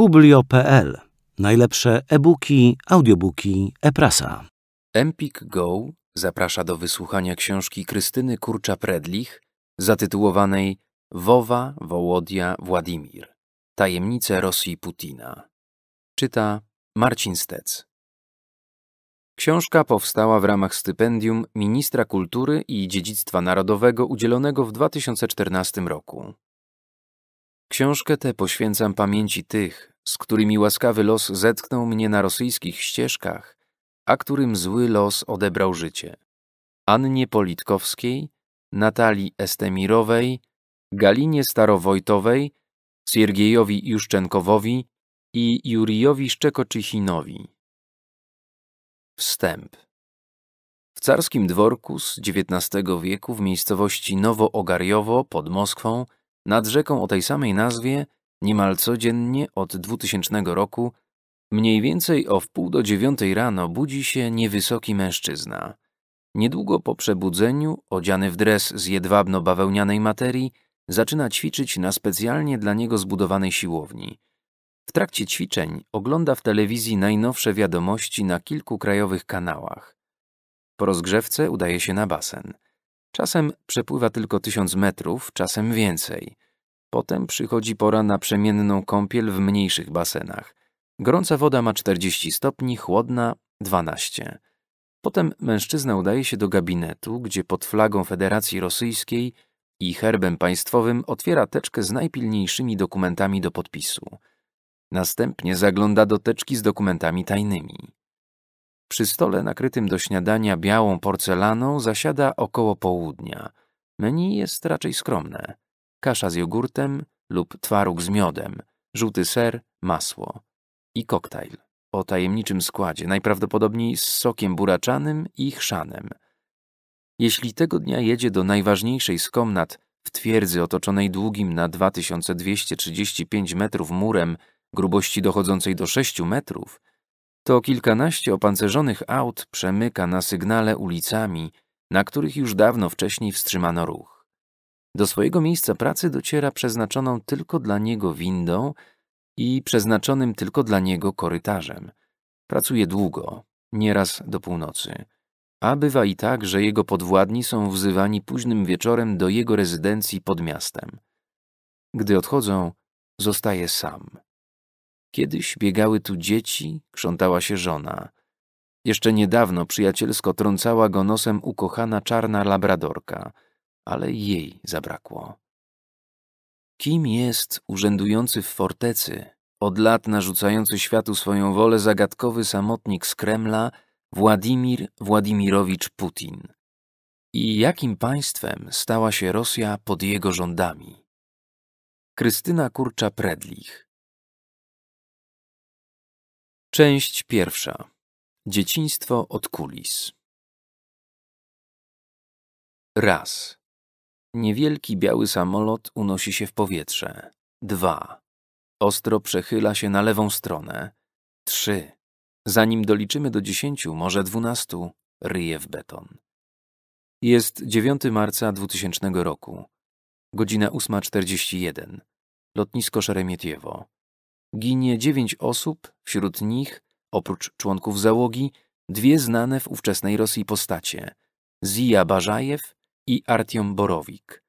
Publio.pl Najlepsze e-booki, audiobooki, e-prasa. Empik Go zaprasza do wysłuchania książki Krystyny Kurcza-Predlich zatytułowanej Wowa, Wołodia, Władimir. Tajemnice Rosji Putina. Czyta Marcin Stec. Książka powstała w ramach stypendium Ministra Kultury i Dziedzictwa Narodowego udzielonego w 2014 roku. Książkę tę poświęcam pamięci tych, z którymi łaskawy los zetknął mnie na rosyjskich ścieżkach, a którym zły los odebrał życie. Annie Politkowskiej, Natalii Estemirowej, Galinie Starowojtowej, Siergiejowi Juszczenkowowi i Jurijowi Szczekoczychinowi. Wstęp W carskim dworku z XIX wieku w miejscowości Nowo-Ogariowo pod Moskwą nad rzeką o tej samej nazwie Niemal codziennie od 2000 roku, mniej więcej o wpół do dziewiątej rano budzi się niewysoki mężczyzna. Niedługo po przebudzeniu, odziany w dres z jedwabno-bawełnianej materii, zaczyna ćwiczyć na specjalnie dla niego zbudowanej siłowni. W trakcie ćwiczeń ogląda w telewizji najnowsze wiadomości na kilku krajowych kanałach. Po rozgrzewce udaje się na basen. Czasem przepływa tylko tysiąc metrów, czasem więcej – Potem przychodzi pora na przemienną kąpiel w mniejszych basenach. Gorąca woda ma 40 stopni, chłodna 12. Potem mężczyzna udaje się do gabinetu, gdzie pod flagą Federacji Rosyjskiej i herbem państwowym otwiera teczkę z najpilniejszymi dokumentami do podpisu. Następnie zagląda do teczki z dokumentami tajnymi. Przy stole nakrytym do śniadania białą porcelaną zasiada około południa. Menu jest raczej skromne kasza z jogurtem lub twaróg z miodem, żółty ser, masło i koktajl o tajemniczym składzie, najprawdopodobniej z sokiem buraczanym i chrzanem. Jeśli tego dnia jedzie do najważniejszej z komnat w twierdzy otoczonej długim na 2235 metrów murem grubości dochodzącej do 6 metrów, to kilkanaście opancerzonych aut przemyka na sygnale ulicami, na których już dawno wcześniej wstrzymano ruch. Do swojego miejsca pracy dociera przeznaczoną tylko dla niego windą i przeznaczonym tylko dla niego korytarzem. Pracuje długo, nieraz do północy. A bywa i tak, że jego podwładni są wzywani późnym wieczorem do jego rezydencji pod miastem. Gdy odchodzą, zostaje sam. Kiedyś biegały tu dzieci, krzątała się żona. Jeszcze niedawno przyjacielsko trącała go nosem ukochana czarna labradorka – ale jej zabrakło. Kim jest urzędujący w fortecy, od lat narzucający światu swoją wolę zagadkowy samotnik z Kremla Władimir Władimirowicz Putin? I jakim państwem stała się Rosja pod jego rządami? Krystyna Kurcza-Predlich Część pierwsza. Dzieciństwo od kulis. Raz. Niewielki biały samolot unosi się w powietrze. Dwa. Ostro przechyla się na lewą stronę. Trzy. Zanim doliczymy do dziesięciu, może dwunastu, ryje w beton. Jest 9 marca 2000 roku. Godzina 8.41. Lotnisko Szeremietiewo. Ginie dziewięć osób, wśród nich, oprócz członków załogi, dwie znane w ówczesnej Rosji postacie. Zija Barzajew i Artiom Borowik.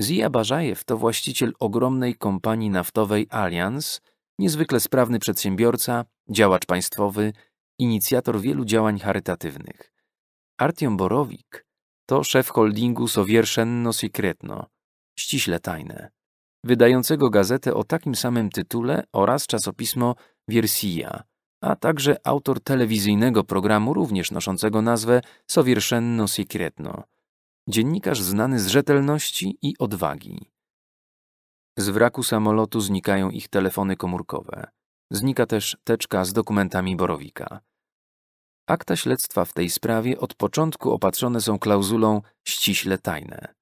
Zija Barzajew to właściciel ogromnej kompanii naftowej Allianz, niezwykle sprawny przedsiębiorca, działacz państwowy, inicjator wielu działań charytatywnych. Artiom Borowik to szef holdingu Sowierszenno Secretno, ściśle tajne, wydającego gazetę o takim samym tytule oraz czasopismo Wiersija, a także autor telewizyjnego programu również noszącego nazwę Sowierszenno Secretno dziennikarz znany z rzetelności i odwagi. Z wraku samolotu znikają ich telefony komórkowe. Znika też teczka z dokumentami Borowika. Akta śledztwa w tej sprawie od początku opatrzone są klauzulą ściśle tajne.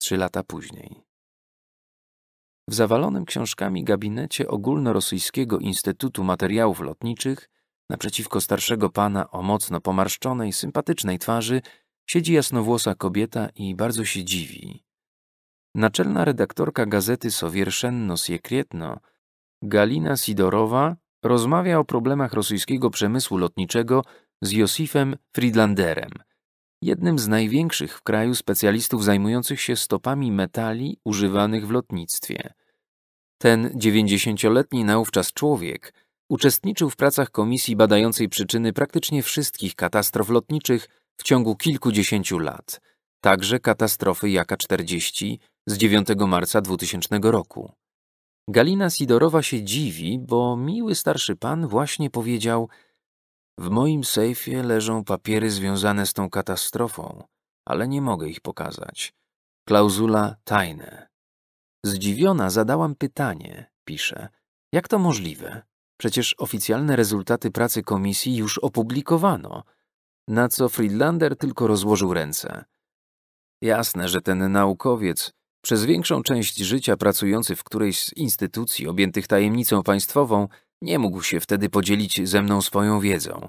Trzy lata później. W zawalonym książkami gabinecie Ogólnorosyjskiego Instytutu Materiałów Lotniczych naprzeciwko starszego pana o mocno pomarszczonej, sympatycznej twarzy Siedzi jasnowłosa kobieta i bardzo się dziwi. Naczelna redaktorka gazety Sowierszenno Sekretno, Galina Sidorowa, rozmawia o problemach rosyjskiego przemysłu lotniczego z Josifem Friedlanderem, jednym z największych w kraju specjalistów zajmujących się stopami metali używanych w lotnictwie. Ten 90-letni naówczas człowiek uczestniczył w pracach komisji badającej przyczyny praktycznie wszystkich katastrof lotniczych w ciągu kilkudziesięciu lat, także katastrofy Jaka 40 z 9 marca 2000 roku. Galina Sidorowa się dziwi, bo miły starszy pan właśnie powiedział: W moim sejfie leżą papiery związane z tą katastrofą, ale nie mogę ich pokazać. Klauzula tajne. Zdziwiona zadałam pytanie, pisze: Jak to możliwe? Przecież oficjalne rezultaty pracy komisji już opublikowano, na co Friedlander tylko rozłożył ręce. Jasne, że ten naukowiec, przez większą część życia pracujący w którejś z instytucji objętych tajemnicą państwową, nie mógł się wtedy podzielić ze mną swoją wiedzą.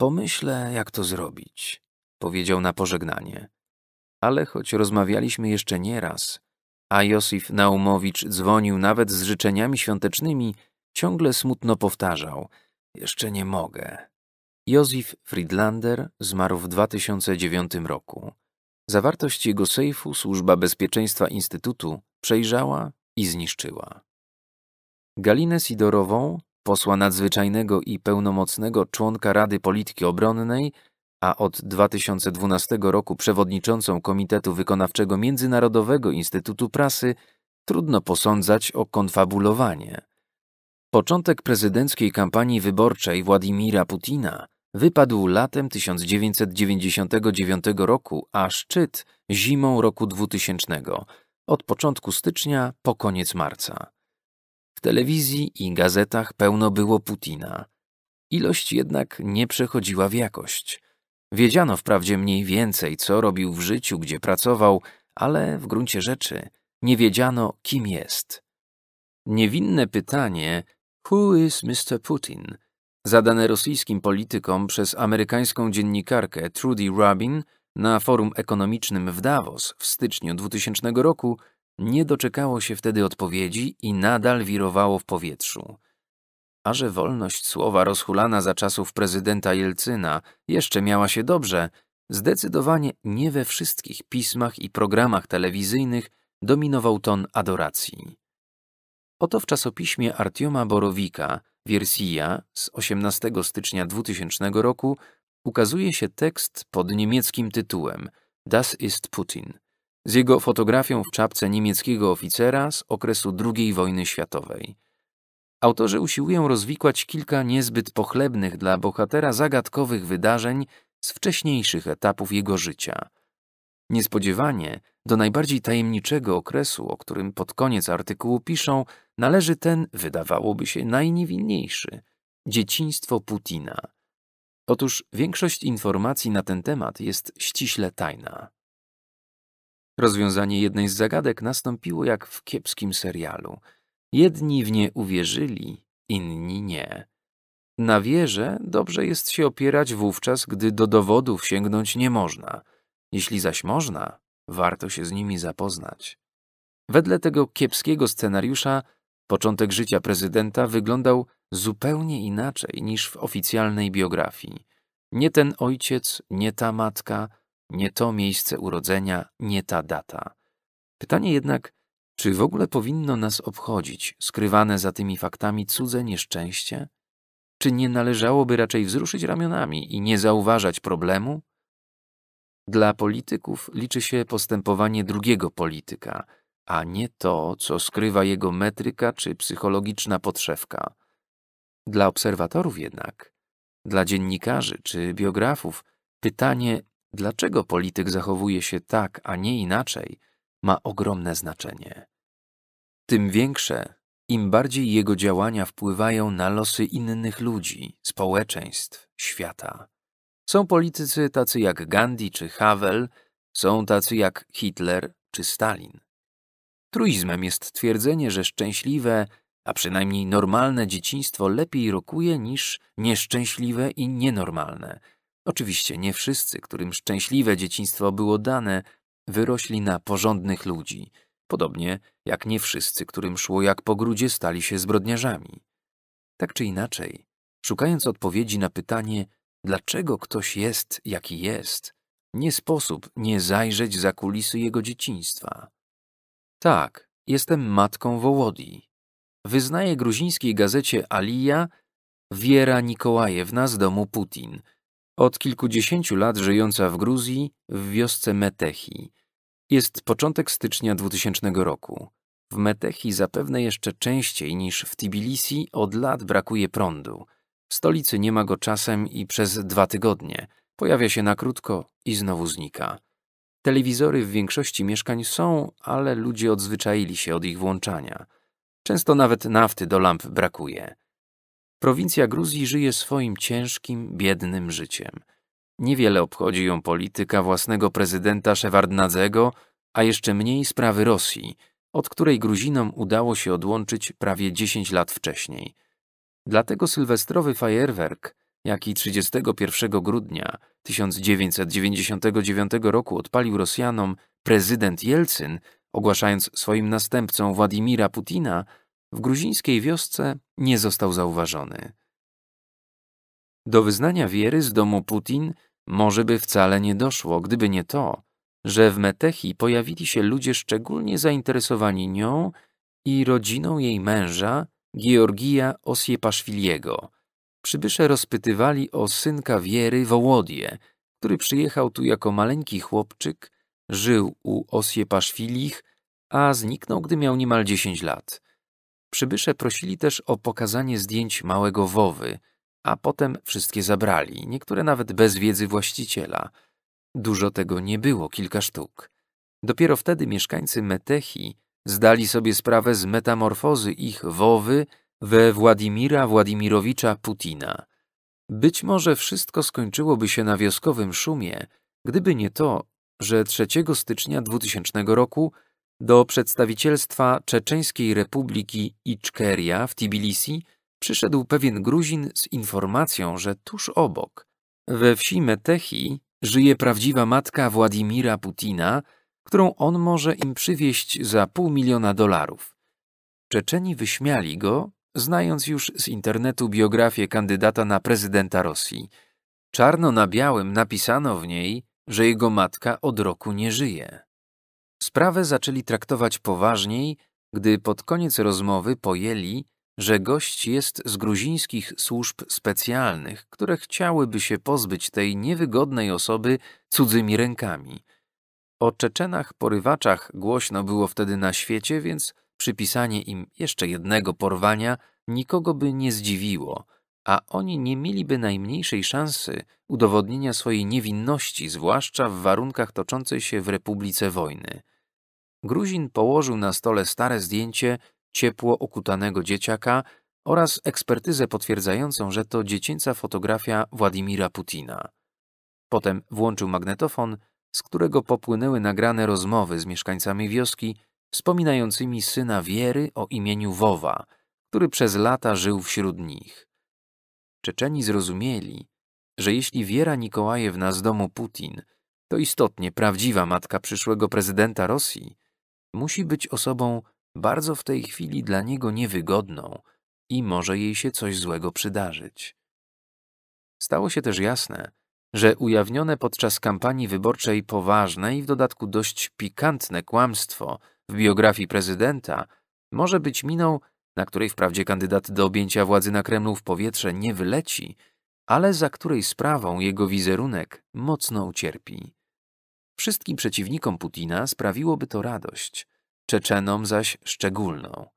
Pomyślę, jak to zrobić, powiedział na pożegnanie. Ale choć rozmawialiśmy jeszcze nieraz, a Josif Naumowicz dzwonił nawet z życzeniami świątecznymi, ciągle smutno powtarzał: Jeszcze nie mogę. Józef Friedlander zmarł w 2009 roku. Zawartość jego sejfu służba bezpieczeństwa Instytutu przejrzała i zniszczyła. Galinę Sidorową, posła nadzwyczajnego i pełnomocnego członka Rady Polityki Obronnej, a od 2012 roku przewodniczącą Komitetu Wykonawczego Międzynarodowego Instytutu Prasy, trudno posądzać o konfabulowanie. Początek prezydenckiej kampanii wyborczej Władimira Putina wypadł latem 1999 roku, a szczyt zimą roku 2000, od początku stycznia po koniec marca. W telewizji i gazetach pełno było Putina. Ilość jednak nie przechodziła w jakość. Wiedziano wprawdzie mniej więcej, co robił w życiu, gdzie pracował, ale w gruncie rzeczy nie wiedziano, kim jest. Niewinne pytanie Who is Mr. Putin? zadane rosyjskim politykom przez amerykańską dziennikarkę Trudy Rabin na forum ekonomicznym w Davos w styczniu 2000 roku, nie doczekało się wtedy odpowiedzi i nadal wirowało w powietrzu. A że wolność słowa rozhulana za czasów prezydenta Jelcyna jeszcze miała się dobrze, zdecydowanie nie we wszystkich pismach i programach telewizyjnych dominował ton adoracji. Oto w czasopiśmie Artioma Borowika Wersja z 18 stycznia 2000 roku ukazuje się tekst pod niemieckim tytułem Das ist Putin z jego fotografią w czapce niemieckiego oficera z okresu II wojny światowej. Autorzy usiłują rozwikłać kilka niezbyt pochlebnych dla bohatera zagadkowych wydarzeń z wcześniejszych etapów jego życia. Niespodziewanie do najbardziej tajemniczego okresu, o którym pod koniec artykułu piszą, należy ten, wydawałoby się, najniewinniejszy dzieciństwo Putina. Otóż większość informacji na ten temat jest ściśle tajna. Rozwiązanie jednej z zagadek nastąpiło jak w kiepskim serialu. Jedni w nie uwierzyli, inni nie. Na wierze dobrze jest się opierać wówczas, gdy do dowodów sięgnąć nie można. Jeśli zaś można, warto się z nimi zapoznać. Wedle tego kiepskiego scenariusza Początek życia prezydenta wyglądał zupełnie inaczej niż w oficjalnej biografii. Nie ten ojciec, nie ta matka, nie to miejsce urodzenia, nie ta data. Pytanie jednak, czy w ogóle powinno nas obchodzić skrywane za tymi faktami cudze nieszczęście? Czy nie należałoby raczej wzruszyć ramionami i nie zauważać problemu? Dla polityków liczy się postępowanie drugiego polityka – a nie to, co skrywa jego metryka czy psychologiczna podszewka. Dla obserwatorów jednak, dla dziennikarzy czy biografów, pytanie, dlaczego polityk zachowuje się tak, a nie inaczej, ma ogromne znaczenie. Tym większe, im bardziej jego działania wpływają na losy innych ludzi, społeczeństw, świata. Są politycy tacy jak Gandhi czy Havel, są tacy jak Hitler czy Stalin. Truizmem jest twierdzenie, że szczęśliwe, a przynajmniej normalne dzieciństwo lepiej rokuje niż nieszczęśliwe i nienormalne. Oczywiście nie wszyscy, którym szczęśliwe dzieciństwo było dane, wyrośli na porządnych ludzi, podobnie jak nie wszyscy, którym szło jak po grudzie, stali się zbrodniarzami. Tak czy inaczej, szukając odpowiedzi na pytanie, dlaczego ktoś jest, jaki jest, nie sposób nie zajrzeć za kulisy jego dzieciństwa. Tak, jestem matką Wołodi. Wyznaje gruzińskiej gazecie Alija Wiera Nikołajewna z domu Putin, od kilkudziesięciu lat żyjąca w Gruzji w wiosce Metechi. Jest początek stycznia 2000 roku. W Metechi zapewne jeszcze częściej niż w Tbilisi od lat brakuje prądu. W stolicy nie ma go czasem i przez dwa tygodnie. Pojawia się na krótko i znowu znika. Telewizory w większości mieszkań są, ale ludzie odzwyczaili się od ich włączania. Często nawet nafty do lamp brakuje. Prowincja Gruzji żyje swoim ciężkim, biednym życiem. Niewiele obchodzi ją polityka własnego prezydenta Szewardnadzego, a jeszcze mniej sprawy Rosji, od której Gruzinom udało się odłączyć prawie 10 lat wcześniej. Dlatego sylwestrowy fajerwerk jak i 31 grudnia 1999 roku odpalił Rosjanom prezydent Jelcyn, ogłaszając swoim następcą Władimira Putina, w gruzińskiej wiosce nie został zauważony. Do wyznania wiery z domu Putin może by wcale nie doszło, gdyby nie to, że w Metechi pojawili się ludzie szczególnie zainteresowani nią i rodziną jej męża, Georgija Osiepaszwiliego – przybysze rozpytywali o synka Wiery Wołodie, który przyjechał tu jako maleńki chłopczyk, żył u Paszwilich, a zniknął, gdy miał niemal 10 lat. Przybysze prosili też o pokazanie zdjęć małego Wowy, a potem wszystkie zabrali, niektóre nawet bez wiedzy właściciela. Dużo tego nie było, kilka sztuk. Dopiero wtedy mieszkańcy Metechi zdali sobie sprawę z metamorfozy ich Wowy we Władimira Władimirowicza Putina. Być może wszystko skończyłoby się na wioskowym szumie, gdyby nie to, że 3 stycznia 2000 roku do przedstawicielstwa Czeczeńskiej Republiki Iczkeria w Tbilisi przyszedł pewien Gruzin z informacją, że tuż obok, we wsi Metechi, żyje prawdziwa matka Władimira Putina, którą on może im przywieść za pół miliona dolarów. Czeczeni wyśmiali go znając już z internetu biografię kandydata na prezydenta Rosji. Czarno na białym napisano w niej, że jego matka od roku nie żyje. Sprawę zaczęli traktować poważniej, gdy pod koniec rozmowy pojęli, że gość jest z gruzińskich służb specjalnych, które chciałyby się pozbyć tej niewygodnej osoby cudzymi rękami. O Czeczenach porywaczach głośno było wtedy na świecie, więc Przypisanie im jeszcze jednego porwania nikogo by nie zdziwiło, a oni nie mieliby najmniejszej szansy udowodnienia swojej niewinności, zwłaszcza w warunkach toczącej się w Republice Wojny. Gruzin położył na stole stare zdjęcie ciepło okutanego dzieciaka oraz ekspertyzę potwierdzającą, że to dziecięca fotografia Władimira Putina. Potem włączył magnetofon, z którego popłynęły nagrane rozmowy z mieszkańcami wioski, wspominającymi syna Wiery o imieniu Wowa, który przez lata żył wśród nich. Czeczeni zrozumieli, że jeśli Wiera Nikołajewna z domu Putin to istotnie prawdziwa matka przyszłego prezydenta Rosji, musi być osobą bardzo w tej chwili dla niego niewygodną i może jej się coś złego przydarzyć. Stało się też jasne, że ujawnione podczas kampanii wyborczej poważne i w dodatku dość pikantne kłamstwo w biografii prezydenta może być miną, na której wprawdzie kandydat do objęcia władzy na Kremlu w powietrze nie wyleci, ale za której sprawą jego wizerunek mocno ucierpi. Wszystkim przeciwnikom Putina sprawiłoby to radość, Czeczenom zaś szczególną.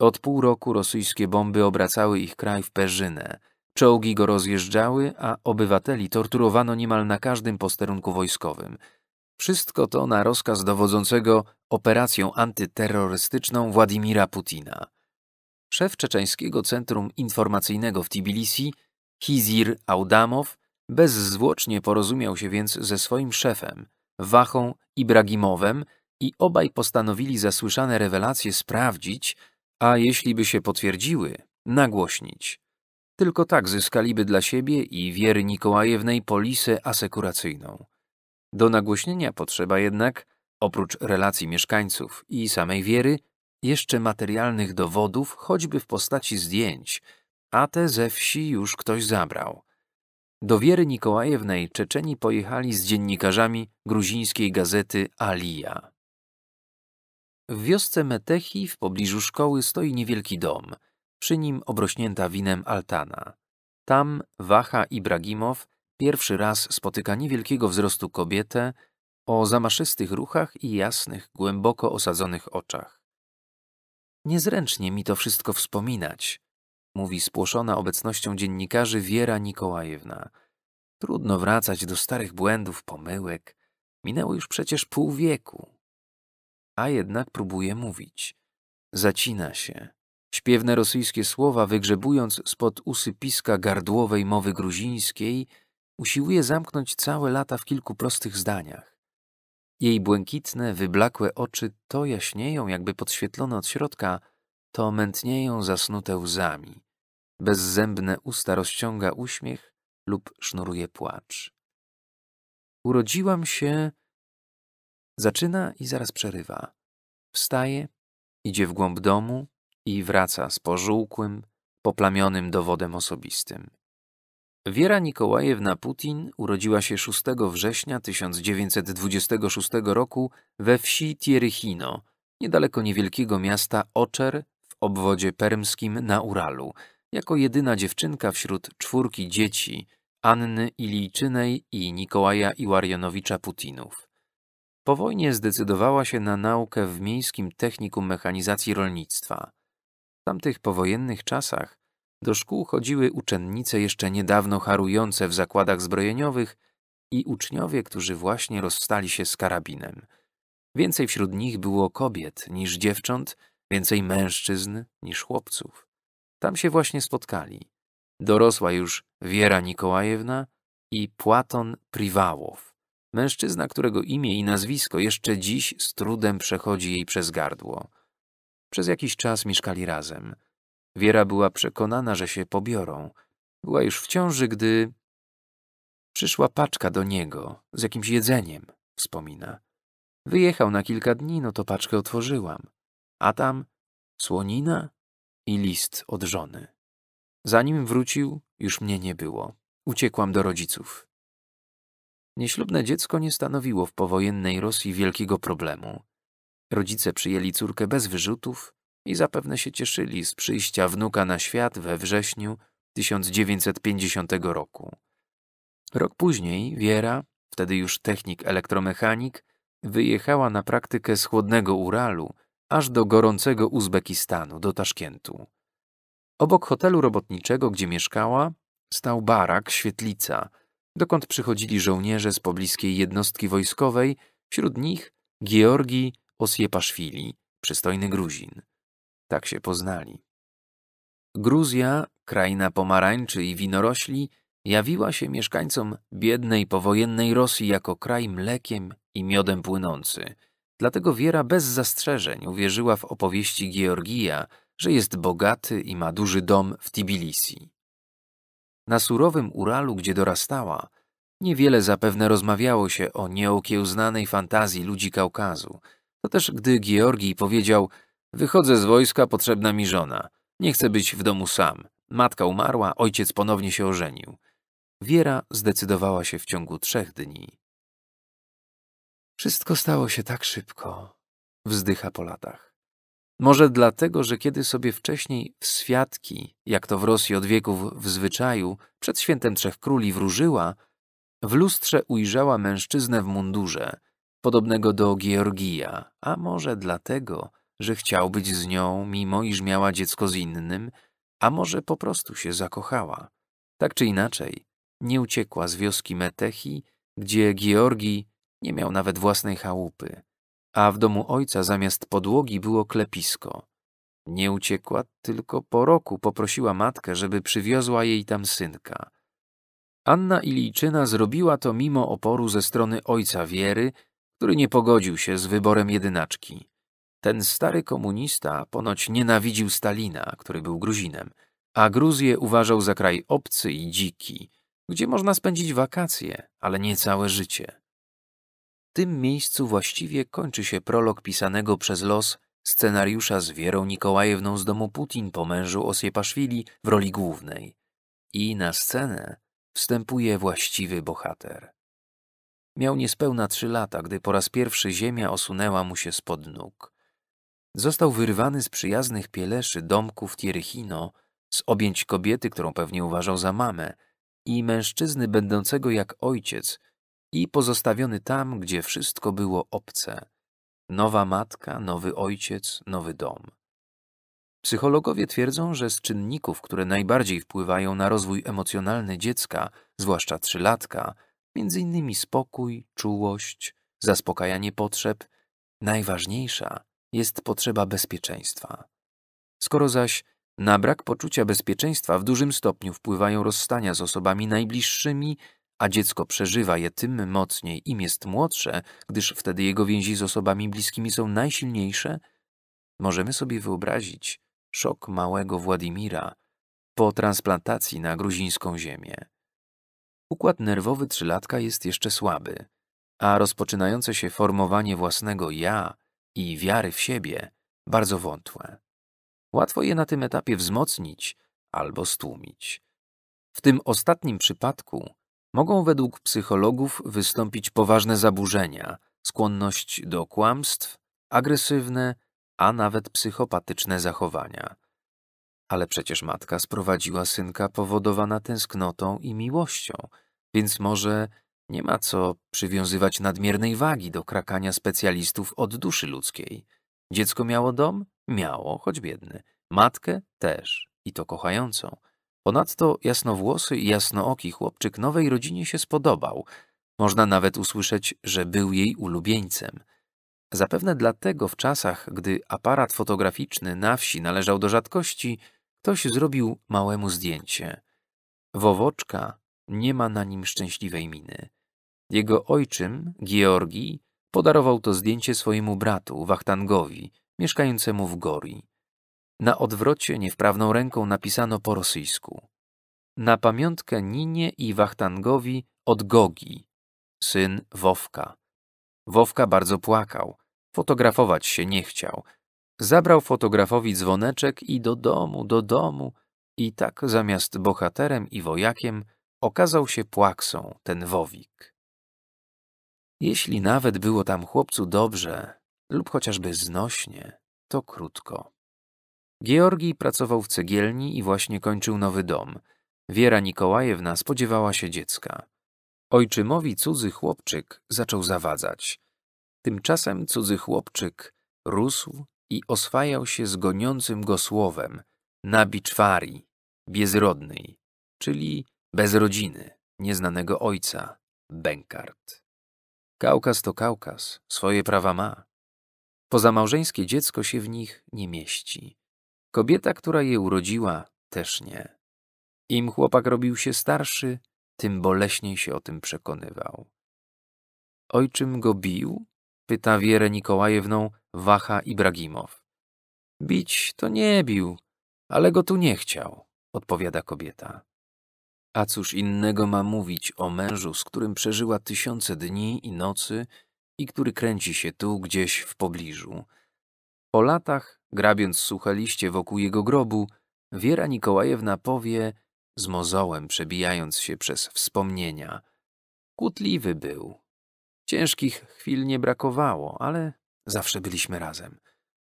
Od pół roku rosyjskie bomby obracały ich kraj w perzynę. Czołgi go rozjeżdżały, a obywateli torturowano niemal na każdym posterunku wojskowym. Wszystko to na rozkaz dowodzącego operacją antyterrorystyczną Władimira Putina. Szef czeczeńskiego centrum informacyjnego w Tbilisi, Hizir Audamow, bezzwłocznie porozumiał się więc ze swoim szefem, Wachą Ibragimowem, i obaj postanowili zasłyszane rewelacje sprawdzić, a jeśli by się potwierdziły, nagłośnić. Tylko tak zyskaliby dla siebie i Wiery Nikołajewnej polisę asekuracyjną. Do nagłośnienia potrzeba jednak Oprócz relacji mieszkańców i samej wiery, jeszcze materialnych dowodów, choćby w postaci zdjęć, a te ze wsi już ktoś zabrał. Do Wiery Nikołajewnej Czeczeni pojechali z dziennikarzami gruzińskiej gazety Alija. W wiosce Metechi w pobliżu szkoły stoi niewielki dom, przy nim obrośnięta winem altana. Tam Waha Ibragimow pierwszy raz spotyka niewielkiego wzrostu kobietę, o zamaszystych ruchach i jasnych, głęboko osadzonych oczach. Niezręcznie mi to wszystko wspominać, mówi spłoszona obecnością dziennikarzy Wiera Nikołajewna. Trudno wracać do starych błędów, pomyłek. Minęło już przecież pół wieku. A jednak próbuje mówić. Zacina się. Śpiewne rosyjskie słowa, wygrzebując spod usypiska gardłowej mowy gruzińskiej, usiłuje zamknąć całe lata w kilku prostych zdaniach. Jej błękitne, wyblakłe oczy to jaśnieją, jakby podświetlone od środka, to mętnieją zasnute łzami. Bezzębne usta rozciąga uśmiech lub sznuruje płacz. Urodziłam się. Zaczyna i zaraz przerywa. Wstaje, idzie w głąb domu i wraca z pożółkłym, poplamionym dowodem osobistym. Wiera Nikołajewna Putin urodziła się 6 września 1926 roku we wsi Tierychino, niedaleko niewielkiego miasta Oczer w obwodzie permskim na Uralu, jako jedyna dziewczynka wśród czwórki dzieci Anny Ilijczynej i Nikołaja Iłarionowicza Putinów. Po wojnie zdecydowała się na naukę w Miejskim Technikum Mechanizacji Rolnictwa. W tamtych powojennych czasach do szkół chodziły uczennice jeszcze niedawno harujące w zakładach zbrojeniowych i uczniowie, którzy właśnie rozstali się z karabinem. Więcej wśród nich było kobiet niż dziewcząt, więcej mężczyzn niż chłopców. Tam się właśnie spotkali. Dorosła już Wiera Nikołajewna i Płaton Priwałow, mężczyzna, którego imię i nazwisko jeszcze dziś z trudem przechodzi jej przez gardło. Przez jakiś czas mieszkali razem. Wiera była przekonana, że się pobiorą. Była już w ciąży, gdy przyszła paczka do niego z jakimś jedzeniem, wspomina. Wyjechał na kilka dni, no to paczkę otworzyłam. A tam słonina i list od żony. Zanim wrócił, już mnie nie było. Uciekłam do rodziców. Nieślubne dziecko nie stanowiło w powojennej Rosji wielkiego problemu. Rodzice przyjęli córkę bez wyrzutów, i zapewne się cieszyli z przyjścia wnuka na świat we wrześniu 1950 roku. Rok później Wiera, wtedy już technik elektromechanik, wyjechała na praktykę z chłodnego Uralu aż do gorącego Uzbekistanu, do Taszkentu. Obok hotelu robotniczego, gdzie mieszkała, stał barak, świetlica, dokąd przychodzili żołnierze z pobliskiej jednostki wojskowej, wśród nich Georgi Osiepaszwili, przystojny Gruzin. Tak się poznali. Gruzja, kraina pomarańczy i winorośli, jawiła się mieszkańcom biednej powojennej Rosji jako kraj mlekiem i miodem płynący. Dlatego Wiera bez zastrzeżeń uwierzyła w opowieści Georgija, że jest bogaty i ma duży dom w Tbilisi. Na surowym Uralu, gdzie dorastała, niewiele zapewne rozmawiało się o nieokiełznanej fantazji ludzi Kaukazu. To też gdy Georgij powiedział – Wychodzę z wojska, potrzebna mi żona. Nie chcę być w domu sam. Matka umarła, ojciec ponownie się ożenił. Wiera zdecydowała się w ciągu trzech dni. Wszystko stało się tak szybko, wzdycha po latach. Może dlatego, że kiedy sobie wcześniej w świadki, jak to w Rosji od wieków w zwyczaju, przed świętem Trzech Króli wróżyła, w lustrze ujrzała mężczyznę w mundurze, podobnego do Georgija, a może dlatego, że chciał być z nią, mimo iż miała dziecko z innym, a może po prostu się zakochała. Tak czy inaczej, nie uciekła z wioski Metechi, gdzie Georgi nie miał nawet własnej chałupy, a w domu ojca zamiast podłogi było klepisko. Nie uciekła, tylko po roku poprosiła matkę, żeby przywiozła jej tam synka. Anna Iliczyna zrobiła to mimo oporu ze strony ojca Wiery, który nie pogodził się z wyborem jedynaczki. Ten stary komunista ponoć nienawidził Stalina, który był Gruzinem, a Gruzję uważał za kraj obcy i dziki, gdzie można spędzić wakacje, ale nie całe życie. W tym miejscu właściwie kończy się prolog pisanego przez los scenariusza z Wierą Nikołajewną z domu Putin po mężu Osiepaszwili w roli głównej. I na scenę wstępuje właściwy bohater. Miał niespełna trzy lata, gdy po raz pierwszy ziemia osunęła mu się spod nóg został wyrwany z przyjaznych pieleszy domków w z objęć kobiety, którą pewnie uważał za mamę, i mężczyzny będącego jak ojciec, i pozostawiony tam, gdzie wszystko było obce. Nowa matka, nowy ojciec, nowy dom. Psychologowie twierdzą, że z czynników, które najbardziej wpływają na rozwój emocjonalny dziecka, zwłaszcza trzylatka, m.in. spokój, czułość, zaspokajanie potrzeb, najważniejsza jest potrzeba bezpieczeństwa. Skoro zaś na brak poczucia bezpieczeństwa w dużym stopniu wpływają rozstania z osobami najbliższymi, a dziecko przeżywa je tym mocniej, im jest młodsze, gdyż wtedy jego więzi z osobami bliskimi są najsilniejsze, możemy sobie wyobrazić szok małego Władimira po transplantacji na gruzińską ziemię. Układ nerwowy trzylatka jest jeszcze słaby, a rozpoczynające się formowanie własnego ja i wiary w siebie bardzo wątłe. Łatwo je na tym etapie wzmocnić albo stłumić. W tym ostatnim przypadku mogą według psychologów wystąpić poważne zaburzenia, skłonność do kłamstw, agresywne, a nawet psychopatyczne zachowania. Ale przecież matka sprowadziła synka powodowana tęsknotą i miłością, więc może nie ma co przywiązywać nadmiernej wagi do krakania specjalistów od duszy ludzkiej. Dziecko miało dom? Miało, choć biedny. Matkę? Też. I to kochającą. Ponadto jasnowłosy i jasnooki chłopczyk nowej rodzinie się spodobał. Można nawet usłyszeć, że był jej ulubieńcem. Zapewne dlatego w czasach, gdy aparat fotograficzny na wsi należał do rzadkości, ktoś zrobił małemu zdjęcie. Wowoczka nie ma na nim szczęśliwej miny. Jego ojczym, Georgi, podarował to zdjęcie swojemu bratu, Wachtangowi, mieszkającemu w Gori. Na odwrocie niewprawną ręką napisano po rosyjsku. Na pamiątkę Ninie i Wachtangowi od Gogi, syn Wowka. Wowka bardzo płakał, fotografować się nie chciał. Zabrał fotografowi dzwoneczek i do domu, do domu. I tak zamiast bohaterem i wojakiem okazał się płaksą, ten wowik. Jeśli nawet było tam chłopcu dobrze lub chociażby znośnie, to krótko. Georgi pracował w cegielni i właśnie kończył nowy dom. Wiera Nikołajewna spodziewała się dziecka. Ojczymowi cudzy chłopczyk zaczął zawadzać. Tymczasem cudzy chłopczyk rósł i oswajał się z goniącym go słowem nabiczwari, biezrodnej, czyli bez rodziny, nieznanego ojca, Benkart. Kaukas to Kaukas, swoje prawa ma. Pozamałżeńskie dziecko się w nich nie mieści. Kobieta, która je urodziła, też nie. Im chłopak robił się starszy, tym boleśniej się o tym przekonywał. Ojczym go bił? Pyta Wierę Nikołajewną Waha Ibragimow. Bić to nie bił, ale go tu nie chciał, odpowiada kobieta. A cóż innego ma mówić o mężu, z którym przeżyła tysiące dni i nocy i który kręci się tu gdzieś w pobliżu. Po latach, grabiąc suche liście wokół jego grobu, Wiera Nikołajewna powie, z mozołem przebijając się przez wspomnienia. Kłótliwy był. Ciężkich chwil nie brakowało, ale zawsze byliśmy razem.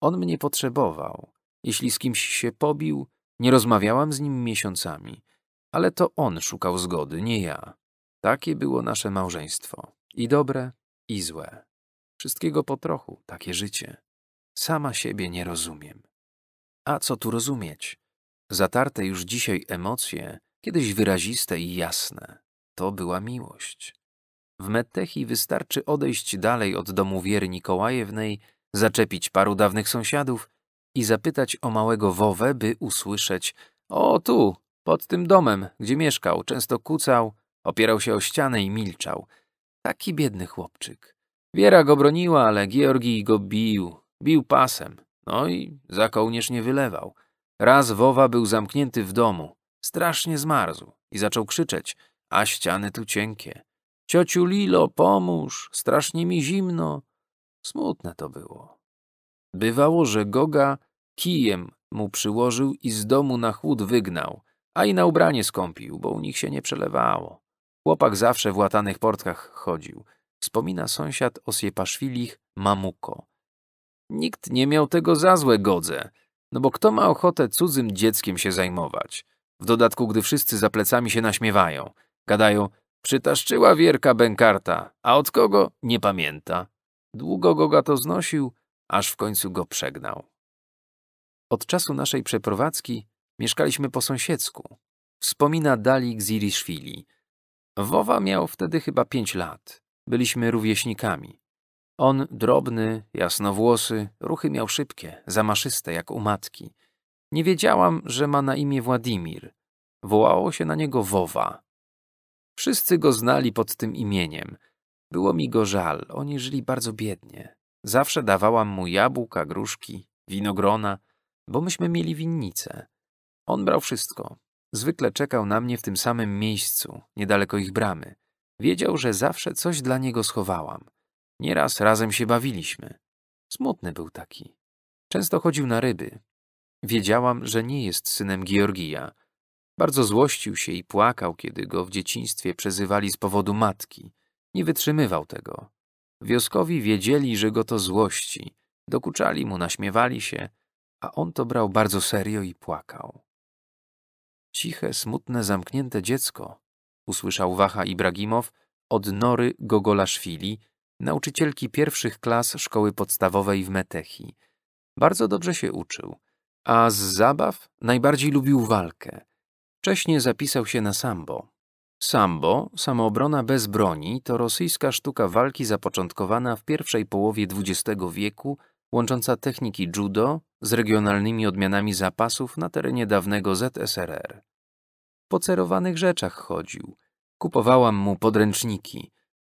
On mnie potrzebował. Jeśli z kimś się pobił, nie rozmawiałam z nim miesiącami. Ale to on szukał zgody, nie ja. Takie było nasze małżeństwo. I dobre, i złe. Wszystkiego po trochu, takie życie. Sama siebie nie rozumiem. A co tu rozumieć? Zatarte już dzisiaj emocje, kiedyś wyraziste i jasne. To była miłość. W Metechi wystarczy odejść dalej od domu Wiery Nikołajewnej, zaczepić paru dawnych sąsiadów i zapytać o małego Wowę, by usłyszeć — o, tu, pod tym domem, gdzie mieszkał, często kucał, opierał się o ścianę i milczał. Taki biedny chłopczyk. Wiera go broniła, ale Georgij go bił. Bił pasem. No i za kołnierz nie wylewał. Raz Wowa był zamknięty w domu. Strasznie zmarzł i zaczął krzyczeć, a ściany tu cienkie. Ciociu Lilo, pomóż, strasznie mi zimno. Smutne to było. Bywało, że Goga kijem mu przyłożył i z domu na chłód wygnał, a i na ubranie skąpił, bo u nich się nie przelewało. Chłopak zawsze w łatanych portkach chodził. Wspomina sąsiad o Siepaszwilich mamuko. Nikt nie miał tego za złe godze, no bo kto ma ochotę cudzym dzieckiem się zajmować? W dodatku, gdy wszyscy za plecami się naśmiewają, gadają, przytaszczyła Wierka Benkarta, a od kogo nie pamięta. Długo Goga to znosił, aż w końcu go przegnał. Od czasu naszej przeprowadzki Mieszkaliśmy po sąsiedzku. Wspomina Dali Gziriszwili. Wowa miał wtedy chyba pięć lat. Byliśmy rówieśnikami. On drobny, jasnowłosy, ruchy miał szybkie, zamaszyste jak u matki. Nie wiedziałam, że ma na imię Władimir. Wołało się na niego Wowa. Wszyscy go znali pod tym imieniem. Było mi go żal, oni żyli bardzo biednie. Zawsze dawałam mu jabłka, gruszki, winogrona, bo myśmy mieli winnicę. On brał wszystko. Zwykle czekał na mnie w tym samym miejscu, niedaleko ich bramy. Wiedział, że zawsze coś dla niego schowałam. Nieraz razem się bawiliśmy. Smutny był taki. Często chodził na ryby. Wiedziałam, że nie jest synem Georgija. Bardzo złościł się i płakał, kiedy go w dzieciństwie przezywali z powodu matki. Nie wytrzymywał tego. Wioskowi wiedzieli, że go to złości. Dokuczali mu, naśmiewali się, a on to brał bardzo serio i płakał. Ciche, smutne, zamknięte dziecko, usłyszał Waha Ibrahimow od Nory Gogolaszwili, nauczycielki pierwszych klas szkoły podstawowej w Metechi. Bardzo dobrze się uczył, a z zabaw najbardziej lubił walkę. Wcześniej zapisał się na sambo. Sambo, samoobrona bez broni, to rosyjska sztuka walki zapoczątkowana w pierwszej połowie XX wieku, łącząca techniki judo, z regionalnymi odmianami zapasów na terenie dawnego ZSRR. Po cerowanych rzeczach chodził. Kupowałam mu podręczniki.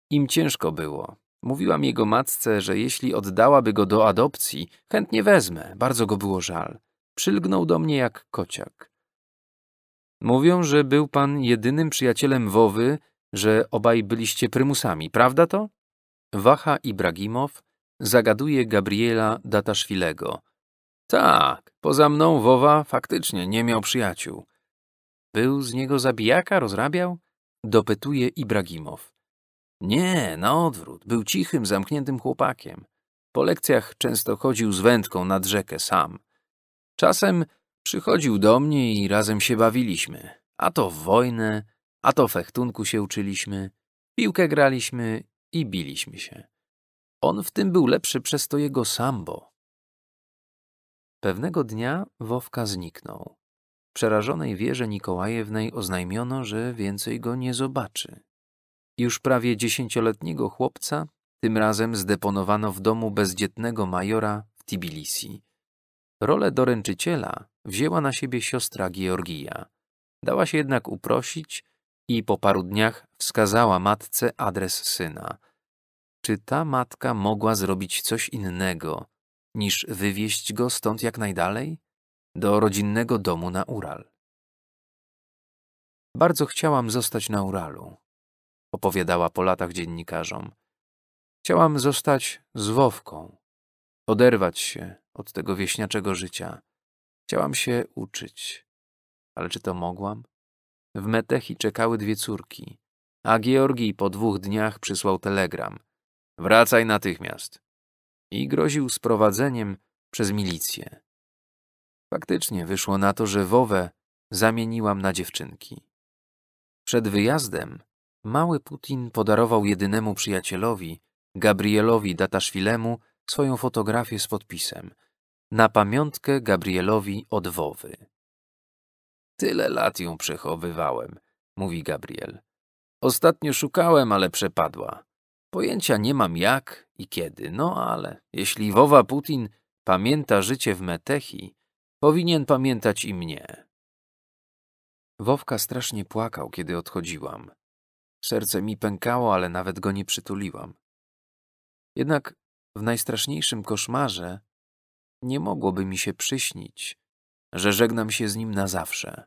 Im ciężko było. Mówiłam jego matce, że jeśli oddałaby go do adopcji, chętnie wezmę. Bardzo go było żal. Przylgnął do mnie jak kociak. Mówią, że był pan jedynym przyjacielem Wowy, że obaj byliście prymusami, prawda to? Waha Bragimow? zagaduje Gabriela Dataszwilego, tak, poza mną Wowa faktycznie nie miał przyjaciół. Był z niego zabijaka, rozrabiał? Dopytuje Ibragimow. Nie, na odwrót. Był cichym, zamkniętym chłopakiem. Po lekcjach często chodził z wędką nad rzekę sam. Czasem przychodził do mnie i razem się bawiliśmy. A to w wojnę, a to fechtunku się uczyliśmy, piłkę graliśmy i biliśmy się. On w tym był lepszy przez to jego sambo. Pewnego dnia Wowka zniknął. Przerażonej wierze Nikołajewnej oznajmiono, że więcej go nie zobaczy. Już prawie dziesięcioletniego chłopca tym razem zdeponowano w domu bezdzietnego majora w Tbilisi. Rolę doręczyciela wzięła na siebie siostra Georgija. Dała się jednak uprosić i po paru dniach wskazała matce adres syna. Czy ta matka mogła zrobić coś innego niż wywieźć go stąd jak najdalej do rodzinnego domu na Ural. Bardzo chciałam zostać na Uralu, opowiadała po latach dziennikarzom. Chciałam zostać z Wowką, oderwać się od tego wieśniaczego życia. Chciałam się uczyć. Ale czy to mogłam? W Metechi czekały dwie córki, a Georgi po dwóch dniach przysłał telegram. Wracaj natychmiast i groził sprowadzeniem przez milicję. Faktycznie wyszło na to, że Wowę zamieniłam na dziewczynki. Przed wyjazdem mały Putin podarował jedynemu przyjacielowi, Gabrielowi Dataszwilemu, swoją fotografię z podpisem na pamiątkę Gabrielowi od Wowy. Tyle lat ją przechowywałem, mówi Gabriel. Ostatnio szukałem, ale przepadła. Pojęcia nie mam jak i kiedy, no ale jeśli Wowa Putin pamięta życie w Metechi, powinien pamiętać i mnie. Wowka strasznie płakał, kiedy odchodziłam. Serce mi pękało, ale nawet go nie przytuliłam. Jednak w najstraszniejszym koszmarze nie mogłoby mi się przyśnić, że żegnam się z nim na zawsze.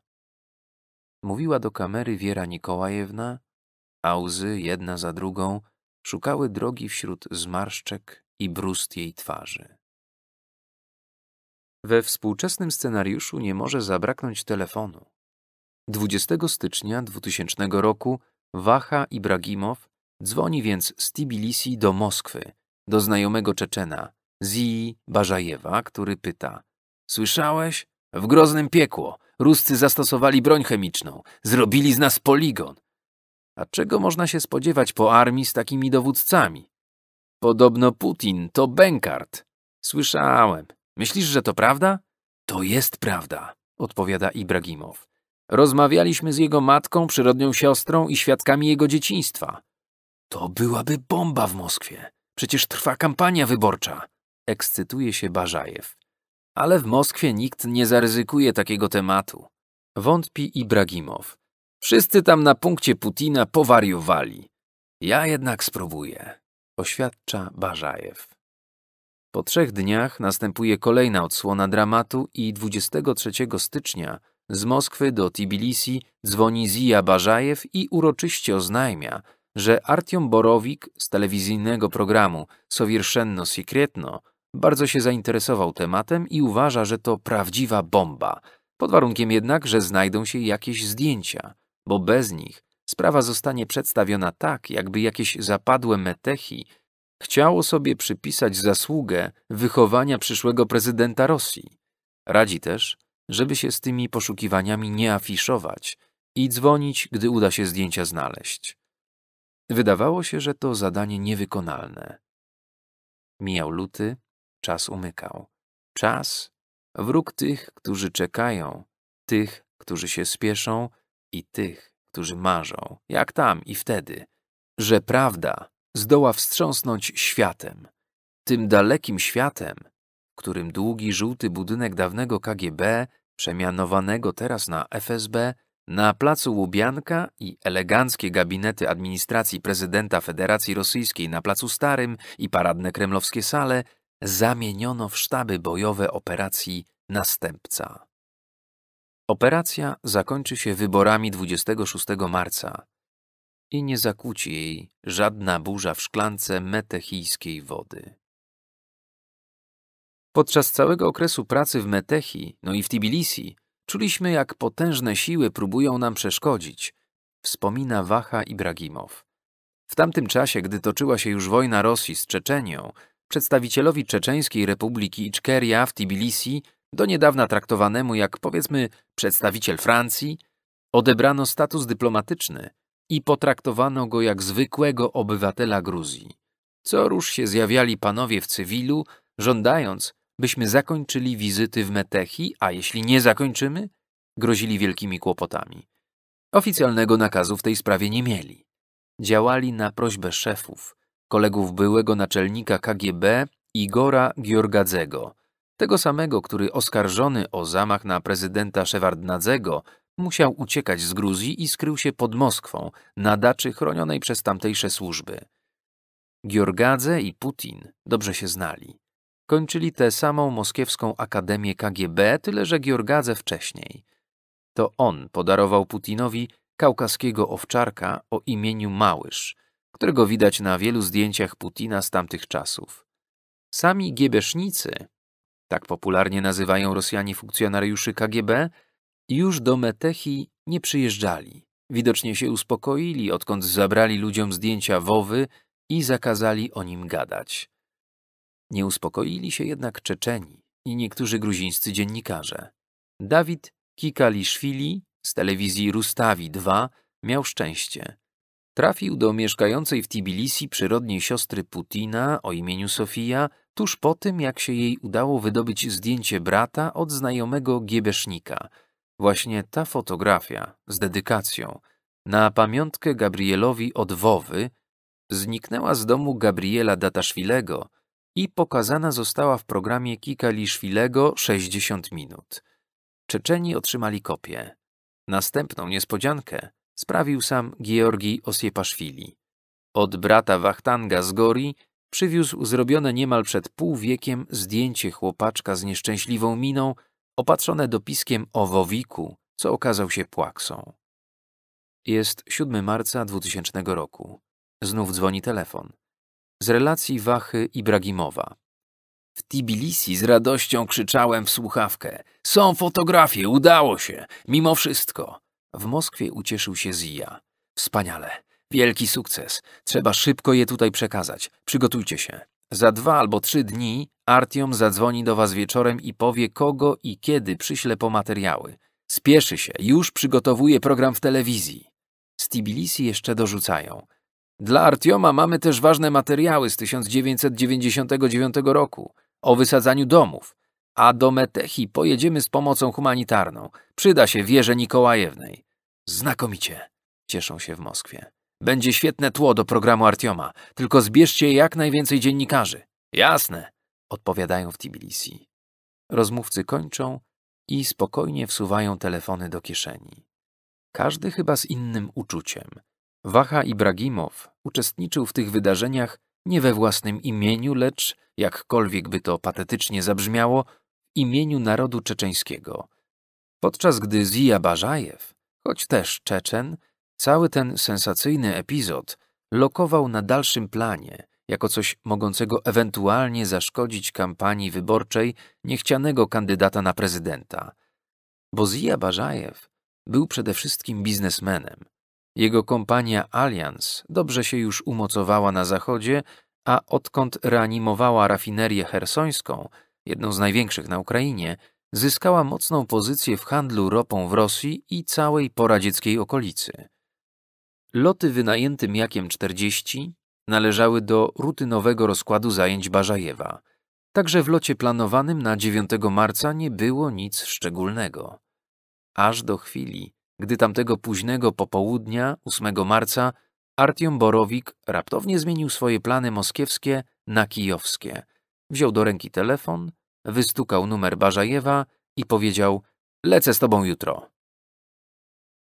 Mówiła do kamery Wiera Nikołajewna, a łzy jedna za drugą szukały drogi wśród zmarszczek i brust jej twarzy. We współczesnym scenariuszu nie może zabraknąć telefonu. 20 stycznia 2000 roku Waha Ibrahimow dzwoni więc z Tbilisi do Moskwy, do znajomego Czeczena, Zii Barzajewa, który pyta: Słyszałeś? W groznym piekło. Ruscy zastosowali broń chemiczną. Zrobili z nas poligon. A czego można się spodziewać po armii z takimi dowódcami? Podobno Putin to Benkart. Słyszałem. Myślisz, że to prawda? To jest prawda, odpowiada Ibragimow. Rozmawialiśmy z jego matką, przyrodnią siostrą i świadkami jego dzieciństwa. To byłaby bomba w Moskwie. Przecież trwa kampania wyborcza. Ekscytuje się Barzajew. Ale w Moskwie nikt nie zaryzykuje takiego tematu. Wątpi Ibragimow. Wszyscy tam na punkcie Putina powariowali. Ja jednak spróbuję, oświadcza Barzajew. Po trzech dniach następuje kolejna odsłona dramatu i 23 stycznia z Moskwy do Tbilisi dzwoni Zija Barzajew i uroczyście oznajmia, że Artiom Borowik z telewizyjnego programu Sowierszenno Sekretno bardzo się zainteresował tematem i uważa, że to prawdziwa bomba, pod warunkiem jednak, że znajdą się jakieś zdjęcia bo bez nich sprawa zostanie przedstawiona tak, jakby jakieś zapadłe metechi chciało sobie przypisać zasługę wychowania przyszłego prezydenta Rosji. Radzi też, żeby się z tymi poszukiwaniami nie afiszować i dzwonić, gdy uda się zdjęcia znaleźć. Wydawało się, że to zadanie niewykonalne. Mijał luty, czas umykał. Czas wróg tych, którzy czekają, tych, którzy się spieszą, i tych, którzy marzą, jak tam i wtedy, że prawda zdoła wstrząsnąć światem, tym dalekim światem, w którym długi żółty budynek dawnego KGB, przemianowanego teraz na FSB, na placu Łubianka i eleganckie gabinety administracji prezydenta Federacji Rosyjskiej na placu Starym i paradne kremlowskie sale zamieniono w sztaby bojowe operacji Następca. Operacja zakończy się wyborami 26 marca i nie zakłóci jej żadna burza w szklance metechijskiej wody. Podczas całego okresu pracy w Metehi, no i w Tbilisi, czuliśmy jak potężne siły próbują nam przeszkodzić, wspomina Waha Ibragimow. W tamtym czasie, gdy toczyła się już wojna Rosji z Czeczenią, przedstawicielowi Czeczeńskiej Republiki Iczkeria w Tbilisi do niedawna traktowanemu jak powiedzmy przedstawiciel Francji, odebrano status dyplomatyczny i potraktowano go jak zwykłego obywatela Gruzji. Co rusz się zjawiali panowie w cywilu, żądając, byśmy zakończyli wizyty w Metechi, a jeśli nie zakończymy, grozili wielkimi kłopotami. Oficjalnego nakazu w tej sprawie nie mieli. Działali na prośbę szefów, kolegów byłego naczelnika KGB Igora Giorgadzego, tego samego, który oskarżony o zamach na prezydenta Szewardnadzego musiał uciekać z Gruzji i skrył się pod Moskwą, na daczy chronionej przez tamtejsze służby. Giorgadze i Putin dobrze się znali. Kończyli tę samą moskiewską akademię KGB, tyle że Giorgadze wcześniej. To on podarował Putinowi kaukaskiego owczarka o imieniu Małysz, którego widać na wielu zdjęciach Putina z tamtych czasów. Sami giebesznicy tak popularnie nazywają Rosjanie funkcjonariuszy KGB, już do Metechi nie przyjeżdżali. Widocznie się uspokoili, odkąd zabrali ludziom zdjęcia Wowy i zakazali o nim gadać. Nie uspokoili się jednak Czeczeni i niektórzy gruzińscy dziennikarze. Dawid Kikaliszwili z telewizji Rustawi 2 miał szczęście. Trafił do mieszkającej w Tbilisi przyrodniej siostry Putina o imieniu Sofia – tuż po tym, jak się jej udało wydobyć zdjęcie brata od znajomego giebesznika. Właśnie ta fotografia z dedykacją na pamiątkę Gabrielowi od Wowy zniknęła z domu Gabriela Dataszwilego i pokazana została w programie Kika Szwilego 60 minut. Czeczeni otrzymali kopię. Następną niespodziankę sprawił sam Georgi Osiepaszwili. Od brata Wachtanga z Gori przywiózł zrobione niemal przed pół wiekiem zdjęcie chłopaczka z nieszczęśliwą miną, opatrzone dopiskiem o wowiku, co okazał się płaksą. Jest 7 marca 2000 roku. Znów dzwoni telefon. Z relacji Wachy Ibragimowa. W Tbilisi z radością krzyczałem w słuchawkę. Są fotografie, udało się, mimo wszystko. W Moskwie ucieszył się Zija. Wspaniale, Wielki sukces. Trzeba szybko je tutaj przekazać. Przygotujcie się. Za dwa albo trzy dni Artiom zadzwoni do was wieczorem i powie, kogo i kiedy przyśle po materiały. Spieszy się, już przygotowuje program w telewizji. Z Tbilisi jeszcze dorzucają. Dla Artioma mamy też ważne materiały z 1999 roku o wysadzaniu domów, a do Metechi pojedziemy z pomocą humanitarną. Przyda się wieże Nikołajewnej. Znakomicie, cieszą się w Moskwie. Będzie świetne tło do programu Artioma, tylko zbierzcie jak najwięcej dziennikarzy. Jasne, odpowiadają w Tbilisi. Rozmówcy kończą i spokojnie wsuwają telefony do kieszeni. Każdy chyba z innym uczuciem. Waha Ibrahimow uczestniczył w tych wydarzeniach nie we własnym imieniu, lecz, jakkolwiek by to patetycznie zabrzmiało, w imieniu narodu czeczeńskiego. Podczas gdy Zija Barzajew, choć też Czeczen, Cały ten sensacyjny epizod lokował na dalszym planie, jako coś mogącego ewentualnie zaszkodzić kampanii wyborczej niechcianego kandydata na prezydenta. Bo Zija Barzajew był przede wszystkim biznesmenem. Jego kompania Allianz dobrze się już umocowała na Zachodzie, a odkąd reanimowała rafinerię hersońską, jedną z największych na Ukrainie, zyskała mocną pozycję w handlu ropą w Rosji i całej poradzieckiej okolicy. Loty wynajętym Jakiem 40 należały do rutynowego rozkładu zajęć Barzajewa. Także w locie planowanym na 9 marca nie było nic szczególnego. Aż do chwili, gdy tamtego późnego popołudnia, 8 marca, Artiom Borowik raptownie zmienił swoje plany moskiewskie na kijowskie. Wziął do ręki telefon, wystukał numer Barzajewa i powiedział – lecę z tobą jutro.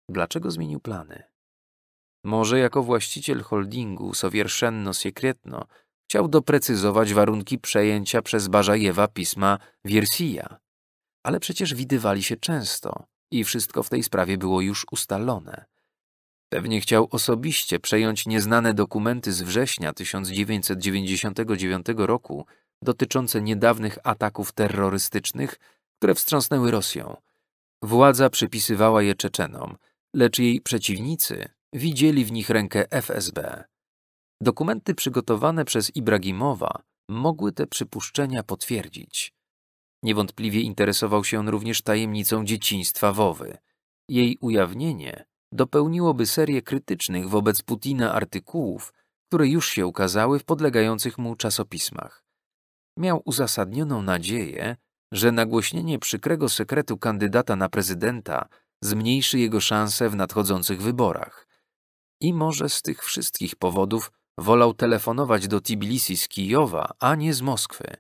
Dlaczego zmienił plany? Może jako właściciel holdingu Sowierszenno Sekretno chciał doprecyzować warunki przejęcia przez Barzajewa pisma Wiersija. Ale przecież widywali się często i wszystko w tej sprawie było już ustalone. Pewnie chciał osobiście przejąć nieznane dokumenty z września 1999 roku dotyczące niedawnych ataków terrorystycznych, które wstrząsnęły Rosją. Władza przypisywała je Czeczenom, lecz jej przeciwnicy widzieli w nich rękę FSB. Dokumenty przygotowane przez Ibragimowa mogły te przypuszczenia potwierdzić. Niewątpliwie interesował się on również tajemnicą dzieciństwa Wowy. Jej ujawnienie dopełniłoby serię krytycznych wobec Putina artykułów, które już się ukazały w podlegających mu czasopismach. Miał uzasadnioną nadzieję, że nagłośnienie przykrego sekretu kandydata na prezydenta zmniejszy jego szanse w nadchodzących wyborach i może z tych wszystkich powodów wolał telefonować do Tbilisi z Kijowa, a nie z Moskwy,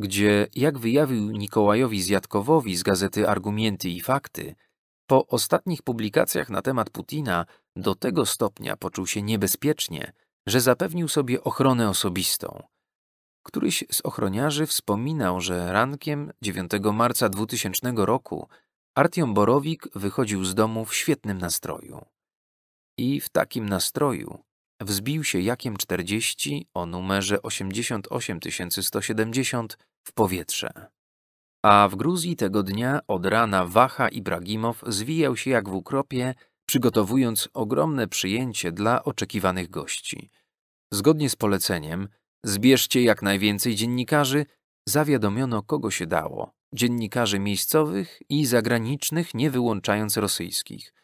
gdzie, jak wyjawił Nikołajowi Zjadkowowi z gazety Argumenty i Fakty, po ostatnich publikacjach na temat Putina do tego stopnia poczuł się niebezpiecznie, że zapewnił sobie ochronę osobistą. Któryś z ochroniarzy wspominał, że rankiem 9 marca 2000 roku Artyom Borowik wychodził z domu w świetnym nastroju i w takim nastroju wzbił się Jakiem 40 o numerze 88170 w powietrze. A w Gruzji tego dnia od rana Waha Ibragimow zwijał się jak w ukropie, przygotowując ogromne przyjęcie dla oczekiwanych gości. Zgodnie z poleceniem, zbierzcie jak najwięcej dziennikarzy, zawiadomiono kogo się dało, dziennikarzy miejscowych i zagranicznych, nie wyłączając rosyjskich –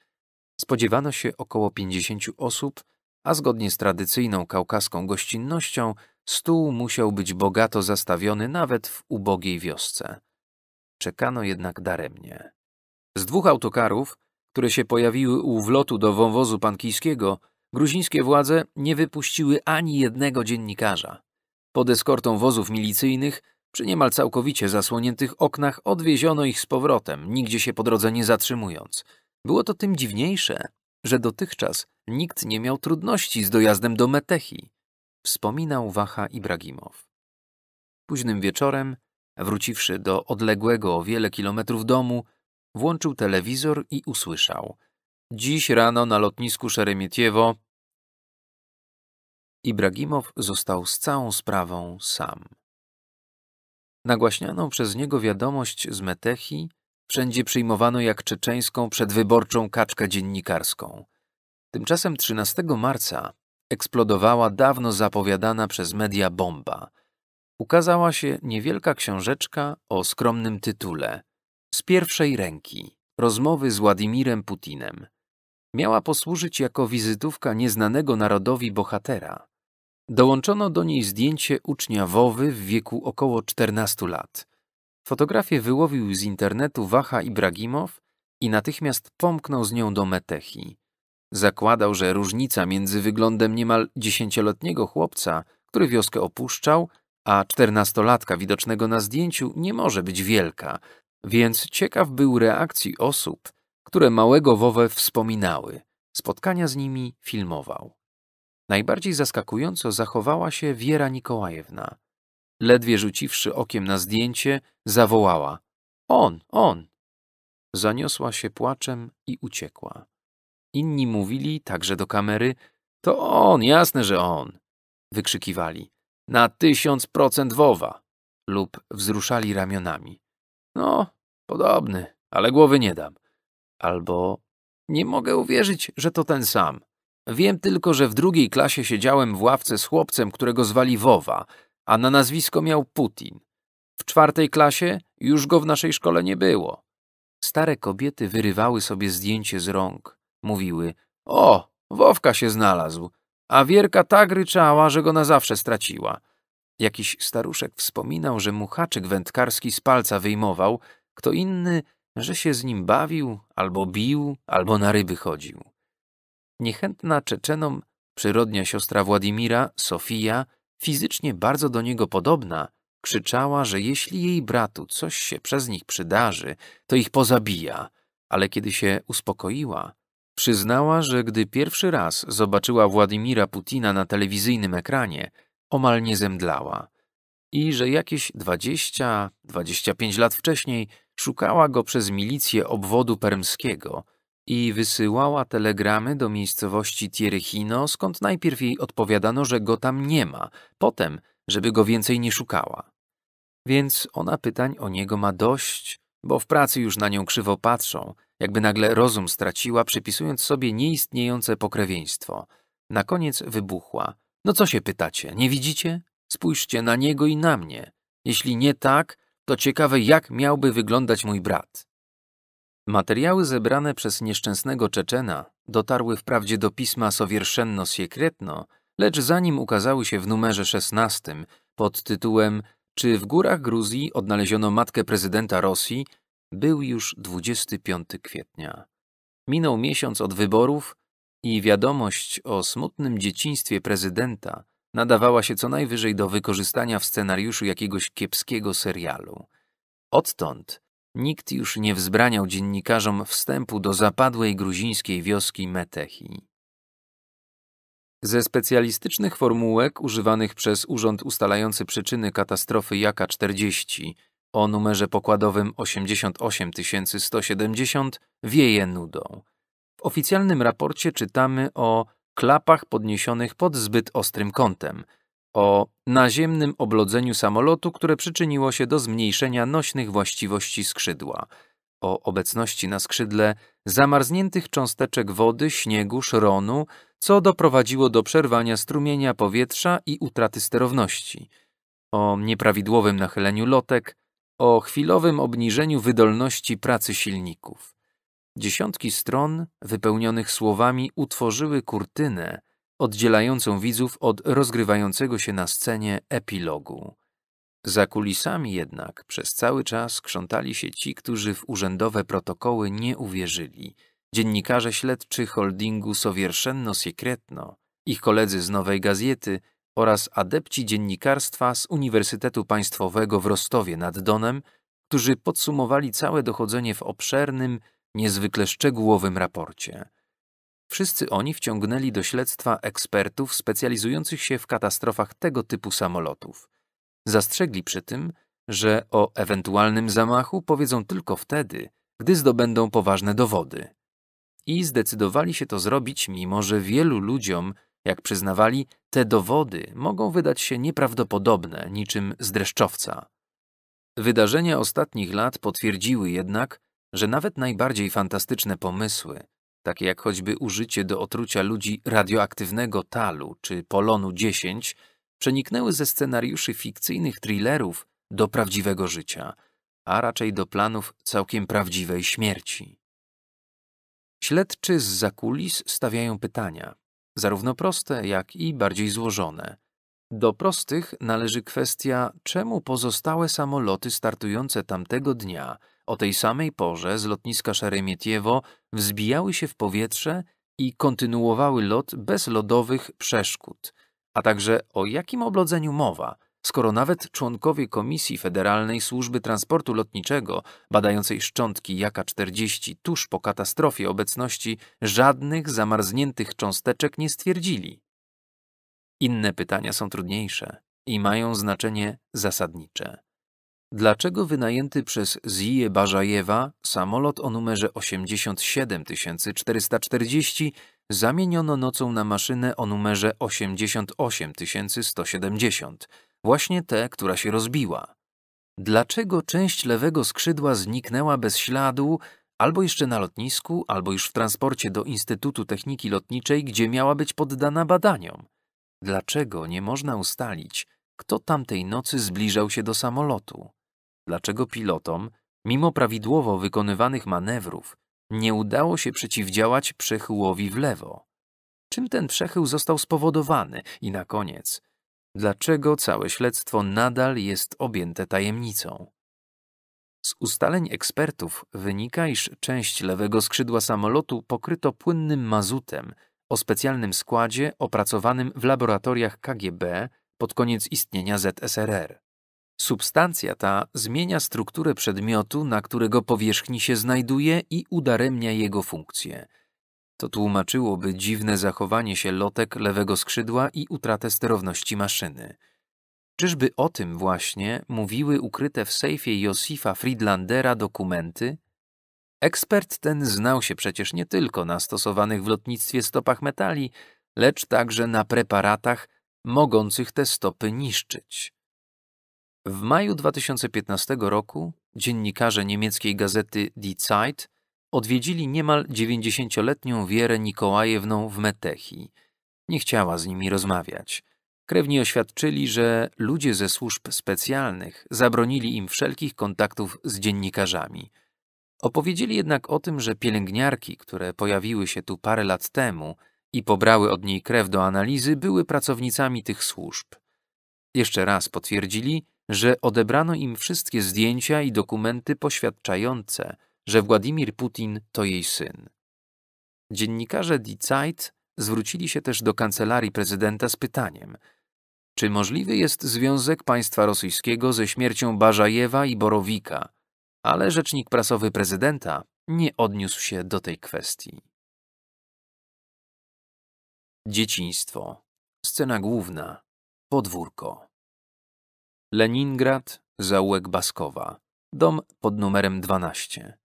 spodziewano się około 50 osób, a zgodnie z tradycyjną kaukaską gościnnością stół musiał być bogato zastawiony nawet w ubogiej wiosce. Czekano jednak daremnie. Z dwóch autokarów, które się pojawiły u wlotu do wąwozu pankijskiego, gruzińskie władze nie wypuściły ani jednego dziennikarza. Pod eskortą wozów milicyjnych, przy niemal całkowicie zasłoniętych oknach, odwieziono ich z powrotem, nigdzie się po drodze nie zatrzymując – było to tym dziwniejsze, że dotychczas nikt nie miał trudności z dojazdem do Metechi, wspominał Waha Ibragimow. Późnym wieczorem, wróciwszy do odległego o wiele kilometrów domu, włączył telewizor i usłyszał. Dziś rano na lotnisku Szeremietiewo Ibragimow został z całą sprawą sam. Nagłaśnianą przez niego wiadomość z Metechi wszędzie przyjmowano jak czeczeńską przedwyborczą kaczkę dziennikarską. Tymczasem 13 marca eksplodowała dawno zapowiadana przez media bomba. Ukazała się niewielka książeczka o skromnym tytule Z pierwszej ręki rozmowy z Władimirem Putinem. Miała posłużyć jako wizytówka nieznanego narodowi bohatera. Dołączono do niej zdjęcie ucznia Wowy w wieku około 14 lat – Fotografię wyłowił z internetu Waha Ibragimow i natychmiast pomknął z nią do Metechi. Zakładał, że różnica między wyglądem niemal dziesięcioletniego chłopca, który wioskę opuszczał, a czternastolatka widocznego na zdjęciu nie może być wielka, więc ciekaw był reakcji osób, które małego Wowę wspominały. Spotkania z nimi filmował. Najbardziej zaskakująco zachowała się Wiera Nikołajewna. Ledwie rzuciwszy okiem na zdjęcie, zawołała: On, on! Zaniosła się płaczem i uciekła. Inni mówili także do kamery: To on, jasne, że on! Wykrzykiwali: Na tysiąc procent wowa! Lub wzruszali ramionami: No, podobny, ale głowy nie dam. Albo nie mogę uwierzyć, że to ten sam. Wiem tylko, że w drugiej klasie siedziałem w ławce z chłopcem, którego zwali Wowa a na nazwisko miał Putin. W czwartej klasie już go w naszej szkole nie było. Stare kobiety wyrywały sobie zdjęcie z rąk. Mówiły, o, Wowka się znalazł, a Wierka tak ryczała, że go na zawsze straciła. Jakiś staruszek wspominał, że muchaczyk wędkarski z palca wyjmował, kto inny, że się z nim bawił, albo bił, albo na ryby chodził. Niechętna Czeczenom przyrodnia siostra Władimira, Sofia, fizycznie bardzo do niego podobna, krzyczała, że jeśli jej bratu coś się przez nich przydarzy, to ich pozabija, ale kiedy się uspokoiła, przyznała, że gdy pierwszy raz zobaczyła Władimira Putina na telewizyjnym ekranie, omal nie zemdlała i że jakieś 20-25 lat wcześniej szukała go przez milicję obwodu permskiego – i wysyłała telegramy do miejscowości Tierechino, skąd najpierw jej odpowiadano, że go tam nie ma, potem, żeby go więcej nie szukała. Więc ona pytań o niego ma dość, bo w pracy już na nią krzywo patrzą, jakby nagle rozum straciła, przypisując sobie nieistniejące pokrewieństwo. Na koniec wybuchła. No co się pytacie, nie widzicie? Spójrzcie na niego i na mnie. Jeśli nie tak, to ciekawe, jak miałby wyglądać mój brat. Materiały zebrane przez nieszczęsnego Czeczena dotarły wprawdzie do pisma Sowierszenno Sekretno, lecz zanim ukazały się w numerze 16 pod tytułem Czy w górach Gruzji odnaleziono matkę prezydenta Rosji, był już 25 kwietnia. Minął miesiąc od wyborów i wiadomość o smutnym dzieciństwie prezydenta nadawała się co najwyżej do wykorzystania w scenariuszu jakiegoś kiepskiego serialu. Odtąd nikt już nie wzbraniał dziennikarzom wstępu do zapadłej gruzińskiej wioski Metechi. Ze specjalistycznych formułek używanych przez Urząd Ustalający Przyczyny Katastrofy Jaka 40 o numerze pokładowym 88170 wieje nudą. W oficjalnym raporcie czytamy o klapach podniesionych pod zbyt ostrym kątem – o naziemnym oblodzeniu samolotu, które przyczyniło się do zmniejszenia nośnych właściwości skrzydła, o obecności na skrzydle zamarzniętych cząsteczek wody, śniegu, szronu, co doprowadziło do przerwania strumienia powietrza i utraty sterowności, o nieprawidłowym nachyleniu lotek, o chwilowym obniżeniu wydolności pracy silników. Dziesiątki stron, wypełnionych słowami, utworzyły kurtynę, oddzielającą widzów od rozgrywającego się na scenie epilogu. Za kulisami jednak przez cały czas krzątali się ci, którzy w urzędowe protokoły nie uwierzyli. Dziennikarze śledczy holdingu Sowierszenno Sekretno, ich koledzy z Nowej Gazety oraz adepci dziennikarstwa z Uniwersytetu Państwowego w Rostowie nad Donem, którzy podsumowali całe dochodzenie w obszernym, niezwykle szczegółowym raporcie. Wszyscy oni wciągnęli do śledztwa ekspertów specjalizujących się w katastrofach tego typu samolotów. Zastrzegli przy tym, że o ewentualnym zamachu powiedzą tylko wtedy, gdy zdobędą poważne dowody. I zdecydowali się to zrobić, mimo że wielu ludziom, jak przyznawali, te dowody mogą wydać się nieprawdopodobne, niczym zdreszczowca. Wydarzenia ostatnich lat potwierdziły jednak, że nawet najbardziej fantastyczne pomysły, takie jak choćby użycie do otrucia ludzi radioaktywnego talu czy polonu 10, przeniknęły ze scenariuszy fikcyjnych thrillerów do prawdziwego życia, a raczej do planów całkiem prawdziwej śmierci. Śledczy z zakulis stawiają pytania, zarówno proste, jak i bardziej złożone. Do prostych należy kwestia, czemu pozostałe samoloty startujące tamtego dnia – o tej samej porze z lotniska Szeremietiewo wzbijały się w powietrze i kontynuowały lot bez lodowych przeszkód. A także o jakim oblodzeniu mowa, skoro nawet członkowie Komisji Federalnej Służby Transportu Lotniczego badającej szczątki Jaka-40 tuż po katastrofie obecności żadnych zamarzniętych cząsteczek nie stwierdzili. Inne pytania są trudniejsze i mają znaczenie zasadnicze dlaczego wynajęty przez Zije Barzajewa samolot o numerze 87440 zamieniono nocą na maszynę o numerze 88170, właśnie tę, która się rozbiła. Dlaczego część lewego skrzydła zniknęła bez śladu, albo jeszcze na lotnisku, albo już w transporcie do Instytutu Techniki Lotniczej, gdzie miała być poddana badaniom? Dlaczego nie można ustalić, kto tamtej nocy zbliżał się do samolotu? dlaczego pilotom, mimo prawidłowo wykonywanych manewrów, nie udało się przeciwdziałać przechyłowi w lewo. Czym ten przechył został spowodowany i na koniec, dlaczego całe śledztwo nadal jest objęte tajemnicą? Z ustaleń ekspertów wynika, iż część lewego skrzydła samolotu pokryto płynnym mazutem o specjalnym składzie opracowanym w laboratoriach KGB pod koniec istnienia ZSRR. Substancja ta zmienia strukturę przedmiotu, na którego powierzchni się znajduje i udaremnia jego funkcję. To tłumaczyłoby dziwne zachowanie się lotek lewego skrzydła i utratę sterowności maszyny. Czyżby o tym właśnie mówiły ukryte w sejfie Josifa Friedlandera dokumenty? Ekspert ten znał się przecież nie tylko na stosowanych w lotnictwie stopach metali, lecz także na preparatach mogących te stopy niszczyć. W maju 2015 roku dziennikarze niemieckiej gazety Die Zeit odwiedzili niemal 90-letnią Wierę Nikołajewną w Metechi. Nie chciała z nimi rozmawiać. Krewni oświadczyli, że ludzie ze służb specjalnych zabronili im wszelkich kontaktów z dziennikarzami. Opowiedzieli jednak o tym, że pielęgniarki, które pojawiły się tu parę lat temu i pobrały od niej krew do analizy, były pracownicami tych służb. Jeszcze raz potwierdzili, że odebrano im wszystkie zdjęcia i dokumenty poświadczające, że Władimir Putin to jej syn. Dziennikarze Die Zeit zwrócili się też do kancelarii prezydenta z pytaniem, czy możliwy jest związek państwa rosyjskiego ze śmiercią Barzajewa i Borowika, ale rzecznik prasowy prezydenta nie odniósł się do tej kwestii. Dzieciństwo. Scena główna. Podwórko. Leningrad, zaułek Baskowa, dom pod numerem 12.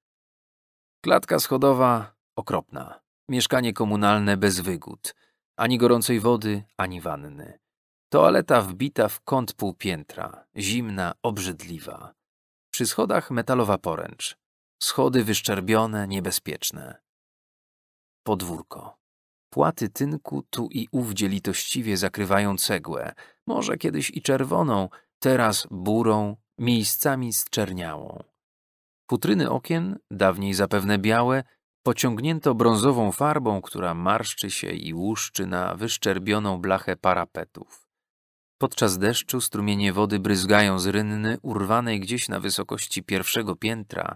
Klatka schodowa okropna, mieszkanie komunalne bez wygód, ani gorącej wody, ani wanny. Toaleta wbita w kąt półpiętra, zimna, obrzydliwa. Przy schodach metalowa poręcz. Schody wyszczerbione, niebezpieczne. Podwórko. Płaty tynku tu i ówdzie litościwie zakrywają cegłę, może kiedyś i czerwoną, teraz burą, miejscami zczerniałą. Futryny okien, dawniej zapewne białe, pociągnięto brązową farbą, która marszczy się i łuszczy na wyszczerbioną blachę parapetów. Podczas deszczu strumienie wody bryzgają z rynny urwanej gdzieś na wysokości pierwszego piętra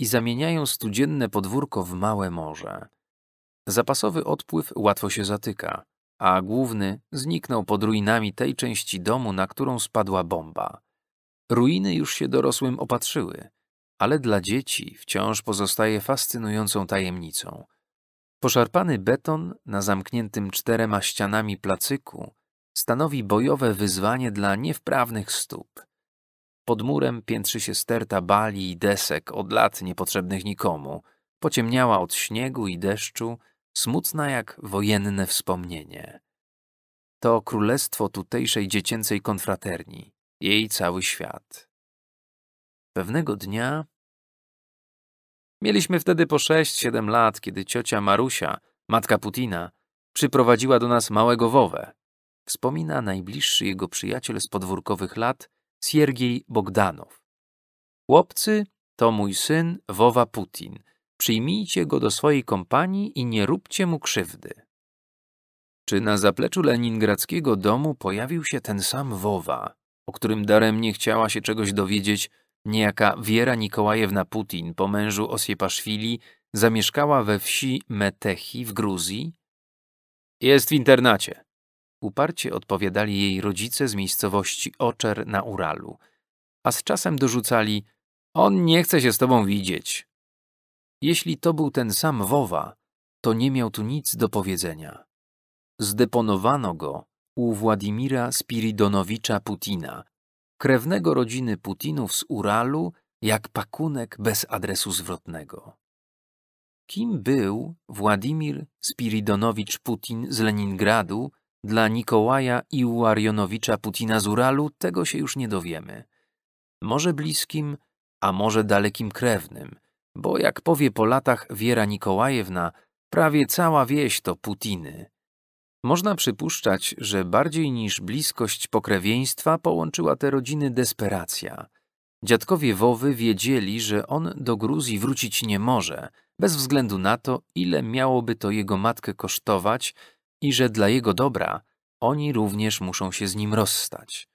i zamieniają studzienne podwórko w małe morze. Zapasowy odpływ łatwo się zatyka a główny zniknął pod ruinami tej części domu, na którą spadła bomba. Ruiny już się dorosłym opatrzyły, ale dla dzieci wciąż pozostaje fascynującą tajemnicą. Poszarpany beton na zamkniętym czterema ścianami placyku stanowi bojowe wyzwanie dla niewprawnych stóp. Pod murem piętrzy się sterta bali i desek od lat niepotrzebnych nikomu, pociemniała od śniegu i deszczu, smutna jak wojenne wspomnienie. To królestwo tutejszej dziecięcej konfraterni, jej cały świat. Pewnego dnia... Mieliśmy wtedy po sześć-siedem lat, kiedy ciocia Marusia, matka Putina, przyprowadziła do nas małego Wowę. Wspomina najbliższy jego przyjaciel z podwórkowych lat, Siergiej Bogdanow. Chłopcy to mój syn Wowa Putin, Przyjmijcie go do swojej kompanii i nie róbcie mu krzywdy. Czy na zapleczu leningradzkiego domu pojawił się ten sam Wowa, o którym daremnie chciała się czegoś dowiedzieć niejaka Wiera Nikołajewna Putin po mężu Osiepaszwili zamieszkała we wsi Metechi w Gruzji? Jest w internacie. Uparcie odpowiadali jej rodzice z miejscowości Oczer na Uralu, a z czasem dorzucali – on nie chce się z tobą widzieć. Jeśli to był ten sam Wowa, to nie miał tu nic do powiedzenia. Zdeponowano go u Władimira Spiridonowicza Putina, krewnego rodziny Putinów z Uralu, jak pakunek bez adresu zwrotnego. Kim był Władimir Spiridonowicz Putin z Leningradu dla Nikołaja Iuarionowicza Putina z Uralu, tego się już nie dowiemy. Może bliskim, a może dalekim krewnym – bo jak powie po latach Wiera Nikołajewna, prawie cała wieś to Putiny. Można przypuszczać, że bardziej niż bliskość pokrewieństwa połączyła te rodziny desperacja. Dziadkowie Wowy wiedzieli, że on do Gruzji wrócić nie może, bez względu na to, ile miałoby to jego matkę kosztować i że dla jego dobra oni również muszą się z nim rozstać.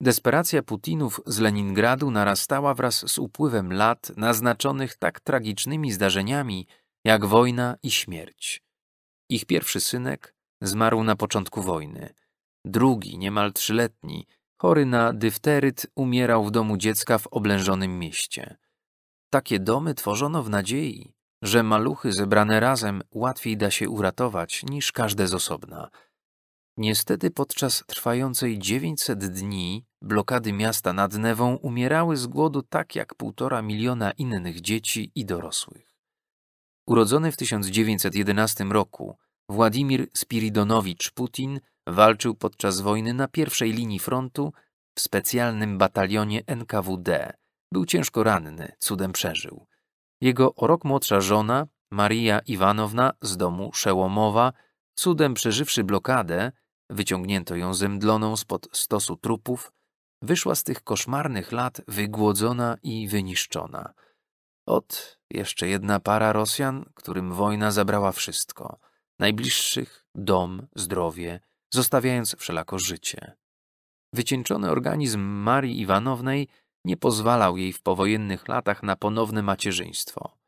Desperacja Putinów z Leningradu narastała wraz z upływem lat naznaczonych tak tragicznymi zdarzeniami jak wojna i śmierć. Ich pierwszy synek zmarł na początku wojny. Drugi, niemal trzyletni, chory na dyfteryt, umierał w domu dziecka w oblężonym mieście. Takie domy tworzono w nadziei, że maluchy zebrane razem łatwiej da się uratować niż każde z osobna – Niestety podczas trwającej 900 dni blokady miasta nad Newą umierały z głodu tak jak półtora miliona innych dzieci i dorosłych. Urodzony w 1911 roku, Władimir Spiridonowicz Putin walczył podczas wojny na pierwszej linii frontu w specjalnym batalionie NKWD. Był ciężko ranny, cudem przeżył. Jego o rok młodsza żona, Maria Iwanowna z domu Szełomowa, cudem przeżywszy blokadę, Wyciągnięto ją zemdloną spod stosu trupów, wyszła z tych koszmarnych lat wygłodzona i wyniszczona. Ot, jeszcze jedna para Rosjan, którym wojna zabrała wszystko. Najbliższych, dom, zdrowie, zostawiając wszelako życie. Wycieńczony organizm Marii Iwanownej nie pozwalał jej w powojennych latach na ponowne macierzyństwo.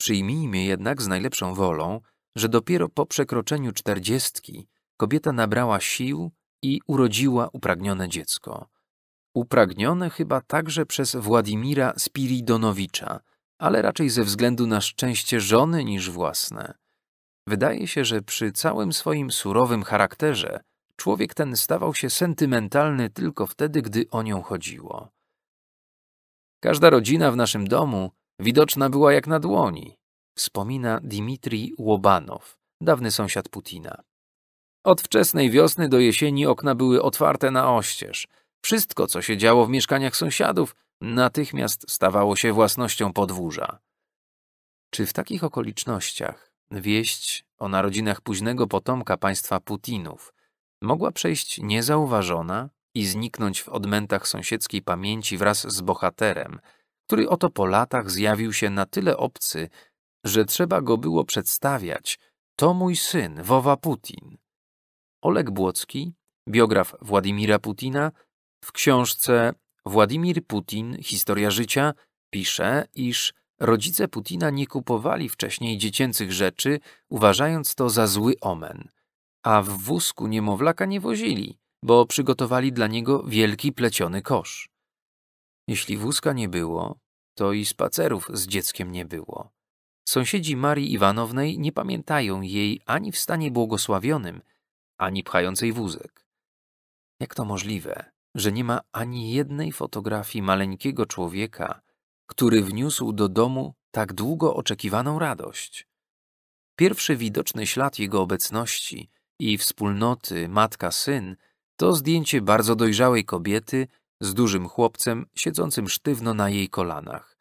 Przyjmijmy jednak z najlepszą wolą, że dopiero po przekroczeniu czterdziestki kobieta nabrała sił i urodziła upragnione dziecko. Upragnione chyba także przez Władimira Spiridonowicza, ale raczej ze względu na szczęście żony niż własne. Wydaje się, że przy całym swoim surowym charakterze człowiek ten stawał się sentymentalny tylko wtedy, gdy o nią chodziło. Każda rodzina w naszym domu widoczna była jak na dłoni, wspomina Dmitrij Łobanow, dawny sąsiad Putina. Od wczesnej wiosny do jesieni okna były otwarte na oścież. Wszystko, co się działo w mieszkaniach sąsiadów, natychmiast stawało się własnością podwórza. Czy w takich okolicznościach wieść o narodzinach późnego potomka państwa Putinów mogła przejść niezauważona i zniknąć w odmętach sąsiedzkiej pamięci wraz z bohaterem, który oto po latach zjawił się na tyle obcy, że trzeba go było przedstawiać. To mój syn, Wowa Putin. Oleg Błocki, biograf Władimira Putina, w książce Władimir Putin Historia życia pisze, iż rodzice Putina nie kupowali wcześniej dziecięcych rzeczy, uważając to za zły omen, a w wózku niemowlaka nie wozili, bo przygotowali dla niego wielki pleciony kosz. Jeśli wózka nie było, to i spacerów z dzieckiem nie było. Sąsiedzi Marii Iwanownej nie pamiętają jej ani w stanie błogosławionym, ani pchającej wózek. Jak to możliwe, że nie ma ani jednej fotografii maleńkiego człowieka, który wniósł do domu tak długo oczekiwaną radość? Pierwszy widoczny ślad jego obecności i wspólnoty matka-syn to zdjęcie bardzo dojrzałej kobiety z dużym chłopcem siedzącym sztywno na jej kolanach.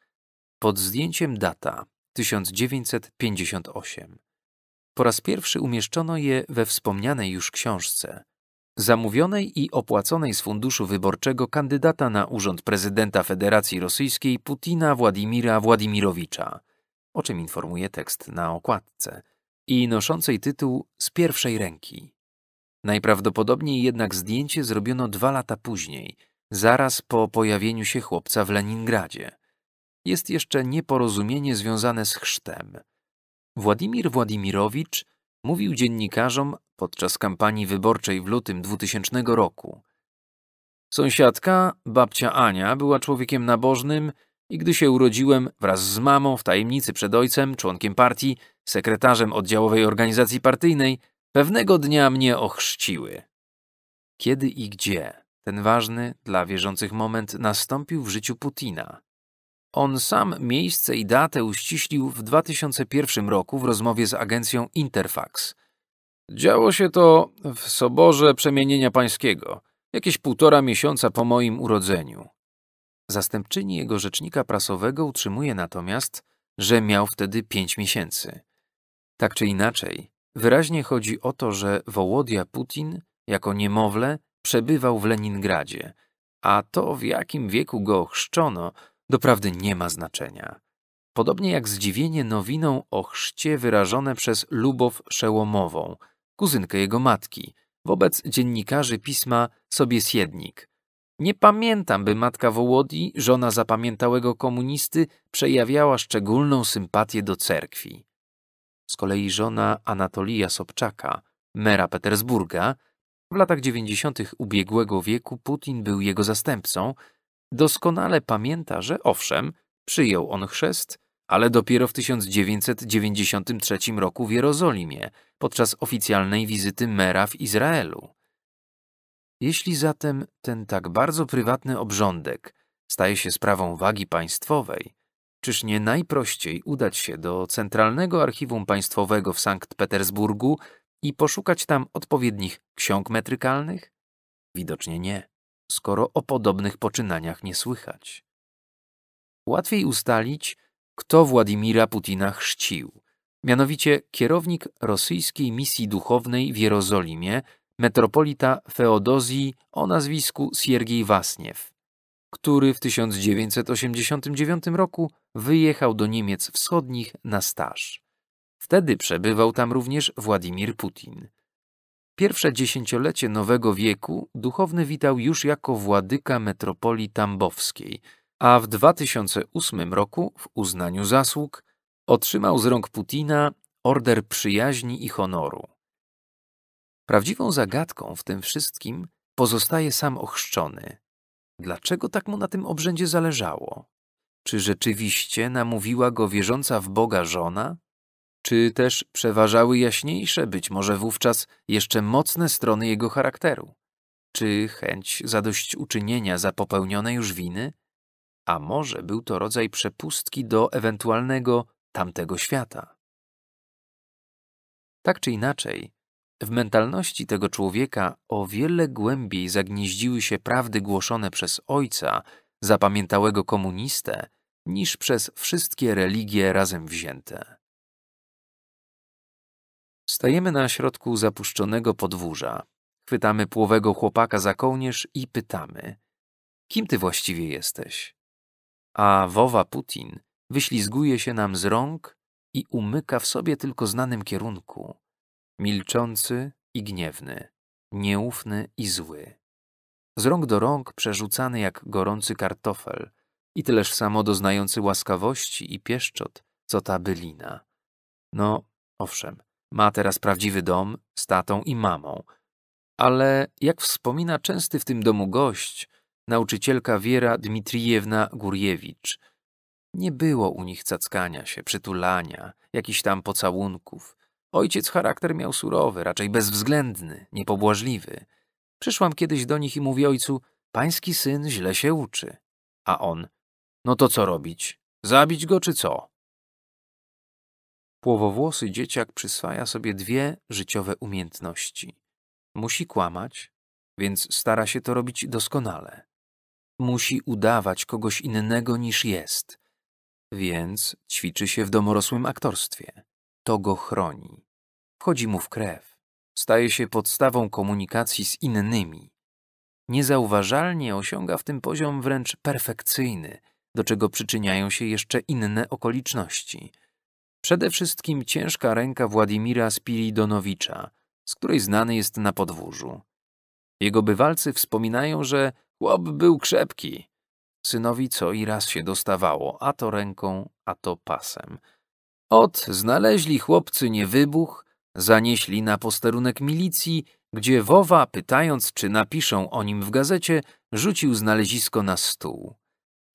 Pod zdjęciem data 1958. Po raz pierwszy umieszczono je we wspomnianej już książce, zamówionej i opłaconej z funduszu wyborczego kandydata na urząd prezydenta Federacji Rosyjskiej Putina Władimira Władimirowicza, o czym informuje tekst na okładce, i noszącej tytuł z pierwszej ręki. Najprawdopodobniej jednak zdjęcie zrobiono dwa lata później, zaraz po pojawieniu się chłopca w Leningradzie. Jest jeszcze nieporozumienie związane z chrztem – Władimir Władimirowicz mówił dziennikarzom podczas kampanii wyborczej w lutym 2000 roku. Sąsiadka, babcia Ania, była człowiekiem nabożnym i gdy się urodziłem wraz z mamą w tajemnicy przed ojcem, członkiem partii, sekretarzem oddziałowej organizacji partyjnej, pewnego dnia mnie ochrzciły. Kiedy i gdzie ten ważny dla wierzących moment nastąpił w życiu Putina? On sam miejsce i datę uściślił w 2001 roku w rozmowie z agencją Interfax. Działo się to w Soborze Przemienienia Pańskiego, jakieś półtora miesiąca po moim urodzeniu. Zastępczyni jego rzecznika prasowego utrzymuje natomiast, że miał wtedy pięć miesięcy. Tak czy inaczej, wyraźnie chodzi o to, że Wołodia Putin jako niemowlę przebywał w Leningradzie, a to w jakim wieku go chrzczono – doprawdy nie ma znaczenia. Podobnie jak zdziwienie nowiną o chrzcie wyrażone przez Lubow Szełomową, kuzynkę jego matki, wobec dziennikarzy pisma Sobiesiednik. Nie pamiętam, by matka Wołodi, żona zapamiętałego komunisty, przejawiała szczególną sympatię do cerkwi. Z kolei żona Anatolija Sobczaka, mera Petersburga, w latach dziewięćdziesiątych ubiegłego wieku Putin był jego zastępcą, Doskonale pamięta, że owszem, przyjął on chrzest, ale dopiero w 1993 roku w Jerozolimie, podczas oficjalnej wizyty mera w Izraelu. Jeśli zatem ten tak bardzo prywatny obrządek staje się sprawą wagi państwowej, czyż nie najprościej udać się do Centralnego Archiwum Państwowego w Sankt Petersburgu i poszukać tam odpowiednich ksiąg metrykalnych? Widocznie nie skoro o podobnych poczynaniach nie słychać. Łatwiej ustalić, kto Władimira Putina chrzcił, mianowicie kierownik rosyjskiej misji duchownej w Jerozolimie, metropolita Feodozji o nazwisku Siergiej Wasniew, który w 1989 roku wyjechał do Niemiec Wschodnich na staż. Wtedy przebywał tam również Władimir Putin. Pierwsze dziesięciolecie nowego wieku duchowny witał już jako władyka metropolii tambowskiej, a w 2008 roku w uznaniu zasług otrzymał z rąk Putina Order Przyjaźni i Honoru. Prawdziwą zagadką w tym wszystkim pozostaje sam ochrzczony. Dlaczego tak mu na tym obrzędzie zależało? Czy rzeczywiście namówiła go wierząca w Boga żona? czy też przeważały jaśniejsze, być może wówczas jeszcze mocne strony jego charakteru, czy chęć zadośćuczynienia za popełnione już winy, a może był to rodzaj przepustki do ewentualnego tamtego świata. Tak czy inaczej, w mentalności tego człowieka o wiele głębiej zagnieździły się prawdy głoszone przez ojca, zapamiętałego komunistę, niż przez wszystkie religie razem wzięte. Stajemy na środku zapuszczonego podwórza. Chwytamy płowego chłopaka za kołnierz i pytamy. Kim ty właściwie jesteś? A Wowa Putin wyślizguje się nam z rąk i umyka w sobie tylko znanym kierunku. Milczący i gniewny, nieufny i zły. Z rąk do rąk przerzucany jak gorący kartofel i tyleż samo doznający łaskawości i pieszczot, co ta bylina. No, owszem, ma teraz prawdziwy dom z tatą i mamą. Ale, jak wspomina częsty w tym domu gość, nauczycielka Wiera Dmitrijewna Gurjewicz, nie było u nich cackania się, przytulania, jakichś tam pocałunków. Ojciec charakter miał surowy, raczej bezwzględny, niepobłażliwy. Przyszłam kiedyś do nich i mówi ojcu, pański syn źle się uczy. A on, no to co robić? Zabić go czy co? Płowowłosy dzieciak przyswaja sobie dwie życiowe umiejętności. Musi kłamać, więc stara się to robić doskonale. Musi udawać kogoś innego niż jest, więc ćwiczy się w domorosłym aktorstwie. To go chroni. Wchodzi mu w krew. Staje się podstawą komunikacji z innymi. Niezauważalnie osiąga w tym poziom wręcz perfekcyjny, do czego przyczyniają się jeszcze inne okoliczności – Przede wszystkim ciężka ręka Władimira Spiridonowicza, z której znany jest na podwórzu. Jego bywalcy wspominają, że chłop był krzepki. Synowi co i raz się dostawało, a to ręką, a to pasem. Ot znaleźli chłopcy niewybuch, zanieśli na posterunek milicji, gdzie Wowa, pytając, czy napiszą o nim w gazecie, rzucił znalezisko na stół.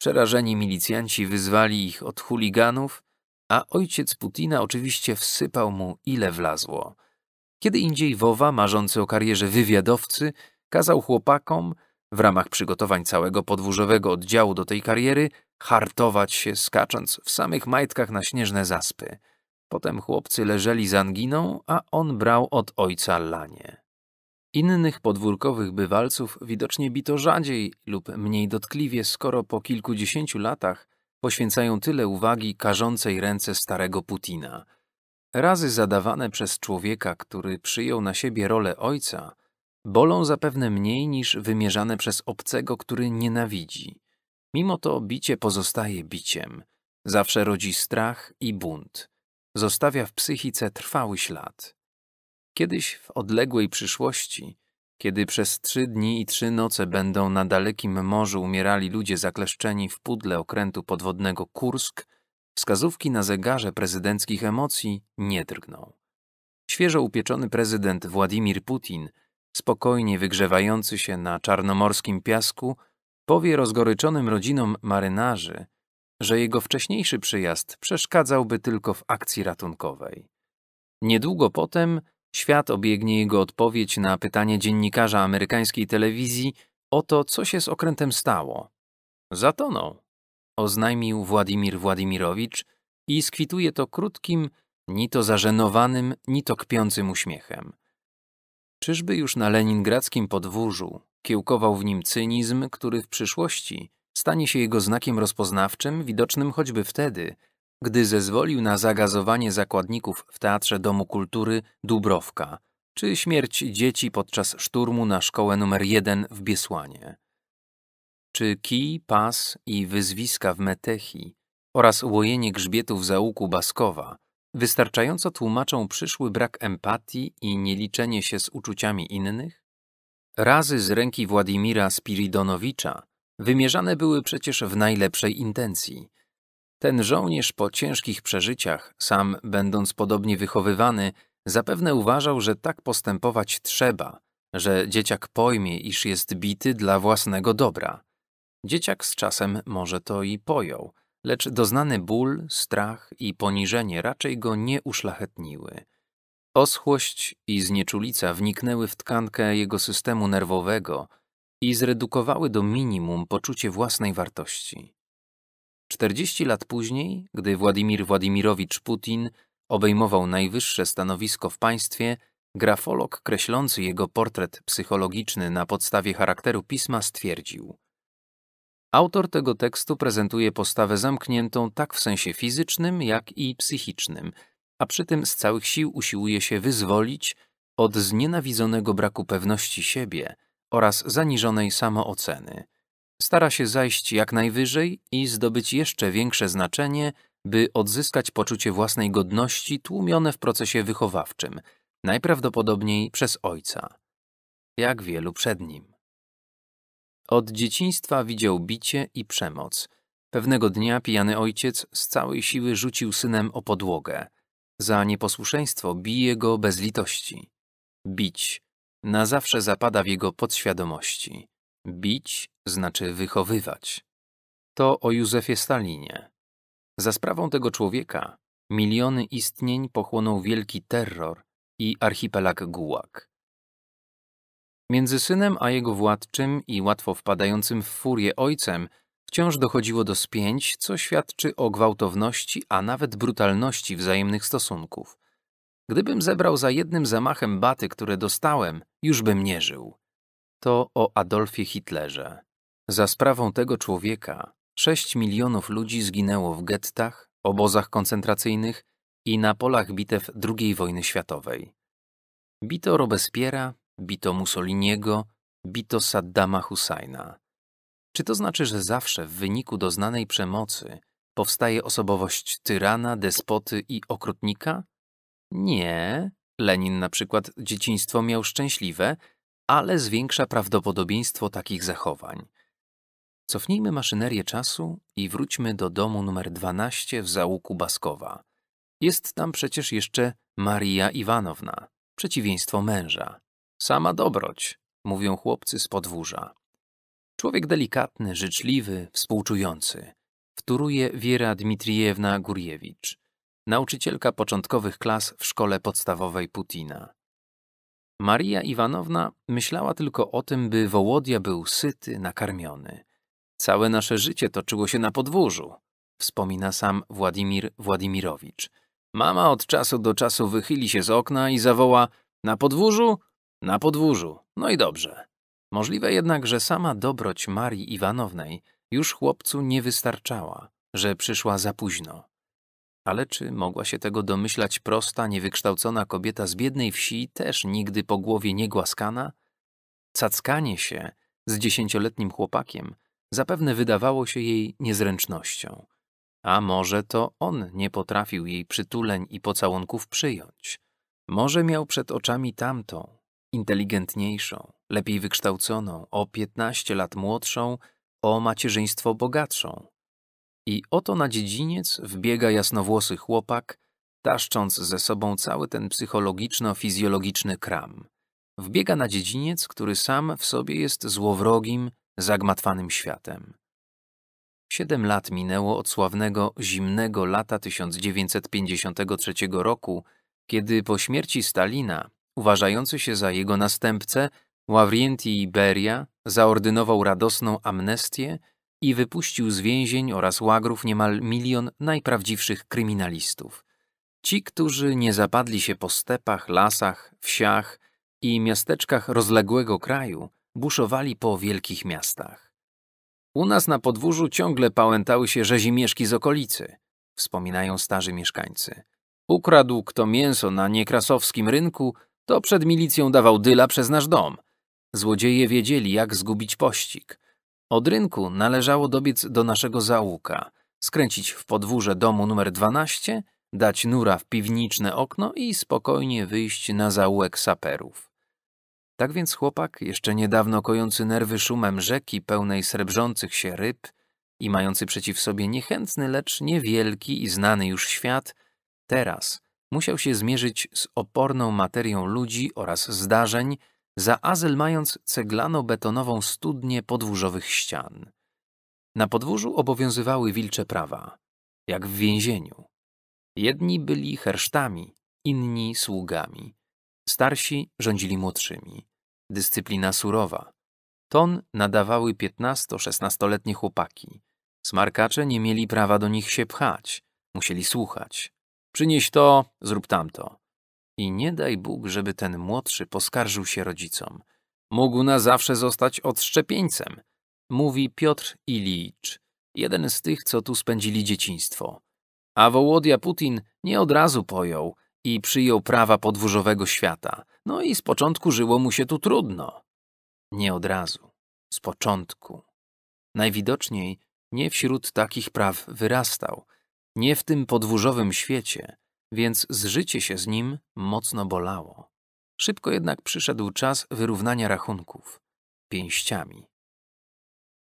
Przerażeni milicjanci wyzwali ich od chuliganów, a ojciec Putina oczywiście wsypał mu ile wlazło. Kiedy indziej Wowa, marzący o karierze wywiadowcy, kazał chłopakom, w ramach przygotowań całego podwórzowego oddziału do tej kariery, hartować się, skacząc w samych majtkach na śnieżne zaspy. Potem chłopcy leżeli z anginą, a on brał od ojca lanie. Innych podwórkowych bywalców widocznie bito rzadziej lub mniej dotkliwie, skoro po kilkudziesięciu latach poświęcają tyle uwagi karzącej ręce starego Putina. Razy zadawane przez człowieka, który przyjął na siebie rolę ojca, bolą zapewne mniej niż wymierzane przez obcego, który nienawidzi. Mimo to bicie pozostaje biciem. Zawsze rodzi strach i bunt. Zostawia w psychice trwały ślad. Kiedyś w odległej przyszłości kiedy przez trzy dni i trzy noce będą na dalekim morzu umierali ludzie zakleszczeni w pudle okrętu podwodnego Kursk, wskazówki na zegarze prezydenckich emocji nie drgną. Świeżo upieczony prezydent Władimir Putin, spokojnie wygrzewający się na czarnomorskim piasku, powie rozgoryczonym rodzinom marynarzy, że jego wcześniejszy przyjazd przeszkadzałby tylko w akcji ratunkowej. Niedługo potem Świat obiegnie jego odpowiedź na pytanie dziennikarza amerykańskiej telewizji o to, co się z okrętem stało. Zatonął, oznajmił Władimir Władimirowicz i skwituje to krótkim, ni to zażenowanym, ni to kpiącym uśmiechem. Czyżby już na leningradzkim podwórzu kiełkował w nim cynizm, który w przyszłości stanie się jego znakiem rozpoznawczym, widocznym choćby wtedy, gdy zezwolił na zagazowanie zakładników w Teatrze Domu Kultury Dubrowka, czy śmierć dzieci podczas szturmu na szkołę numer 1 w Biesłanie. Czy kij, pas i wyzwiska w Metechi oraz łojenie grzbietów załuku Baskowa wystarczająco tłumaczą przyszły brak empatii i nieliczenie się z uczuciami innych? Razy z ręki Władimira Spiridonowicza wymierzane były przecież w najlepszej intencji – ten żołnierz po ciężkich przeżyciach, sam będąc podobnie wychowywany, zapewne uważał, że tak postępować trzeba, że dzieciak pojmie, iż jest bity dla własnego dobra. Dzieciak z czasem może to i pojął, lecz doznany ból, strach i poniżenie raczej go nie uszlachetniły. Oschłość i znieczulica wniknęły w tkankę jego systemu nerwowego i zredukowały do minimum poczucie własnej wartości. 40 lat później, gdy Władimir Władimirowicz Putin obejmował najwyższe stanowisko w państwie, grafolog kreślący jego portret psychologiczny na podstawie charakteru pisma stwierdził: Autor tego tekstu prezentuje postawę zamkniętą tak w sensie fizycznym, jak i psychicznym, a przy tym z całych sił usiłuje się wyzwolić od znienawidzonego braku pewności siebie oraz zaniżonej samooceny. Stara się zajść jak najwyżej i zdobyć jeszcze większe znaczenie, by odzyskać poczucie własnej godności tłumione w procesie wychowawczym, najprawdopodobniej przez ojca, jak wielu przed nim. Od dzieciństwa widział bicie i przemoc. Pewnego dnia pijany ojciec z całej siły rzucił synem o podłogę. Za nieposłuszeństwo bije go bez litości. Bić na zawsze zapada w jego podświadomości. Bić znaczy wychowywać. To o Józefie Stalinie. Za sprawą tego człowieka miliony istnień pochłonął wielki terror i archipelag Gułak. Między synem a jego władczym i łatwo wpadającym w furię ojcem wciąż dochodziło do spięć, co świadczy o gwałtowności, a nawet brutalności wzajemnych stosunków. Gdybym zebrał za jednym zamachem baty, które dostałem, już bym nie żył to o Adolfie Hitlerze. Za sprawą tego człowieka 6 milionów ludzi zginęło w gettach, obozach koncentracyjnych i na polach bitew II wojny światowej. Bito Robespiera, bito Mussoliniego, bito Saddama Husajna. Czy to znaczy, że zawsze w wyniku doznanej przemocy powstaje osobowość tyrana, despoty i okrutnika? Nie. Lenin na przykład dzieciństwo miał szczęśliwe, ale zwiększa prawdopodobieństwo takich zachowań. Cofnijmy maszynerię czasu i wróćmy do domu numer 12 w załuku Baskowa. Jest tam przecież jeszcze Maria Iwanowna, przeciwieństwo męża. Sama dobroć, mówią chłopcy z podwórza. Człowiek delikatny, życzliwy, współczujący. Wtóruje Wiera Dmitrijewna Gurjewicz, nauczycielka początkowych klas w szkole podstawowej Putina. Maria Iwanowna myślała tylko o tym, by Wołodia był syty, nakarmiony. Całe nasze życie toczyło się na podwórzu, wspomina sam Władimir Władimirowicz. Mama od czasu do czasu wychyli się z okna i zawoła na podwórzu, na podwórzu, no i dobrze. Możliwe jednak, że sama dobroć Marii Iwanownej już chłopcu nie wystarczała, że przyszła za późno. Ale czy mogła się tego domyślać prosta, niewykształcona kobieta z biednej wsi, też nigdy po głowie nie głaskana? Cackanie się z dziesięcioletnim chłopakiem zapewne wydawało się jej niezręcznością. A może to on nie potrafił jej przytuleń i pocałunków przyjąć. Może miał przed oczami tamtą, inteligentniejszą, lepiej wykształconą, o piętnaście lat młodszą, o macierzyństwo bogatszą, i oto na dziedziniec wbiega jasnowłosy chłopak, taszcząc ze sobą cały ten psychologiczno-fizjologiczny kram. Wbiega na dziedziniec, który sam w sobie jest złowrogim, zagmatwanym światem. Siedem lat minęło od sławnego zimnego lata 1953 roku, kiedy po śmierci Stalina, uważający się za jego następcę, Ławrienti Iberia zaordynował radosną amnestię i wypuścił z więzień oraz łagrów niemal milion najprawdziwszych kryminalistów. Ci, którzy nie zapadli się po stepach, lasach, wsiach i miasteczkach rozległego kraju, buszowali po wielkich miastach. U nas na podwórzu ciągle pałętały się rzezimieszki z okolicy, wspominają starzy mieszkańcy. Ukradł kto mięso na niekrasowskim rynku, to przed milicją dawał dyla przez nasz dom. Złodzieje wiedzieli, jak zgubić pościg – od rynku należało dobiec do naszego załuka, skręcić w podwórze domu numer 12, dać nura w piwniczne okno i spokojnie wyjść na zaułek saperów. Tak więc chłopak, jeszcze niedawno kojący nerwy szumem rzeki pełnej srebrzących się ryb i mający przeciw sobie niechętny, lecz niewielki i znany już świat, teraz musiał się zmierzyć z oporną materią ludzi oraz zdarzeń, za azyl mając ceglano-betonową studnię podwórzowych ścian. Na podwórzu obowiązywały wilcze prawa, jak w więzieniu. Jedni byli hersztami, inni sługami. Starsi rządzili młodszymi. Dyscyplina surowa. Ton nadawały piętnasto-szesnastoletnie chłopaki. Smarkacze nie mieli prawa do nich się pchać. Musieli słuchać. Przynieś to, zrób tamto. I nie daj Bóg, żeby ten młodszy poskarżył się rodzicom. Mógł na zawsze zostać odszczepieńcem, mówi Piotr Ilicz, jeden z tych, co tu spędzili dzieciństwo. A Wołodia Putin nie od razu pojął i przyjął prawa podwórzowego świata. No i z początku żyło mu się tu trudno. Nie od razu, z początku. Najwidoczniej nie wśród takich praw wyrastał, nie w tym podwórzowym świecie, więc zżycie się z nim mocno bolało. Szybko jednak przyszedł czas wyrównania rachunków pięściami.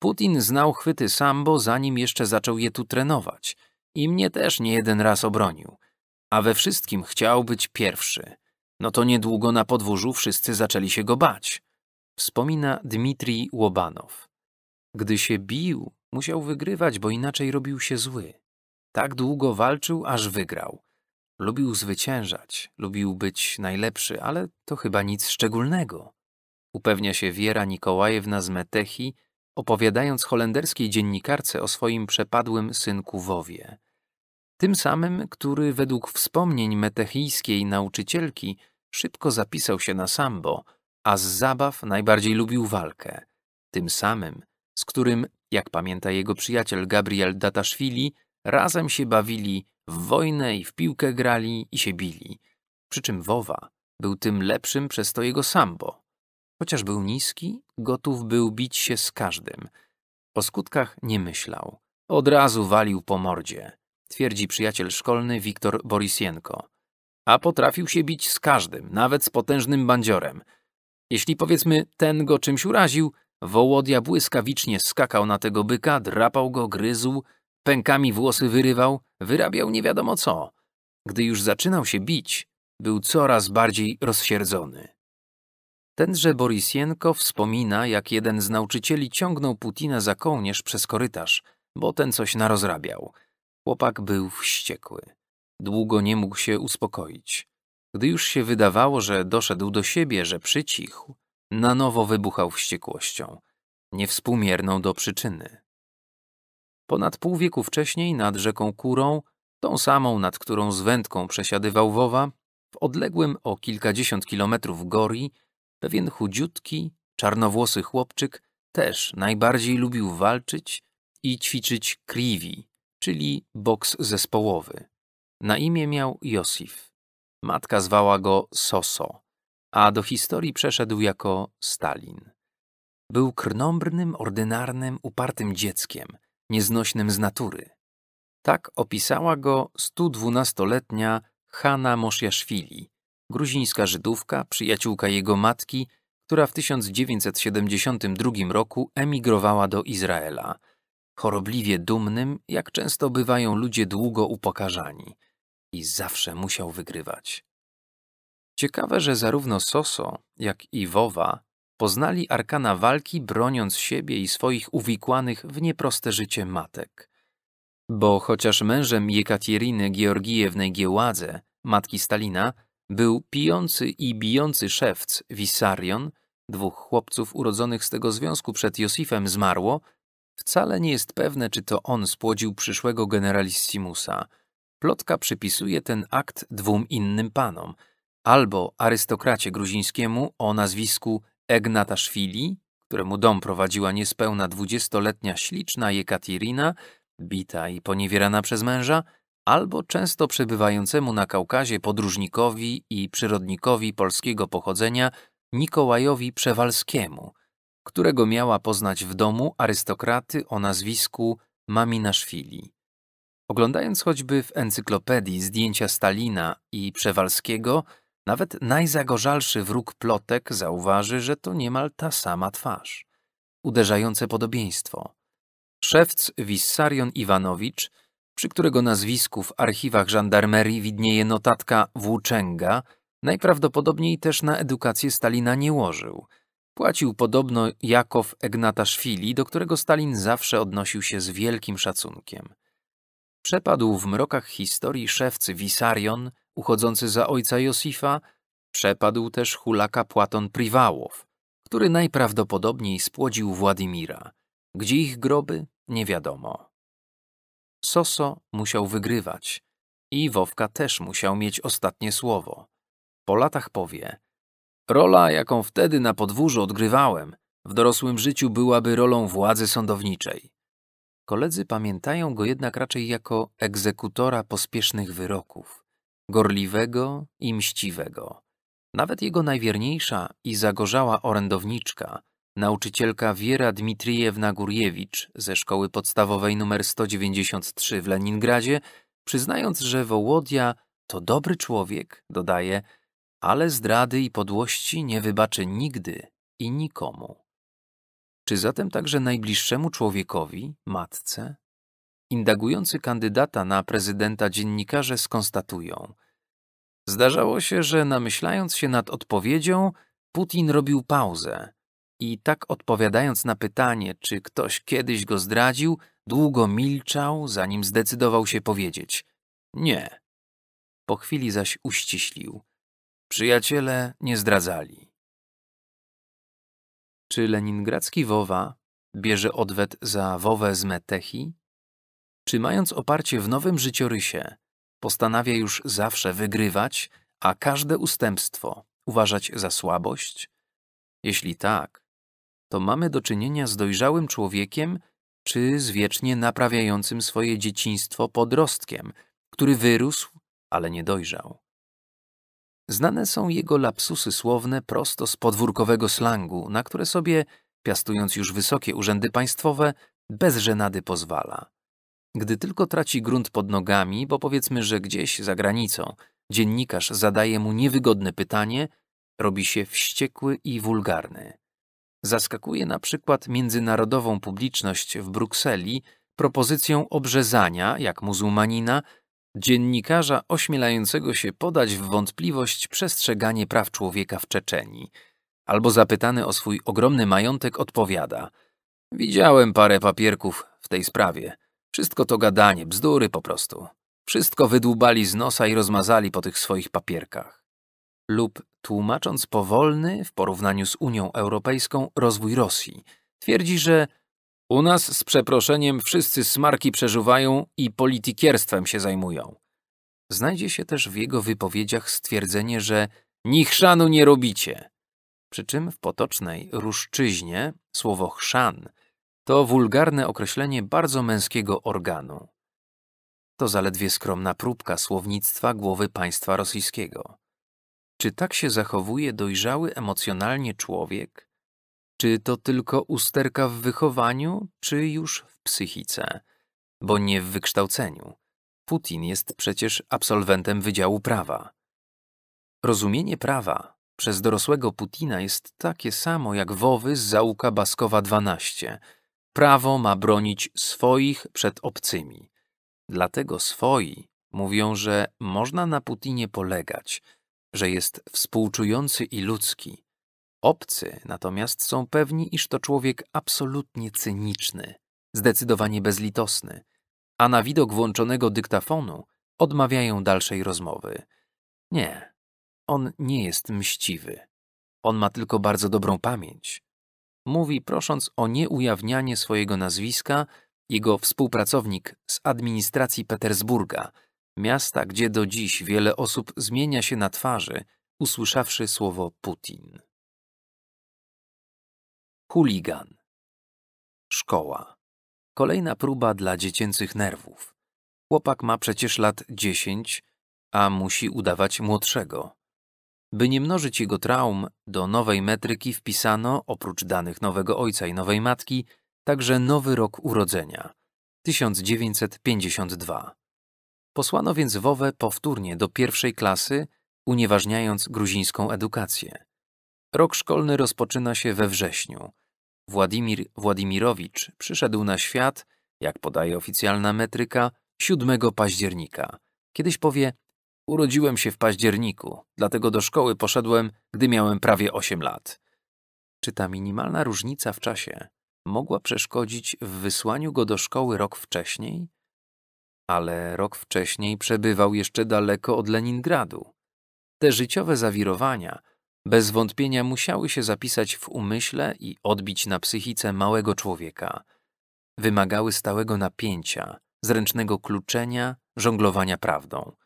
Putin znał chwyty sambo, zanim jeszcze zaczął je tu trenować i mnie też nie jeden raz obronił, a we wszystkim chciał być pierwszy. No to niedługo na podwórzu wszyscy zaczęli się go bać. Wspomina Dmitrij Łobanow. Gdy się bił, musiał wygrywać, bo inaczej robił się zły. Tak długo walczył, aż wygrał. Lubił zwyciężać, lubił być najlepszy, ale to chyba nic szczególnego. Upewnia się Wiera Nikołajewna z Metechi, opowiadając holenderskiej dziennikarce o swoim przepadłym synku Wowie. Tym samym, który według wspomnień metechijskiej nauczycielki szybko zapisał się na sambo, a z zabaw najbardziej lubił walkę. Tym samym, z którym, jak pamięta jego przyjaciel Gabriel Dataszwili, razem się bawili w wojnę i w piłkę grali i się bili. Przy czym Wowa był tym lepszym przez to jego sambo. Chociaż był niski, gotów był bić się z każdym. O skutkach nie myślał. Od razu walił po mordzie, twierdzi przyjaciel szkolny Wiktor Borisienko. A potrafił się bić z każdym, nawet z potężnym bandziorem. Jeśli powiedzmy ten go czymś uraził, Wołodia błyskawicznie skakał na tego byka, drapał go, gryzł, pękami włosy wyrywał, wyrabiał nie wiadomo co. Gdy już zaczynał się bić, był coraz bardziej rozsierdzony. Tenże Borisienko wspomina, jak jeden z nauczycieli ciągnął Putina za kołnierz przez korytarz, bo ten coś narozrabiał. Chłopak był wściekły. Długo nie mógł się uspokoić. Gdy już się wydawało, że doszedł do siebie, że przycichł, na nowo wybuchał wściekłością, niewspółmierną do przyczyny. Ponad pół wieku wcześniej nad rzeką Kurą, tą samą, nad którą z wędką przesiadywał Wowa, w odległym o kilkadziesiąt kilometrów Gori, pewien chudziutki, czarnowłosy chłopczyk też najbardziej lubił walczyć i ćwiczyć kriwi, czyli boks zespołowy. Na imię miał Josif. Matka zwała go Soso, a do historii przeszedł jako Stalin. Był krnąbrnym, ordynarnym, upartym dzieckiem – nieznośnym z natury. Tak opisała go 112-letnia Hanna Mosjaszwili, gruzińska Żydówka, przyjaciółka jego matki, która w 1972 roku emigrowała do Izraela. Chorobliwie dumnym, jak często bywają ludzie długo upokarzani. I zawsze musiał wygrywać. Ciekawe, że zarówno Soso, jak i Wowa poznali arkana walki, broniąc siebie i swoich uwikłanych w nieproste życie matek. Bo chociaż mężem Jekatieriny Georgijewnej Gieładze, matki Stalina, był pijący i bijący szewc Wisarion, dwóch chłopców urodzonych z tego związku przed Josifem zmarło, wcale nie jest pewne, czy to on spłodził przyszłego generalissimusa. Plotka przypisuje ten akt dwóm innym panom, albo arystokracie gruzińskiemu o nazwisku Egnataszwili, któremu dom prowadziła niespełna dwudziestoletnia śliczna Jekatirina, bita i poniewierana przez męża, albo często przebywającemu na Kaukazie podróżnikowi i przyrodnikowi polskiego pochodzenia Nikołajowi Przewalskiemu, którego miała poznać w domu arystokraty o nazwisku Szwili. Oglądając choćby w encyklopedii zdjęcia Stalina i Przewalskiego, nawet najzagorzalszy wróg plotek zauważy, że to niemal ta sama twarz. Uderzające podobieństwo. Szewc Wissarion Iwanowicz, przy którego nazwisku w archiwach żandarmerii widnieje notatka Włóczęga, najprawdopodobniej też na edukację Stalina nie łożył. Płacił podobno Jakow Egnataszwili, do którego Stalin zawsze odnosił się z wielkim szacunkiem. Przepadł w mrokach historii szewcy Wisarion uchodzący za ojca Josifa, przepadł też hulaka Płaton Priwałow, który najprawdopodobniej spłodził Władimira. Gdzie ich groby, nie wiadomo. Soso musiał wygrywać i Wowka też musiał mieć ostatnie słowo. Po latach powie: Rola, jaką wtedy na podwórzu odgrywałem, w dorosłym życiu byłaby rolą władzy sądowniczej. Koledzy pamiętają go jednak raczej jako egzekutora pospiesznych wyroków gorliwego i mściwego. Nawet jego najwierniejsza i zagorzała orędowniczka, nauczycielka Wiera Dmitrijewna Gurjewicz ze szkoły podstawowej nr 193 w Leningradzie, przyznając, że Wołodia to dobry człowiek, dodaje, ale zdrady i podłości nie wybaczy nigdy i nikomu. Czy zatem także najbliższemu człowiekowi, matce, Indagujący kandydata na prezydenta dziennikarze skonstatują. Zdarzało się, że namyślając się nad odpowiedzią, Putin robił pauzę i tak odpowiadając na pytanie, czy ktoś kiedyś go zdradził, długo milczał, zanim zdecydował się powiedzieć nie. Po chwili zaś uściślił. Przyjaciele nie zdradzali. Czy leningradzki Wowa bierze odwet za Wowę z Metechi? czy mając oparcie w nowym życiorysie, postanawia już zawsze wygrywać, a każde ustępstwo uważać za słabość? Jeśli tak, to mamy do czynienia z dojrzałym człowiekiem czy z wiecznie naprawiającym swoje dzieciństwo podrostkiem, który wyrósł, ale nie dojrzał. Znane są jego lapsusy słowne prosto z podwórkowego slangu, na które sobie, piastując już wysokie urzędy państwowe, bez żenady pozwala gdy tylko traci grunt pod nogami, bo powiedzmy, że gdzieś za granicą dziennikarz zadaje mu niewygodne pytanie, robi się wściekły i wulgarny. Zaskakuje na przykład międzynarodową publiczność w Brukseli propozycją obrzezania, jak muzułmanina, dziennikarza ośmielającego się podać w wątpliwość przestrzeganie praw człowieka w Czeczeni. Albo zapytany o swój ogromny majątek odpowiada: Widziałem parę papierków w tej sprawie. Wszystko to gadanie, bzdury po prostu. Wszystko wydłubali z nosa i rozmazali po tych swoich papierkach. Lub tłumacząc powolny, w porównaniu z Unią Europejską, rozwój Rosji, twierdzi, że u nas z przeproszeniem wszyscy smarki przeżuwają i politykierstwem się zajmują. Znajdzie się też w jego wypowiedziach stwierdzenie, że nich szanu nie robicie. Przy czym w potocznej ruszczyźnie słowo chrzan – to wulgarne określenie bardzo męskiego organu. To zaledwie skromna próbka słownictwa głowy państwa rosyjskiego. Czy tak się zachowuje dojrzały emocjonalnie człowiek? Czy to tylko usterka w wychowaniu, czy już w psychice? Bo nie w wykształceniu. Putin jest przecież absolwentem Wydziału Prawa. Rozumienie prawa przez dorosłego Putina jest takie samo jak wowy z zaułka Baskowa 12, Prawo ma bronić swoich przed obcymi. Dlatego swoi mówią, że można na Putinie polegać, że jest współczujący i ludzki. Obcy natomiast są pewni, iż to człowiek absolutnie cyniczny, zdecydowanie bezlitosny, a na widok włączonego dyktafonu odmawiają dalszej rozmowy. Nie, on nie jest mściwy. On ma tylko bardzo dobrą pamięć mówi, prosząc o nieujawnianie swojego nazwiska, jego współpracownik z administracji Petersburga, miasta, gdzie do dziś wiele osób zmienia się na twarzy, usłyszawszy słowo Putin. Chuligan. Szkoła. Kolejna próba dla dziecięcych nerwów. Chłopak ma przecież lat dziesięć, a musi udawać młodszego. By nie mnożyć jego traum, do nowej metryki wpisano, oprócz danych nowego ojca i nowej matki, także nowy rok urodzenia 1952. Posłano więc Wowę powtórnie do pierwszej klasy, unieważniając gruzińską edukację. Rok szkolny rozpoczyna się we wrześniu. Władimir Władimirowicz przyszedł na świat, jak podaje oficjalna metryka, 7 października. Kiedyś powie Urodziłem się w październiku, dlatego do szkoły poszedłem, gdy miałem prawie 8 lat. Czy ta minimalna różnica w czasie mogła przeszkodzić w wysłaniu go do szkoły rok wcześniej? Ale rok wcześniej przebywał jeszcze daleko od Leningradu. Te życiowe zawirowania bez wątpienia musiały się zapisać w umyśle i odbić na psychice małego człowieka. Wymagały stałego napięcia, zręcznego kluczenia, żonglowania prawdą –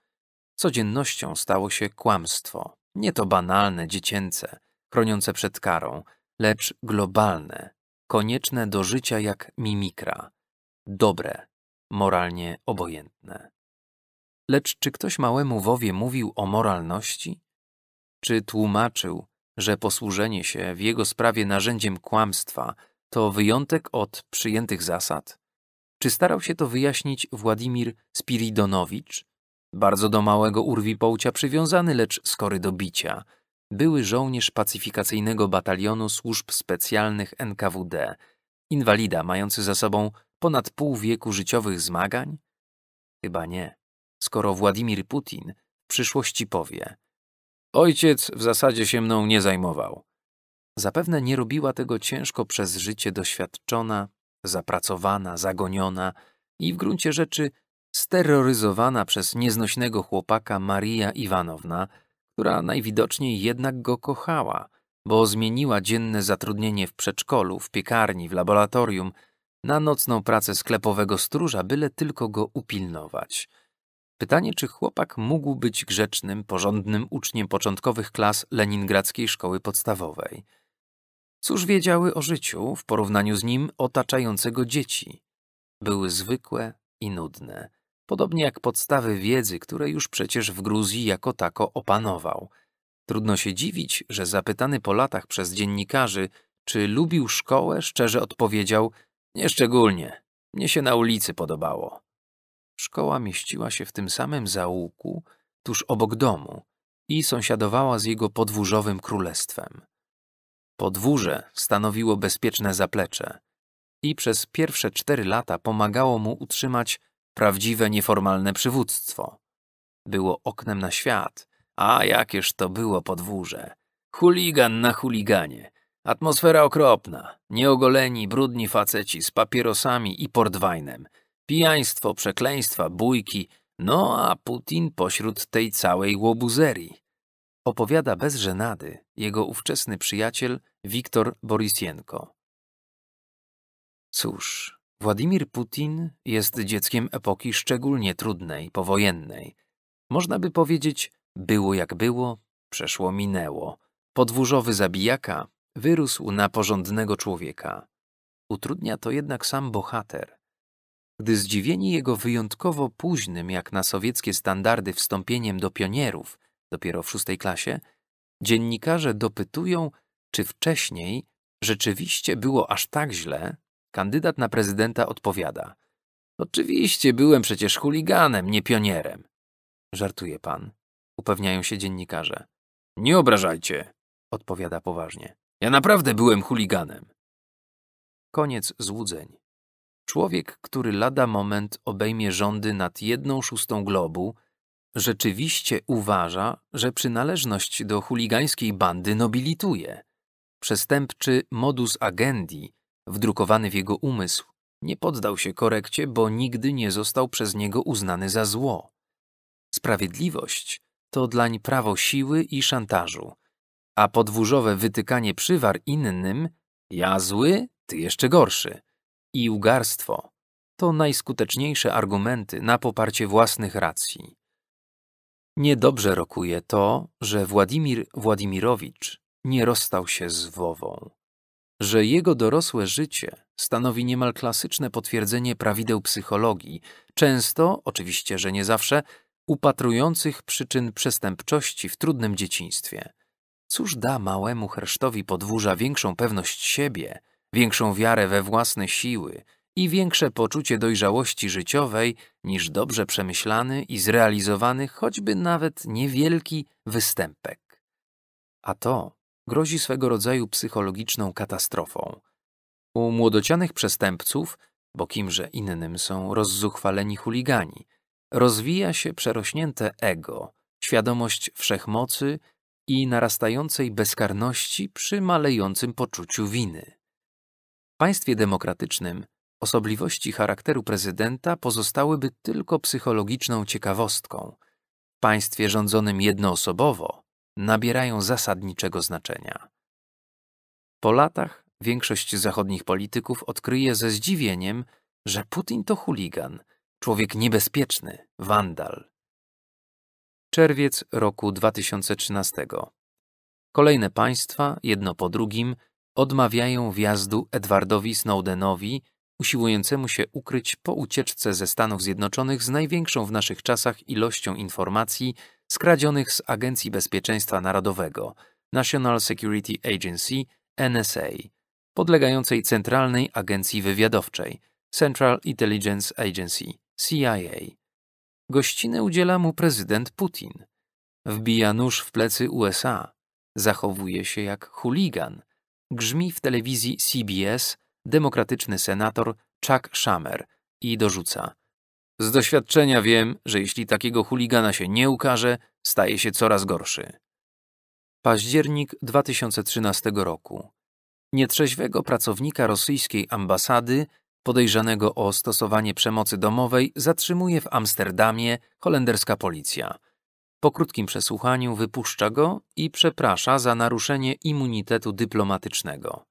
Codziennością stało się kłamstwo. Nie to banalne, dziecięce, chroniące przed karą, lecz globalne, konieczne do życia jak mimikra, dobre, moralnie obojętne. Lecz czy ktoś małemu wowie mówił o moralności? Czy tłumaczył, że posłużenie się w jego sprawie narzędziem kłamstwa to wyjątek od przyjętych zasad? Czy starał się to wyjaśnić Władimir Spiridonowicz, bardzo do małego urwi połcia przywiązany, lecz skory do bicia. Były żołnierz pacyfikacyjnego batalionu służb specjalnych NKWD. Inwalida mający za sobą ponad pół wieku życiowych zmagań? Chyba nie. Skoro Władimir Putin w przyszłości powie Ojciec w zasadzie się mną nie zajmował. Zapewne nie robiła tego ciężko przez życie doświadczona, zapracowana, zagoniona i w gruncie rzeczy steroryzowana przez nieznośnego chłopaka Maria Iwanowna, która najwidoczniej jednak go kochała, bo zmieniła dzienne zatrudnienie w przedszkolu, w piekarni, w laboratorium, na nocną pracę sklepowego stróża, byle tylko go upilnować. Pytanie, czy chłopak mógł być grzecznym, porządnym uczniem początkowych klas leningradzkiej szkoły podstawowej. Cóż wiedziały o życiu w porównaniu z nim otaczającego dzieci? Były zwykłe i nudne podobnie jak podstawy wiedzy, które już przecież w Gruzji jako tako opanował. Trudno się dziwić, że zapytany po latach przez dziennikarzy, czy lubił szkołę, szczerze odpowiedział: Nieszczególnie, mnie się na ulicy podobało. Szkoła mieściła się w tym samym zaułku, tuż obok domu i sąsiadowała z jego podwórzowym królestwem. Podwórze stanowiło bezpieczne zaplecze i przez pierwsze cztery lata pomagało mu utrzymać Prawdziwe nieformalne przywództwo. Było oknem na świat. A jakież to było podwórze. Chuligan na chuliganie. Atmosfera okropna. Nieogoleni, brudni faceci z papierosami i portwajnem. Pijaństwo, przekleństwa, bójki. No a Putin pośród tej całej łobuzerii. Opowiada bez żenady jego ówczesny przyjaciel Wiktor Borisienko. Cóż, Władimir Putin jest dzieckiem epoki szczególnie trudnej, powojennej. Można by powiedzieć, było jak było, przeszło minęło. Podwórzowy zabijaka wyrósł na porządnego człowieka. Utrudnia to jednak sam bohater. Gdy zdziwieni jego wyjątkowo późnym, jak na sowieckie standardy, wstąpieniem do pionierów, dopiero w szóstej klasie, dziennikarze dopytują, czy wcześniej rzeczywiście było aż tak źle, Kandydat na prezydenta odpowiada. Oczywiście, byłem przecież chuliganem, nie pionierem. Żartuje pan. Upewniają się dziennikarze. Nie obrażajcie, odpowiada poważnie. Ja naprawdę byłem chuliganem. Koniec złudzeń. Człowiek, który lada moment obejmie rządy nad jedną szóstą globu, rzeczywiście uważa, że przynależność do chuligańskiej bandy nobilituje. Przestępczy modus agendi wdrukowany w jego umysł, nie poddał się korekcie, bo nigdy nie został przez niego uznany za zło. Sprawiedliwość to dlań prawo siły i szantażu, a podwórzowe wytykanie przywar innym ja zły, ty jeszcze gorszy i ugarstwo to najskuteczniejsze argumenty na poparcie własnych racji. Niedobrze rokuje to, że Władimir Władimirowicz nie rozstał się z Wową że jego dorosłe życie stanowi niemal klasyczne potwierdzenie prawideł psychologii, często, oczywiście, że nie zawsze, upatrujących przyczyn przestępczości w trudnym dzieciństwie. Cóż da małemu hersztowi podwórza większą pewność siebie, większą wiarę we własne siły i większe poczucie dojrzałości życiowej niż dobrze przemyślany i zrealizowany choćby nawet niewielki występek. A to grozi swego rodzaju psychologiczną katastrofą. U młodocianych przestępców, bo kimże innym są rozzuchwaleni chuligani, rozwija się przerośnięte ego, świadomość wszechmocy i narastającej bezkarności przy malejącym poczuciu winy. W państwie demokratycznym osobliwości charakteru prezydenta pozostałyby tylko psychologiczną ciekawostką. W państwie rządzonym jednoosobowo nabierają zasadniczego znaczenia. Po latach większość zachodnich polityków odkryje ze zdziwieniem, że Putin to chuligan, człowiek niebezpieczny, wandal. Czerwiec roku 2013. Kolejne państwa, jedno po drugim, odmawiają wjazdu Edwardowi Snowdenowi, usiłującemu się ukryć po ucieczce ze Stanów Zjednoczonych z największą w naszych czasach ilością informacji skradzionych z Agencji Bezpieczeństwa Narodowego National Security Agency NSA, podlegającej Centralnej Agencji Wywiadowczej Central Intelligence Agency CIA. Gościnę udziela mu prezydent Putin. Wbija nóż w plecy USA. Zachowuje się jak chuligan. Grzmi w telewizji CBS demokratyczny senator Chuck Schumer i dorzuca – z doświadczenia wiem, że jeśli takiego chuligana się nie ukaże, staje się coraz gorszy. Październik 2013 roku. Nietrzeźwego pracownika rosyjskiej ambasady, podejrzanego o stosowanie przemocy domowej, zatrzymuje w Amsterdamie holenderska policja. Po krótkim przesłuchaniu wypuszcza go i przeprasza za naruszenie immunitetu dyplomatycznego.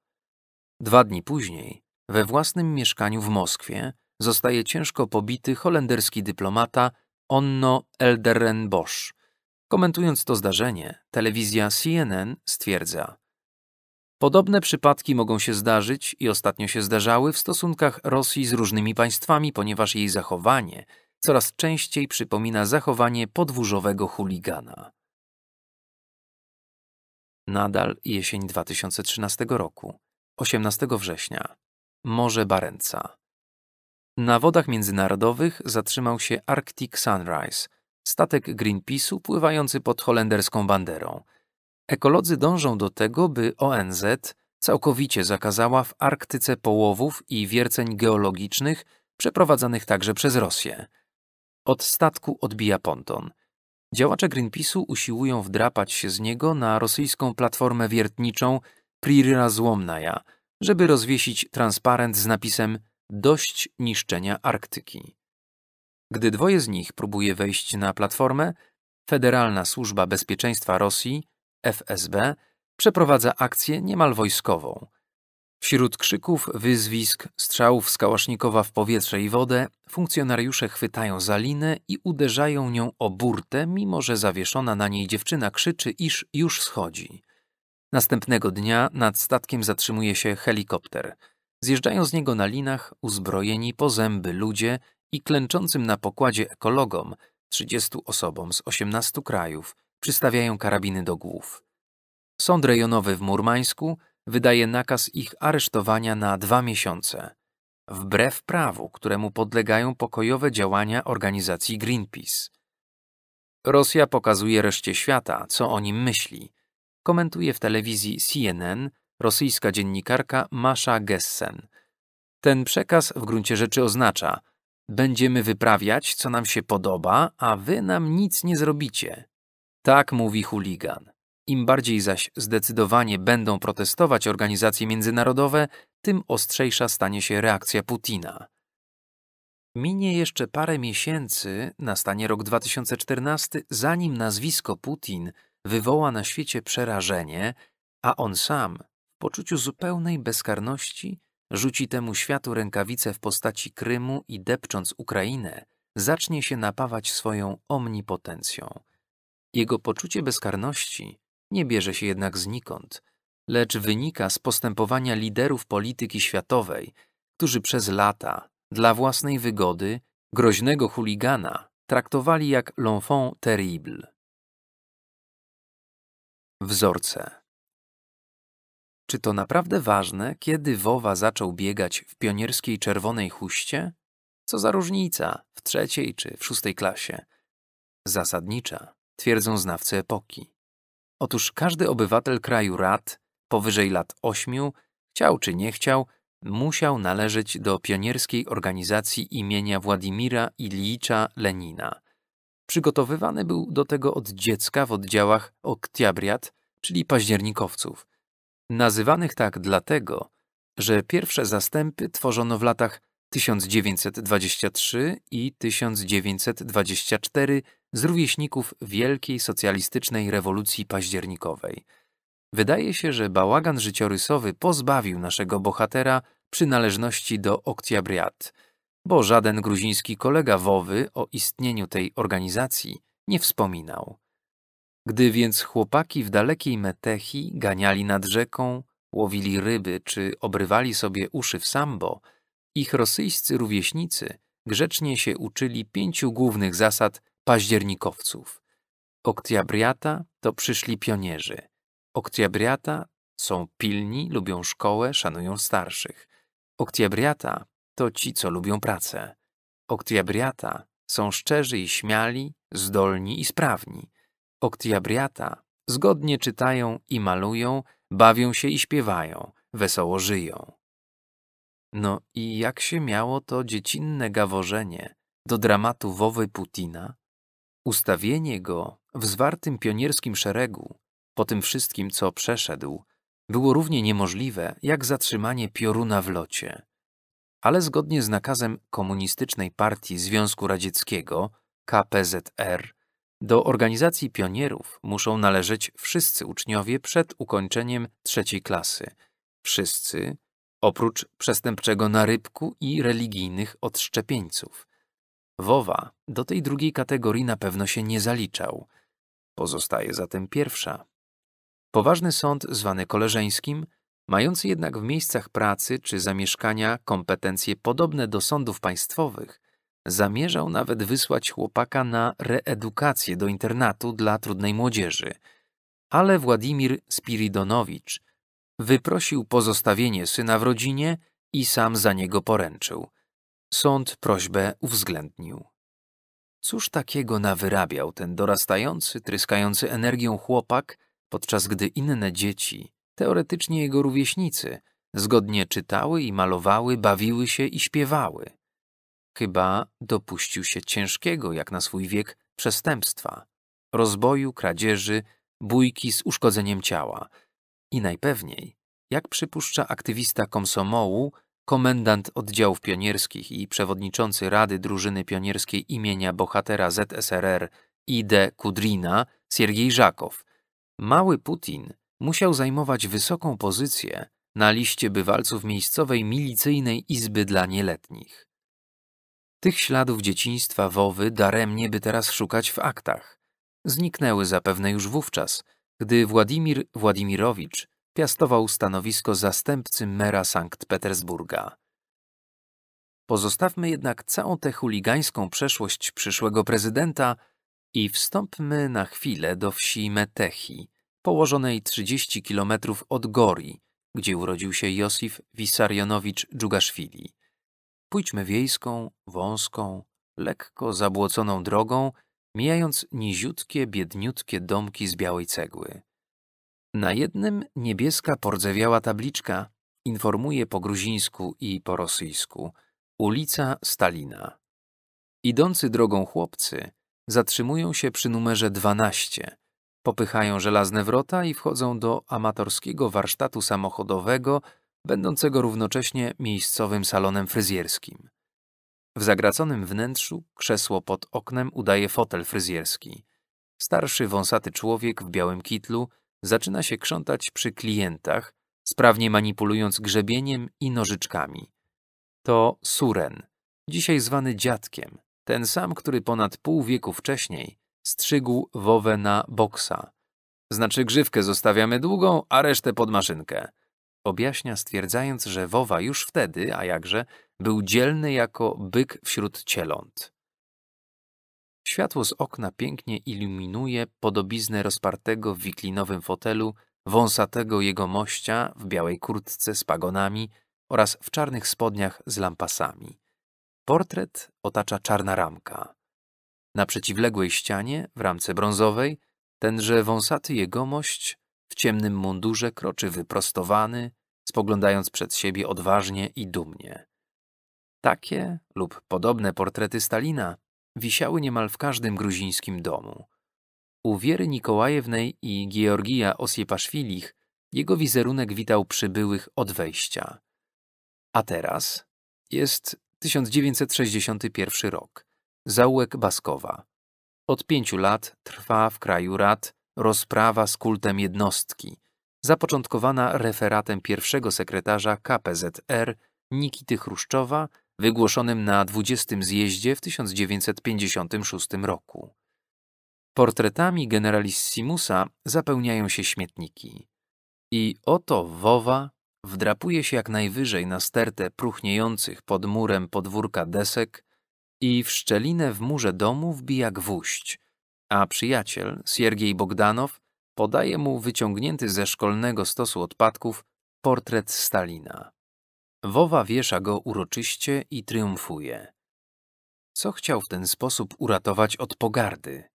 Dwa dni później, we własnym mieszkaniu w Moskwie, zostaje ciężko pobity holenderski dyplomata Onno Bosch. Komentując to zdarzenie, telewizja CNN stwierdza Podobne przypadki mogą się zdarzyć i ostatnio się zdarzały w stosunkach Rosji z różnymi państwami, ponieważ jej zachowanie coraz częściej przypomina zachowanie podwórzowego chuligana. Nadal jesień 2013 roku, 18 września. Morze Barenca. Na wodach międzynarodowych zatrzymał się Arctic Sunrise, statek Greenpeace'u pływający pod holenderską banderą. Ekolodzy dążą do tego, by ONZ całkowicie zakazała w Arktyce połowów i wierceń geologicznych przeprowadzanych także przez Rosję. Od statku odbija ponton. Działacze Greenpeace'u usiłują wdrapać się z niego na rosyjską platformę wiertniczą Priryra Złomnaja, żeby rozwiesić transparent z napisem dość niszczenia Arktyki. Gdy dwoje z nich próbuje wejść na platformę, Federalna Służba Bezpieczeństwa Rosji, FSB, przeprowadza akcję niemal wojskową. Wśród krzyków, wyzwisk, strzałów z kałasznikowa w powietrze i wodę, funkcjonariusze chwytają za linę i uderzają nią o burtę, mimo że zawieszona na niej dziewczyna krzyczy, iż już schodzi. Następnego dnia nad statkiem zatrzymuje się helikopter – Zjeżdżają z niego na linach uzbrojeni po zęby ludzie i klęczącym na pokładzie ekologom, 30 osobom z 18 krajów, przystawiają karabiny do głów. Sąd rejonowy w Murmańsku wydaje nakaz ich aresztowania na dwa miesiące, wbrew prawu, któremu podlegają pokojowe działania organizacji Greenpeace. Rosja pokazuje reszcie świata, co o nim myśli. Komentuje w telewizji CNN rosyjska dziennikarka Masza Gessen. Ten przekaz w gruncie rzeczy oznacza: Będziemy wyprawiać, co nam się podoba, a wy nam nic nie zrobicie. Tak mówi chuligan. Im bardziej zaś zdecydowanie będą protestować organizacje międzynarodowe, tym ostrzejsza stanie się reakcja Putina. Minie jeszcze parę miesięcy, nastanie rok 2014, zanim nazwisko Putin wywoła na świecie przerażenie, a on sam poczuciu zupełnej bezkarności rzuci temu światu rękawice w postaci Krymu i depcząc Ukrainę, zacznie się napawać swoją omnipotencją. Jego poczucie bezkarności nie bierze się jednak znikąd, lecz wynika z postępowania liderów polityki światowej, którzy przez lata, dla własnej wygody, groźnego chuligana traktowali jak l'enfant terrible. Wzorce czy to naprawdę ważne, kiedy Wowa zaczął biegać w pionierskiej czerwonej huście? Co za różnica w trzeciej czy w szóstej klasie? Zasadnicza, twierdzą znawcy epoki. Otóż każdy obywatel kraju rad, powyżej lat ośmiu, chciał czy nie chciał, musiał należeć do pionierskiej organizacji imienia Władimira Ilicza Lenina. Przygotowywany był do tego od dziecka w oddziałach Oktiabriat, czyli październikowców – nazywanych tak dlatego, że pierwsze zastępy tworzono w latach 1923 i 1924 z rówieśników wielkiej socjalistycznej rewolucji październikowej. Wydaje się, że bałagan życiorysowy pozbawił naszego bohatera przynależności do Oktyabriat, bo żaden gruziński kolega Wowy o istnieniu tej organizacji nie wspominał. Gdy więc chłopaki w dalekiej Metechi ganiali nad rzeką, łowili ryby czy obrywali sobie uszy w sambo, ich rosyjscy rówieśnicy grzecznie się uczyli pięciu głównych zasad październikowców. Oktiabriata to przyszli pionierzy. Oktiabriata są pilni, lubią szkołę, szanują starszych. Oktiabriata to ci, co lubią pracę. Oktiabriata są szczerzy i śmiali, zdolni i sprawni. Oktiabriata zgodnie czytają i malują, bawią się i śpiewają, wesoło żyją. No i jak się miało to dziecinne gaworzenie do dramatu Wowy Putina? Ustawienie go w zwartym pionierskim szeregu, po tym wszystkim, co przeszedł, było równie niemożliwe jak zatrzymanie pioruna w locie. Ale zgodnie z nakazem Komunistycznej Partii Związku Radzieckiego, KPZR, do organizacji pionierów muszą należeć wszyscy uczniowie przed ukończeniem trzeciej klasy. Wszyscy, oprócz przestępczego narybku i religijnych odszczepieńców. Wowa do tej drugiej kategorii na pewno się nie zaliczał. Pozostaje zatem pierwsza. Poważny sąd zwany koleżeńskim, mający jednak w miejscach pracy czy zamieszkania kompetencje podobne do sądów państwowych, Zamierzał nawet wysłać chłopaka na reedukację do internatu dla trudnej młodzieży, ale Władimir Spiridonowicz wyprosił pozostawienie syna w rodzinie i sam za niego poręczył. Sąd prośbę uwzględnił. Cóż takiego nawyrabiał ten dorastający, tryskający energią chłopak, podczas gdy inne dzieci, teoretycznie jego rówieśnicy, zgodnie czytały i malowały, bawiły się i śpiewały. Chyba dopuścił się ciężkiego, jak na swój wiek, przestępstwa, rozboju, kradzieży, bójki z uszkodzeniem ciała i najpewniej, jak przypuszcza aktywista komsomołu, komendant oddziałów pionierskich i przewodniczący Rady Drużyny Pionierskiej imienia bohatera ZSRR I.D. Kudrina, Siergiej Żakow. Mały Putin musiał zajmować wysoką pozycję na liście bywalców miejscowej milicyjnej izby dla nieletnich. Tych śladów dzieciństwa Wowy daremnie by teraz szukać w aktach. Zniknęły zapewne już wówczas, gdy Władimir Władimirowicz piastował stanowisko zastępcy mera Sankt Petersburga. Pozostawmy jednak całą tę chuligańską przeszłość przyszłego prezydenta i wstąpmy na chwilę do wsi Metechi, położonej 30 kilometrów od Gori, gdzie urodził się Josif Wisarionowicz Dżugaszwili. Pójdźmy wiejską, wąską, lekko zabłoconą drogą, mijając niziutkie, biedniutkie domki z białej cegły. Na jednym niebieska pordzewiała tabliczka informuje po gruzińsku i po rosyjsku ulica Stalina. Idący drogą chłopcy zatrzymują się przy numerze 12, popychają żelazne wrota i wchodzą do amatorskiego warsztatu samochodowego będącego równocześnie miejscowym salonem fryzjerskim. W zagraconym wnętrzu krzesło pod oknem udaje fotel fryzjerski. Starszy, wąsaty człowiek w białym kitlu zaczyna się krzątać przy klientach, sprawnie manipulując grzebieniem i nożyczkami. To Suren, dzisiaj zwany dziadkiem, ten sam, który ponad pół wieku wcześniej strzygł wowę na boksa. Znaczy grzywkę zostawiamy długą, a resztę pod maszynkę objaśnia stwierdzając, że Wowa już wtedy, a jakże, był dzielny jako byk wśród cieląt. Światło z okna pięknie iluminuje podobiznę rozpartego w wiklinowym fotelu wąsatego jegomościa w białej kurtce z pagonami oraz w czarnych spodniach z lampasami. Portret otacza czarna ramka. Na przeciwległej ścianie, w ramce brązowej, tenże wąsaty jegomość w ciemnym mundurze kroczy wyprostowany, spoglądając przed siebie odważnie i dumnie. Takie lub podobne portrety Stalina wisiały niemal w każdym gruzińskim domu. U Wiery Nikołajewnej i Georgija Osiepaszwilich jego wizerunek witał przybyłych od wejścia. A teraz jest 1961 rok, zaułek Baskowa. Od pięciu lat trwa w kraju rad rozprawa z kultem jednostki, zapoczątkowana referatem pierwszego sekretarza KPZR Nikity Chruszczowa, wygłoszonym na 20. zjeździe w 1956 roku. Portretami generalissimusa zapełniają się śmietniki. I oto Wowa wdrapuje się jak najwyżej na stertę pruchniejących pod murem podwórka desek i w szczelinę w murze domu wbija gwóźdź, a przyjaciel, Siergiej Bogdanow, podaje mu wyciągnięty ze szkolnego stosu odpadków portret Stalina. Wowa wiesza go uroczyście i triumfuje. Co chciał w ten sposób uratować od pogardy?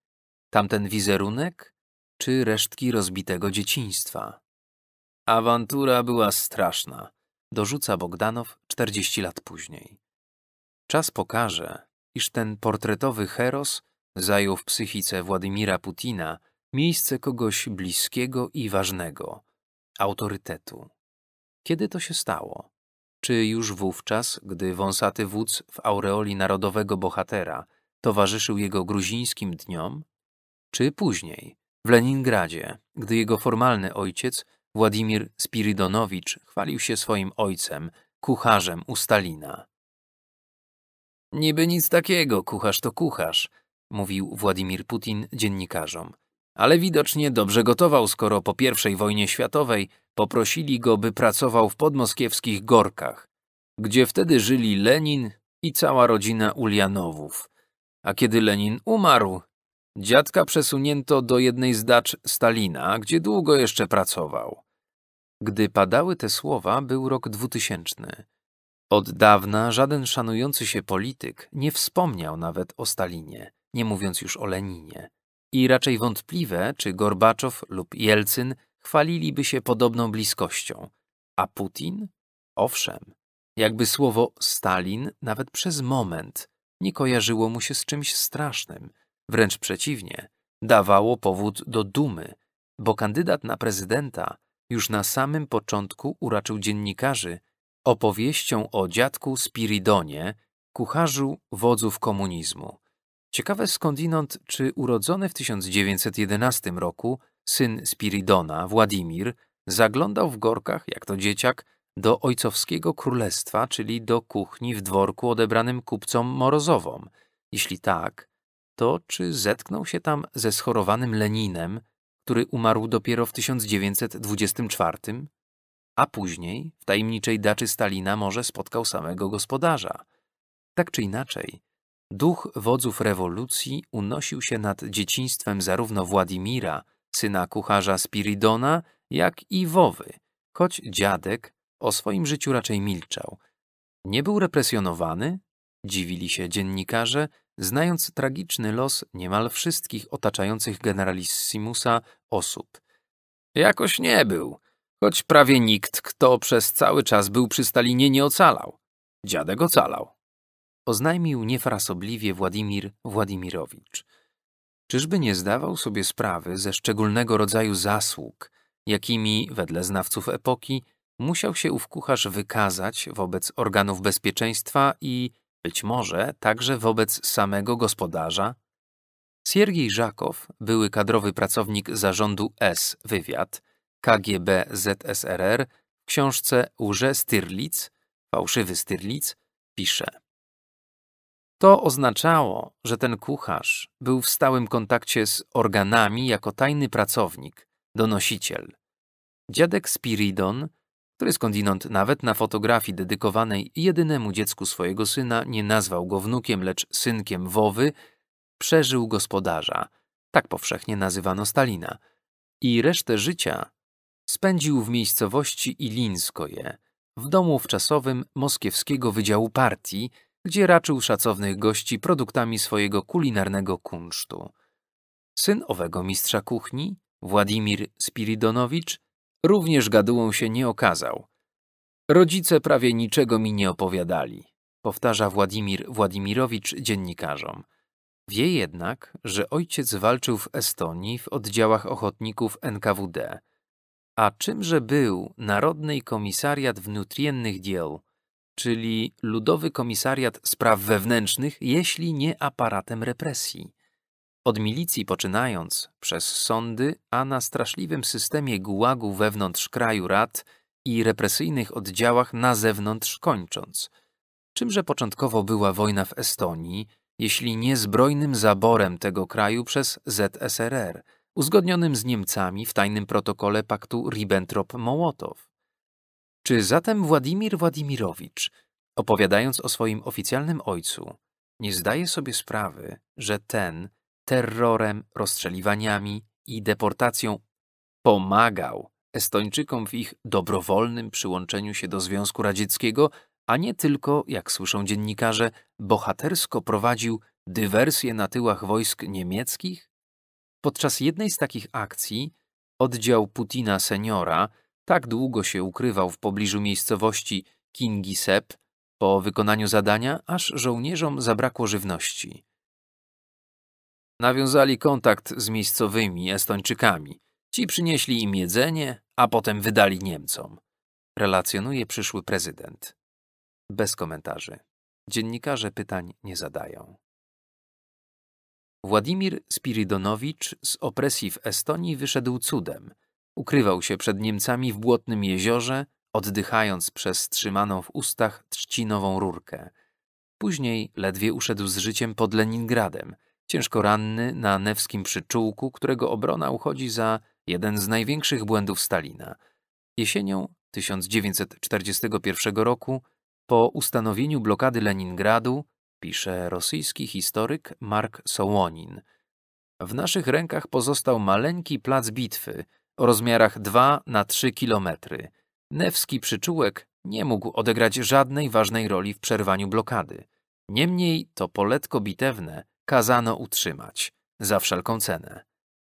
Tamten wizerunek czy resztki rozbitego dzieciństwa? Awantura była straszna, dorzuca Bogdanow 40 lat później. Czas pokaże, iż ten portretowy heros Zajął w psychice Władimira Putina miejsce kogoś bliskiego i ważnego, autorytetu. Kiedy to się stało? Czy już wówczas, gdy wąsaty wódz w aureoli narodowego bohatera towarzyszył jego gruzińskim dniom? Czy później, w Leningradzie, gdy jego formalny ojciec, Władimir Spiridonowicz, chwalił się swoim ojcem, kucharzem u Stalina? Niby nic takiego, kucharz to kucharz – mówił Władimir Putin dziennikarzom. Ale widocznie dobrze gotował, skoro po I wojnie światowej poprosili go, by pracował w podmoskiewskich Gorkach, gdzie wtedy żyli Lenin i cała rodzina Ulianowów. A kiedy Lenin umarł, dziadka przesunięto do jednej z dacz Stalina, gdzie długo jeszcze pracował. Gdy padały te słowa, był rok 2000. Od dawna żaden szanujący się polityk nie wspomniał nawet o Stalinie nie mówiąc już o Leninie. I raczej wątpliwe, czy Gorbaczow lub Jelcyn chwaliliby się podobną bliskością, a Putin? Owszem, jakby słowo Stalin nawet przez moment nie kojarzyło mu się z czymś strasznym, wręcz przeciwnie, dawało powód do dumy, bo kandydat na prezydenta już na samym początku uraczył dziennikarzy opowieścią o dziadku Spiridonie, kucharzu wodzów komunizmu, Ciekawe skądinąd, czy urodzony w 1911 roku syn Spiridona, Władimir, zaglądał w Gorkach, jak to dzieciak, do ojcowskiego królestwa, czyli do kuchni w dworku odebranym kupcom Morozowom. Jeśli tak, to czy zetknął się tam ze schorowanym Leninem, który umarł dopiero w 1924? A później w tajemniczej daczy Stalina może spotkał samego gospodarza. Tak czy inaczej, Duch wodzów rewolucji unosił się nad dzieciństwem zarówno Władimira, syna kucharza Spiridona, jak i Wowy, choć dziadek o swoim życiu raczej milczał. Nie był represjonowany, dziwili się dziennikarze, znając tragiczny los niemal wszystkich otaczających generalissimusa osób. Jakoś nie był, choć prawie nikt, kto przez cały czas był przy Stalinie, nie ocalał. Dziadek ocalał oznajmił niefrasobliwie Władimir Władimirowicz. Czyżby nie zdawał sobie sprawy ze szczególnego rodzaju zasług, jakimi, wedle znawców epoki, musiał się ów kucharz wykazać wobec organów bezpieczeństwa i, być może, także wobec samego gospodarza? Siergiej Żakow, były kadrowy pracownik zarządu S. Wywiad KGB ZSRR w książce Łże Styrlic, fałszywy Styrlic, pisze – to oznaczało, że ten kucharz był w stałym kontakcie z organami jako tajny pracownik, donosiciel. Dziadek Spiridon, który skądinąd nawet na fotografii dedykowanej jedynemu dziecku swojego syna nie nazwał go wnukiem, lecz synkiem Wowy, przeżył gospodarza, tak powszechnie nazywano Stalina, i resztę życia spędził w miejscowości Ilińskoje, w domu wczasowym moskiewskiego wydziału partii, gdzie raczył szacownych gości produktami swojego kulinarnego kunsztu. Syn owego mistrza kuchni, Władimir Spiridonowicz, również gadułą się nie okazał. Rodzice prawie niczego mi nie opowiadali, powtarza Władimir Władimirowicz dziennikarzom. Wie jednak, że ojciec walczył w Estonii w oddziałach ochotników NKWD. A czymże był Narodny Komisariat Wnutriennych Dziel czyli Ludowy Komisariat Spraw Wewnętrznych, jeśli nie aparatem represji. Od milicji poczynając, przez sądy, a na straszliwym systemie gułagu wewnątrz kraju rad i represyjnych oddziałach na zewnątrz kończąc. Czymże początkowo była wojna w Estonii, jeśli nie zbrojnym zaborem tego kraju przez ZSRR, uzgodnionym z Niemcami w tajnym protokole paktu Ribbentrop-Mołotow. Czy zatem Władimir Władimirowicz, opowiadając o swoim oficjalnym ojcu, nie zdaje sobie sprawy, że ten terrorem, rozstrzeliwaniami i deportacją pomagał Estończykom w ich dobrowolnym przyłączeniu się do Związku Radzieckiego, a nie tylko, jak słyszą dziennikarze, bohatersko prowadził dywersje na tyłach wojsk niemieckich? Podczas jednej z takich akcji oddział Putina seniora tak długo się ukrywał w pobliżu miejscowości Kingisep po wykonaniu zadania, aż żołnierzom zabrakło żywności. Nawiązali kontakt z miejscowymi Estończykami. Ci przynieśli im jedzenie, a potem wydali Niemcom. Relacjonuje przyszły prezydent. Bez komentarzy. Dziennikarze pytań nie zadają. Władimir Spiridonowicz z opresji w Estonii wyszedł cudem – Ukrywał się przed Niemcami w błotnym jeziorze, oddychając przez trzymaną w ustach trzcinową rurkę. Później ledwie uszedł z życiem pod Leningradem, ciężko ranny na newskim przyczółku, którego obrona uchodzi za jeden z największych błędów Stalina. Jesienią 1941 roku, po ustanowieniu blokady Leningradu, pisze rosyjski historyk Mark Sołonin, w naszych rękach pozostał maleńki plac bitwy – o rozmiarach 2 na 3 km. Newski przyczółek nie mógł odegrać żadnej ważnej roli w przerwaniu blokady. Niemniej to poletko bitewne kazano utrzymać, za wszelką cenę.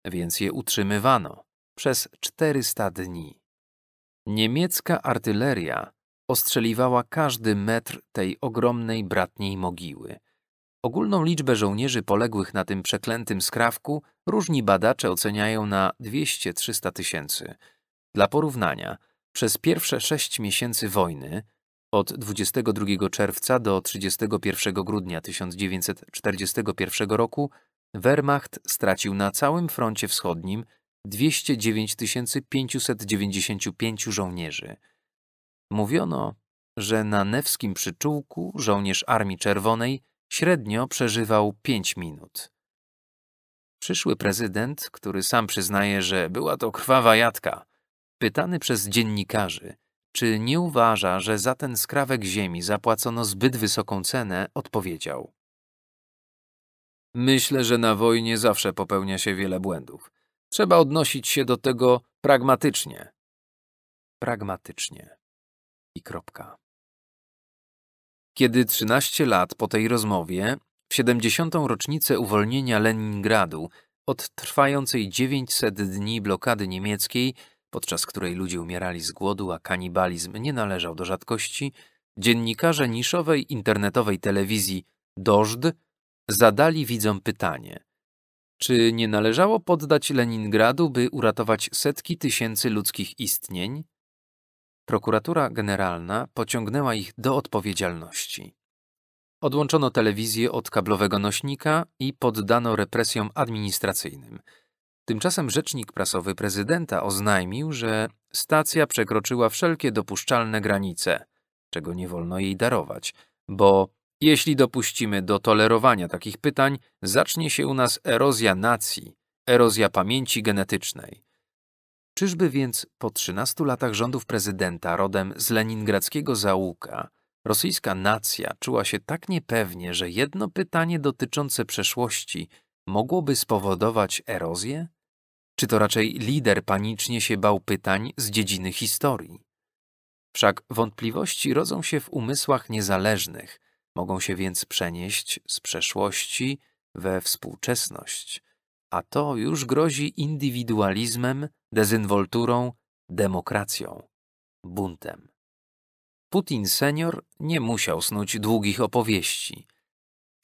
Więc je utrzymywano przez 400 dni. Niemiecka artyleria ostrzeliwała każdy metr tej ogromnej bratniej mogiły, Ogólną liczbę żołnierzy poległych na tym przeklętym skrawku różni badacze oceniają na 200-300 tysięcy. Dla porównania, przez pierwsze sześć miesięcy wojny, od 22 czerwca do 31 grudnia 1941 roku, Wehrmacht stracił na całym froncie wschodnim 209 595 żołnierzy. Mówiono, że na Newskim przyczółku żołnierz Armii Czerwonej Średnio przeżywał pięć minut. Przyszły prezydent, który sam przyznaje, że była to krwawa jatka, pytany przez dziennikarzy, czy nie uważa, że za ten skrawek ziemi zapłacono zbyt wysoką cenę, odpowiedział. Myślę, że na wojnie zawsze popełnia się wiele błędów. Trzeba odnosić się do tego pragmatycznie. Pragmatycznie. I kropka kiedy 13 lat po tej rozmowie, w 70. rocznicę uwolnienia Leningradu od trwającej 900 dni blokady niemieckiej, podczas której ludzie umierali z głodu, a kanibalizm nie należał do rzadkości, dziennikarze niszowej internetowej telewizji Dożd zadali widzom pytanie – czy nie należało poddać Leningradu, by uratować setki tysięcy ludzkich istnień? Prokuratura Generalna pociągnęła ich do odpowiedzialności. Odłączono telewizję od kablowego nośnika i poddano represjom administracyjnym. Tymczasem rzecznik prasowy prezydenta oznajmił, że stacja przekroczyła wszelkie dopuszczalne granice, czego nie wolno jej darować, bo jeśli dopuścimy do tolerowania takich pytań, zacznie się u nas erozja nacji, erozja pamięci genetycznej. Czyżby więc po 13 latach rządów prezydenta rodem z leningradzkiego załuka rosyjska nacja czuła się tak niepewnie, że jedno pytanie dotyczące przeszłości mogłoby spowodować erozję? Czy to raczej lider panicznie się bał pytań z dziedziny historii? Wszak wątpliwości rodzą się w umysłach niezależnych, mogą się więc przenieść z przeszłości we współczesność, a to już grozi indywidualizmem dezynwolturą, demokracją, buntem. Putin senior nie musiał snuć długich opowieści.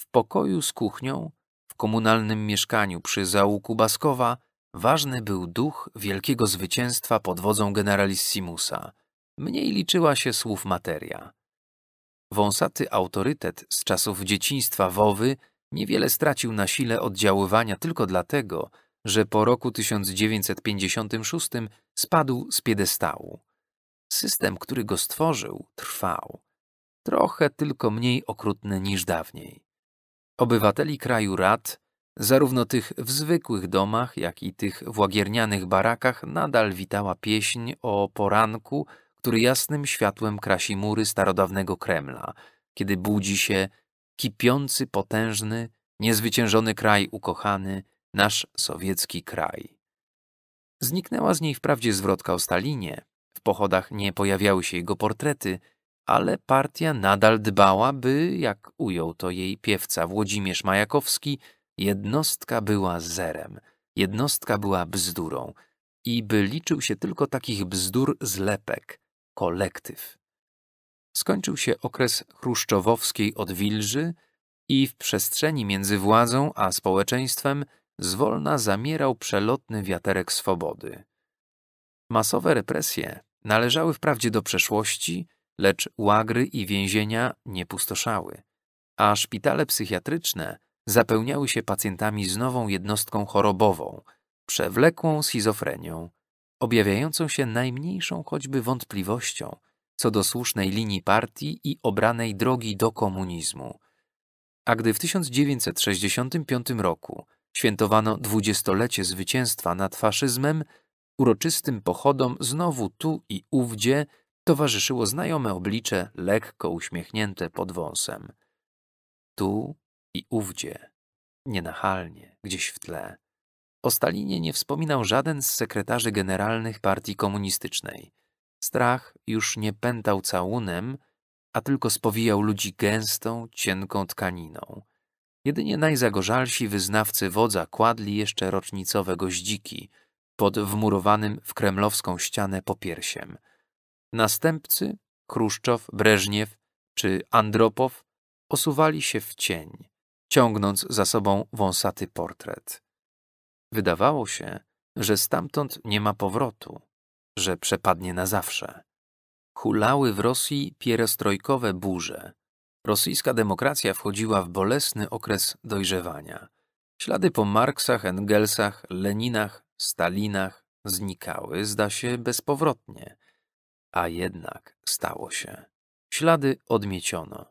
W pokoju z kuchnią, w komunalnym mieszkaniu przy załuku Baskowa, ważny był duch wielkiego zwycięstwa pod wodzą generalissimusa. Mniej liczyła się słów materia. Wąsaty autorytet z czasów dzieciństwa Wowy niewiele stracił na sile oddziaływania tylko dlatego, że po roku 1956 spadł z piedestału. System, który go stworzył, trwał. Trochę tylko mniej okrutny niż dawniej. Obywateli kraju rad, zarówno tych w zwykłych domach, jak i tych w łagiernianych barakach, nadal witała pieśń o poranku, który jasnym światłem krasi mury starodawnego Kremla, kiedy budzi się kipiący, potężny, niezwyciężony kraj ukochany, nasz sowiecki kraj. Zniknęła z niej wprawdzie zwrotka o Stalinie, w pochodach nie pojawiały się jego portrety, ale partia nadal dbała, by, jak ujął to jej piewca Włodzimierz Majakowski, jednostka była zerem, jednostka była bzdurą i by liczył się tylko takich bzdur zlepek, kolektyw. Skończył się okres chruszczowowskiej odwilży i w przestrzeni między władzą a społeczeństwem zwolna zamierał przelotny wiaterek swobody. Masowe represje należały wprawdzie do przeszłości, lecz łagry i więzienia nie pustoszały, a szpitale psychiatryczne zapełniały się pacjentami z nową jednostką chorobową, przewlekłą schizofrenią, objawiającą się najmniejszą choćby wątpliwością co do słusznej linii partii i obranej drogi do komunizmu. A gdy w 1965 roku Świętowano dwudziestolecie zwycięstwa nad faszyzmem, uroczystym pochodom znowu tu i ówdzie towarzyszyło znajome oblicze lekko uśmiechnięte pod wąsem. Tu i ówdzie, nienachalnie, gdzieś w tle. O Stalinie nie wspominał żaden z sekretarzy generalnych partii komunistycznej. Strach już nie pętał całunem, a tylko spowijał ludzi gęstą, cienką tkaniną – Jedynie najzagorzalsi wyznawcy wodza kładli jeszcze rocznicowe goździki pod wmurowanym w kremlowską ścianę popiersiem. Następcy, Chruszczow, Breżniew czy Andropow, osuwali się w cień, ciągnąc za sobą wąsaty portret. Wydawało się, że stamtąd nie ma powrotu, że przepadnie na zawsze. Hulały w Rosji pierestrojkowe burze – rosyjska demokracja wchodziła w bolesny okres dojrzewania. Ślady po Marksach, Engelsach, Leninach, Stalinach znikały, zda się, bezpowrotnie. A jednak stało się. Ślady odmieciono.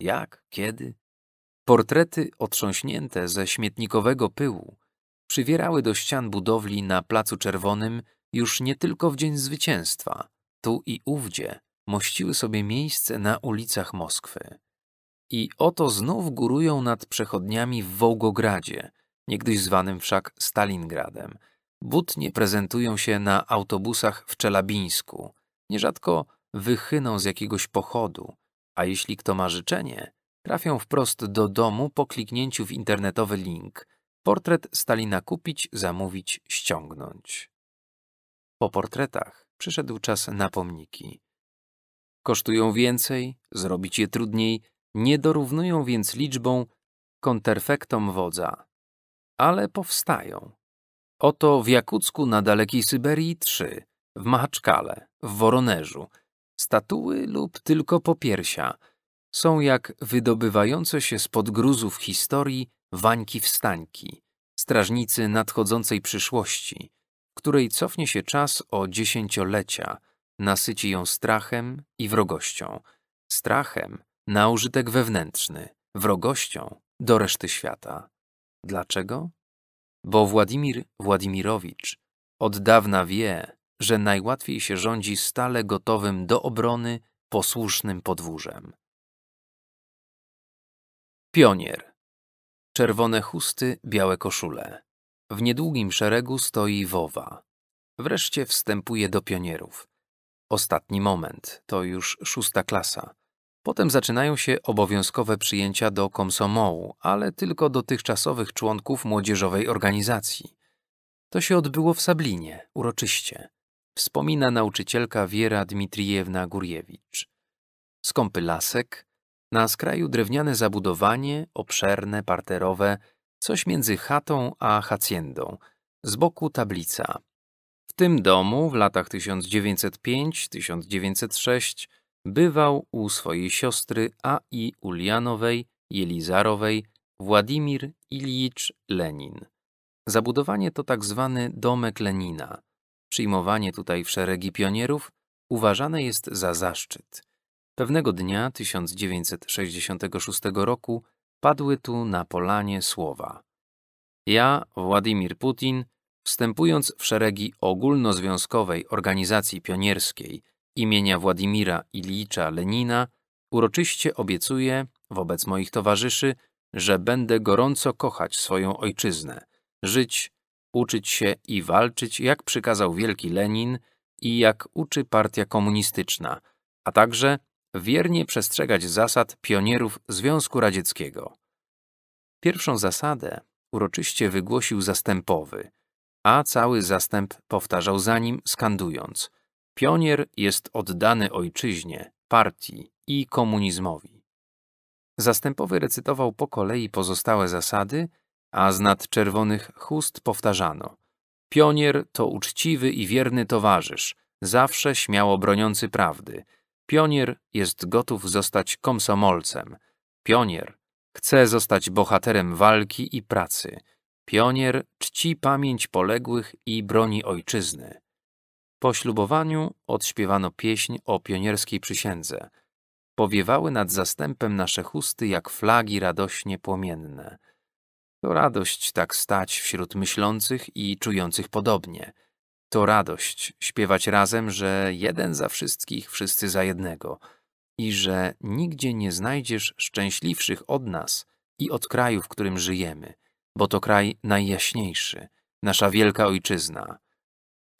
Jak? Kiedy? Portrety otrząśnięte ze śmietnikowego pyłu przywierały do ścian budowli na Placu Czerwonym już nie tylko w Dzień Zwycięstwa. Tu i ówdzie mościły sobie miejsce na ulicach Moskwy. I oto znów górują nad przechodniami w Wołgogradzie, niegdyś zwanym wszak Stalingradem. Butnie prezentują się na autobusach w Czelabińsku, nierzadko wychyną z jakiegoś pochodu, a jeśli kto ma życzenie, trafią wprost do domu po kliknięciu w internetowy link. Portret Stalina kupić, zamówić, ściągnąć. Po portretach przyszedł czas na pomniki. Kosztują więcej, zrobić je trudniej, nie dorównują więc liczbą konterfektom wodza, ale powstają. Oto w Jakucku na dalekiej Syberii trzy, w Machaczkale, w Woronerzu, statuły lub tylko popiersia, są jak wydobywające się spod gruzów historii wańki-wstańki, strażnicy nadchodzącej przyszłości, której cofnie się czas o dziesięciolecia, nasyci ją strachem i wrogością, strachem, na użytek wewnętrzny, wrogością do reszty świata. Dlaczego? Bo Władimir Władimirowicz od dawna wie, że najłatwiej się rządzi stale gotowym do obrony posłusznym podwórzem. Pionier. Czerwone chusty, białe koszule. W niedługim szeregu stoi wowa. Wreszcie wstępuje do pionierów. Ostatni moment, to już szósta klasa. Potem zaczynają się obowiązkowe przyjęcia do komsomołu, ale tylko dotychczasowych członków młodzieżowej organizacji. To się odbyło w Sablinie, uroczyście. Wspomina nauczycielka Wiera Dmitrijewna Gurjewicz. Skąpy lasek, na skraju drewniane zabudowanie, obszerne, parterowe, coś między chatą a hacjendą, z boku tablica. W tym domu w latach 1905-1906 Bywał u swojej siostry A. I. Ulianowej, Jelizarowej, Władimir Ilicz Lenin. Zabudowanie to tak zwany domek Lenina. Przyjmowanie tutaj w szeregi pionierów uważane jest za zaszczyt. Pewnego dnia 1966 roku padły tu na polanie słowa. Ja, Władimir Putin, wstępując w szeregi ogólnozwiązkowej organizacji pionierskiej imienia Władimira Ilicza Lenina uroczyście obiecuję wobec moich towarzyszy, że będę gorąco kochać swoją ojczyznę, żyć, uczyć się i walczyć, jak przykazał wielki Lenin i jak uczy partia komunistyczna, a także wiernie przestrzegać zasad pionierów Związku Radzieckiego. Pierwszą zasadę uroczyście wygłosił zastępowy, a cały zastęp powtarzał za nim, skandując – Pionier jest oddany ojczyźnie, partii i komunizmowi. Zastępowy recytował po kolei pozostałe zasady, a z nad czerwonych chust powtarzano: Pionier to uczciwy i wierny towarzysz, zawsze śmiało broniący prawdy. Pionier jest gotów zostać komsomolcem. Pionier chce zostać bohaterem walki i pracy. Pionier czci pamięć poległych i broni ojczyzny. Po ślubowaniu odśpiewano pieśń o pionierskiej przysiędze. Powiewały nad zastępem nasze chusty jak flagi radośnie płomienne. To radość tak stać wśród myślących i czujących podobnie. To radość śpiewać razem, że jeden za wszystkich, wszyscy za jednego i że nigdzie nie znajdziesz szczęśliwszych od nas i od kraju, w którym żyjemy, bo to kraj najjaśniejszy, nasza wielka ojczyzna,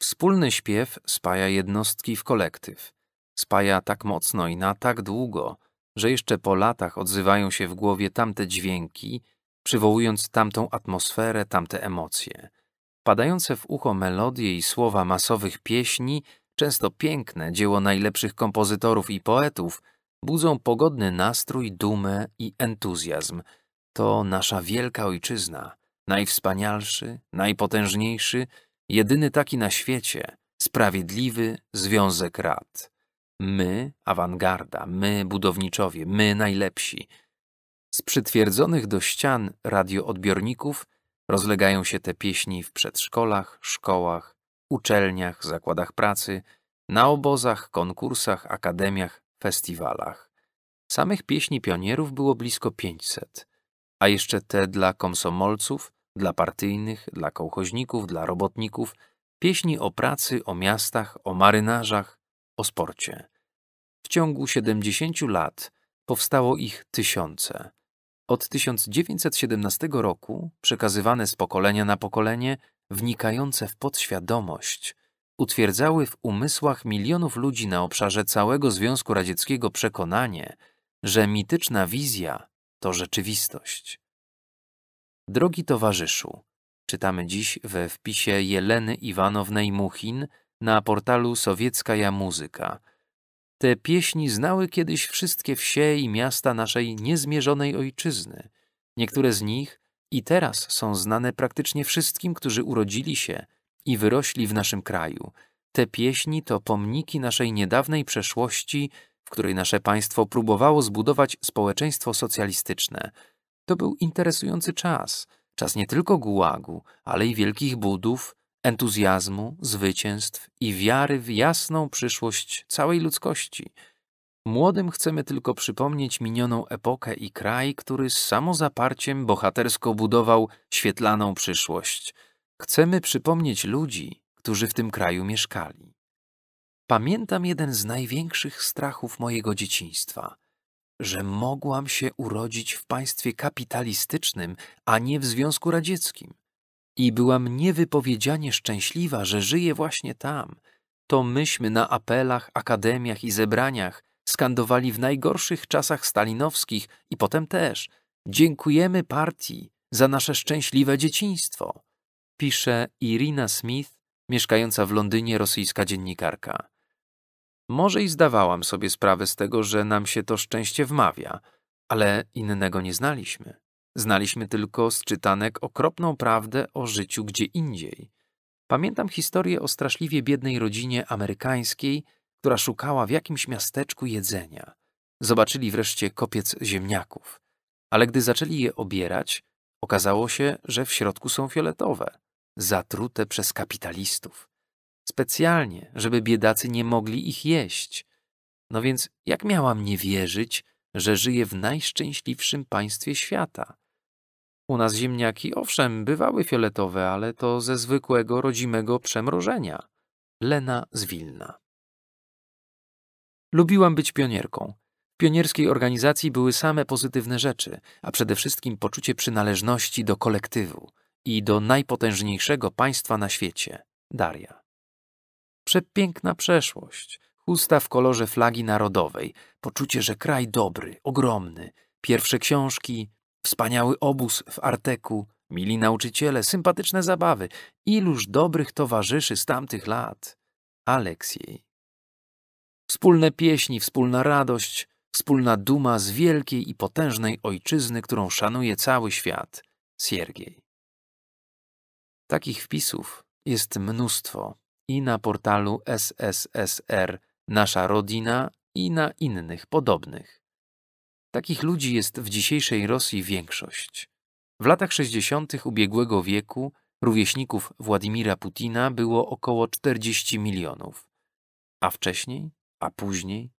Wspólny śpiew spaja jednostki w kolektyw. Spaja tak mocno i na tak długo, że jeszcze po latach odzywają się w głowie tamte dźwięki, przywołując tamtą atmosferę, tamte emocje. Padające w ucho melodie i słowa masowych pieśni, często piękne, dzieło najlepszych kompozytorów i poetów, budzą pogodny nastrój, dumę i entuzjazm. To nasza wielka ojczyzna, najwspanialszy, najpotężniejszy, jedyny taki na świecie, sprawiedliwy związek rad. My, awangarda, my, budowniczowie, my, najlepsi. Z przytwierdzonych do ścian radioodbiorników rozlegają się te pieśni w przedszkolach, szkołach, uczelniach, zakładach pracy, na obozach, konkursach, akademiach, festiwalach. Samych pieśni pionierów było blisko 500, a jeszcze te dla komsomolców, dla partyjnych, dla kołchoźników, dla robotników, pieśni o pracy, o miastach, o marynarzach, o sporcie. W ciągu 70 lat powstało ich tysiące. Od 1917 roku przekazywane z pokolenia na pokolenie, wnikające w podświadomość, utwierdzały w umysłach milionów ludzi na obszarze całego Związku Radzieckiego przekonanie, że mityczna wizja to rzeczywistość. Drogi towarzyszu, czytamy dziś we wpisie Jeleny Iwanownej Muchin na portalu Sowiecka Muzyka. Te pieśni znały kiedyś wszystkie wsie i miasta naszej niezmierzonej ojczyzny. Niektóre z nich i teraz są znane praktycznie wszystkim, którzy urodzili się i wyrośli w naszym kraju. Te pieśni to pomniki naszej niedawnej przeszłości, w której nasze państwo próbowało zbudować społeczeństwo socjalistyczne – to był interesujący czas. Czas nie tylko gułagu, ale i wielkich budów, entuzjazmu, zwycięstw i wiary w jasną przyszłość całej ludzkości. Młodym chcemy tylko przypomnieć minioną epokę i kraj, który z samozaparciem bohatersko budował świetlaną przyszłość. Chcemy przypomnieć ludzi, którzy w tym kraju mieszkali. Pamiętam jeden z największych strachów mojego dzieciństwa – że mogłam się urodzić w państwie kapitalistycznym, a nie w Związku Radzieckim. I byłam niewypowiedzianie szczęśliwa, że żyję właśnie tam. To myśmy na apelach, akademiach i zebraniach skandowali w najgorszych czasach stalinowskich i potem też dziękujemy partii za nasze szczęśliwe dzieciństwo, pisze Irina Smith, mieszkająca w Londynie rosyjska dziennikarka. Może i zdawałam sobie sprawę z tego, że nam się to szczęście wmawia, ale innego nie znaliśmy. Znaliśmy tylko z czytanek okropną prawdę o życiu gdzie indziej. Pamiętam historię o straszliwie biednej rodzinie amerykańskiej, która szukała w jakimś miasteczku jedzenia. Zobaczyli wreszcie kopiec ziemniaków. Ale gdy zaczęli je obierać, okazało się, że w środku są fioletowe, zatrute przez kapitalistów specjalnie, żeby biedacy nie mogli ich jeść. No więc jak miałam nie wierzyć, że żyję w najszczęśliwszym państwie świata? U nas ziemniaki, owszem, bywały fioletowe, ale to ze zwykłego, rodzimego przemrożenia. Lena z Wilna. Lubiłam być pionierką. W pionierskiej organizacji były same pozytywne rzeczy, a przede wszystkim poczucie przynależności do kolektywu i do najpotężniejszego państwa na świecie Daria. Przepiękna przeszłość, chusta w kolorze flagi narodowej, poczucie, że kraj dobry, ogromny, pierwsze książki, wspaniały obóz w Arteku, mili nauczyciele, sympatyczne zabawy, iluż dobrych towarzyszy z tamtych lat. Aleksiej. Wspólne pieśni, wspólna radość, wspólna duma z wielkiej i potężnej ojczyzny, którą szanuje cały świat. Siergiej. Takich wpisów jest mnóstwo i na portalu SSSR Nasza Rodzina i na innych podobnych. Takich ludzi jest w dzisiejszej Rosji większość. W latach 60. ubiegłego wieku rówieśników Władimira Putina było około 40 milionów. A wcześniej? A później?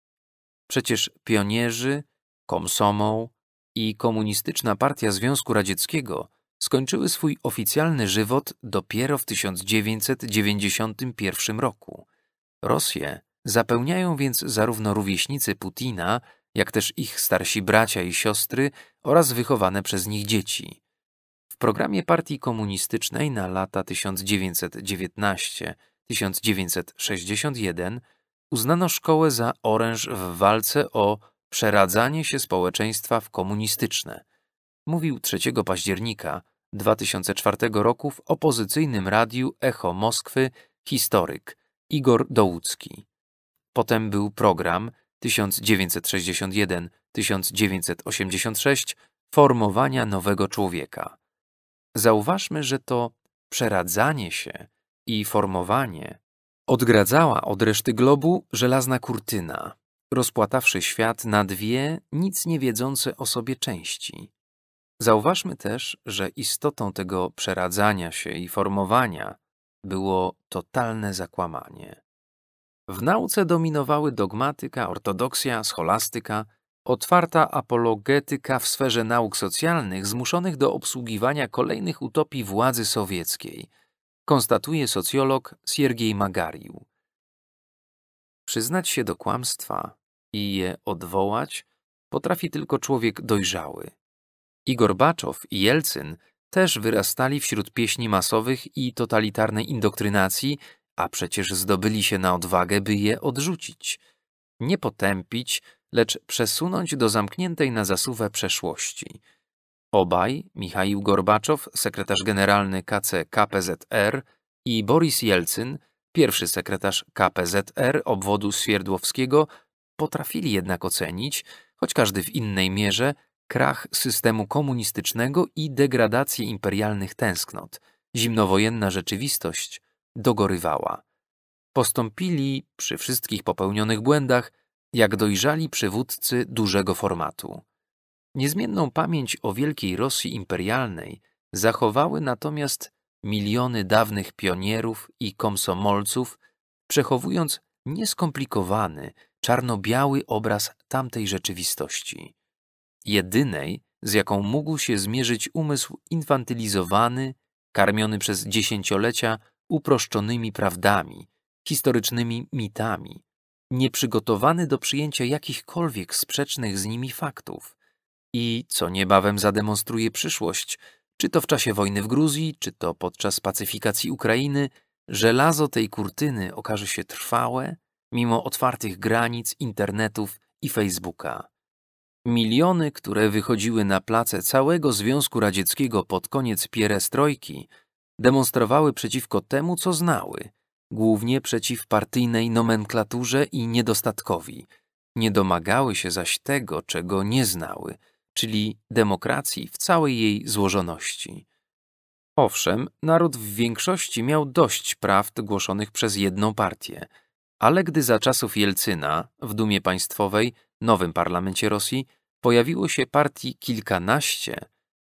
Przecież pionierzy, komsomol i Komunistyczna Partia Związku Radzieckiego skończyły swój oficjalny żywot dopiero w 1991 roku. Rosję zapełniają więc zarówno rówieśnicy Putina, jak też ich starsi bracia i siostry oraz wychowane przez nich dzieci. W programie Partii Komunistycznej na lata 1919-1961 uznano szkołę za oręż w walce o przeradzanie się społeczeństwa w komunistyczne – mówił 3 października 2004 roku w opozycyjnym radiu Echo Moskwy historyk Igor Dołucki. Potem był program 1961-1986 formowania nowego człowieka. Zauważmy, że to przeradzanie się i formowanie odgradzała od reszty globu żelazna kurtyna, rozpłatawszy świat na dwie nic nie wiedzące o sobie części. Zauważmy też, że istotą tego przeradzania się i formowania było totalne zakłamanie. W nauce dominowały dogmatyka, ortodoksja, scholastyka, otwarta apologetyka w sferze nauk socjalnych zmuszonych do obsługiwania kolejnych utopii władzy sowieckiej, konstatuje socjolog Siergiej Magariu. Przyznać się do kłamstwa i je odwołać potrafi tylko człowiek dojrzały – i Gorbaczow, i Jelcyn też wyrastali wśród pieśni masowych i totalitarnej indoktrynacji, a przecież zdobyli się na odwagę, by je odrzucić. Nie potępić, lecz przesunąć do zamkniętej na zasuwę przeszłości. Obaj, Michał Gorbaczow, sekretarz generalny KCKPZR i Boris Jelcyn, pierwszy sekretarz KPZR obwodu Swierdłowskiego, potrafili jednak ocenić, choć każdy w innej mierze, krach systemu komunistycznego i degradację imperialnych tęsknot, zimnowojenna rzeczywistość dogorywała. Postąpili, przy wszystkich popełnionych błędach, jak dojrzali przywódcy dużego formatu. Niezmienną pamięć o wielkiej Rosji imperialnej zachowały natomiast miliony dawnych pionierów i komsomolców, przechowując nieskomplikowany, czarno-biały obraz tamtej rzeczywistości jedynej, z jaką mógł się zmierzyć umysł infantylizowany, karmiony przez dziesięciolecia uproszczonymi prawdami, historycznymi mitami, nieprzygotowany do przyjęcia jakichkolwiek sprzecznych z nimi faktów. I co niebawem zademonstruje przyszłość, czy to w czasie wojny w Gruzji, czy to podczas pacyfikacji Ukrainy, żelazo tej kurtyny okaże się trwałe, mimo otwartych granic, internetów i Facebooka. Miliony, które wychodziły na place całego Związku Radzieckiego pod koniec pierestrojki, demonstrowały przeciwko temu, co znały, głównie przeciw partyjnej nomenklaturze i niedostatkowi. Nie domagały się zaś tego, czego nie znały, czyli demokracji w całej jej złożoności. Owszem, naród w większości miał dość prawd głoszonych przez jedną partię, ale gdy za czasów Jelcyna w Dumie Państwowej, nowym parlamencie Rosji, pojawiło się partii kilkanaście,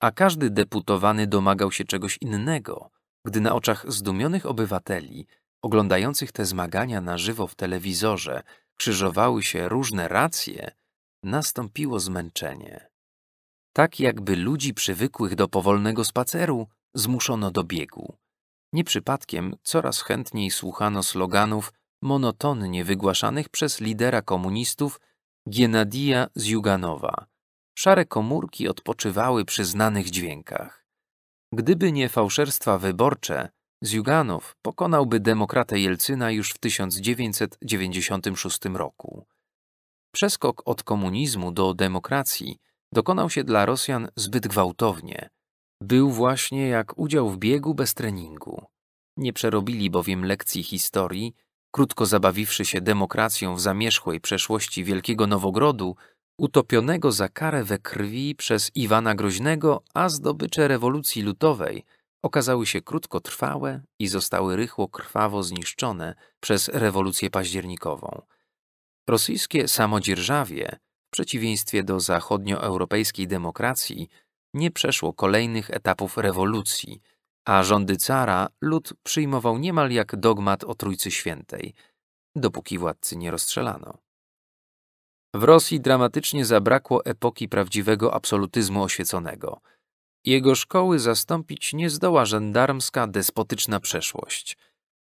a każdy deputowany domagał się czegoś innego, gdy na oczach zdumionych obywateli, oglądających te zmagania na żywo w telewizorze, krzyżowały się różne racje, nastąpiło zmęczenie. Tak jakby ludzi przywykłych do powolnego spaceru zmuszono do biegu. Nie przypadkiem coraz chętniej słuchano sloganów monotonnie wygłaszanych przez lidera komunistów Gienadija z Juganowa. Szare komórki odpoczywały przy znanych dźwiękach. Gdyby nie fałszerstwa wyborcze, Zjuganow pokonałby demokratę Jelcyna już w 1996 roku. Przeskok od komunizmu do demokracji dokonał się dla Rosjan zbyt gwałtownie. Był właśnie jak udział w biegu bez treningu. Nie przerobili bowiem lekcji historii, krótko zabawiwszy się demokracją w zamierzchłej przeszłości Wielkiego Nowogrodu, utopionego za karę we krwi przez Iwana Groźnego, a zdobycze rewolucji lutowej okazały się krótkotrwałe i zostały rychło krwawo zniszczone przez rewolucję październikową. Rosyjskie samodzierżawie, w przeciwieństwie do zachodnioeuropejskiej demokracji, nie przeszło kolejnych etapów rewolucji, a rządy cara lud przyjmował niemal jak dogmat o Trójcy Świętej, dopóki władcy nie rozstrzelano. W Rosji dramatycznie zabrakło epoki prawdziwego absolutyzmu oświeconego. Jego szkoły zastąpić nie zdoła żandarmska, despotyczna przeszłość.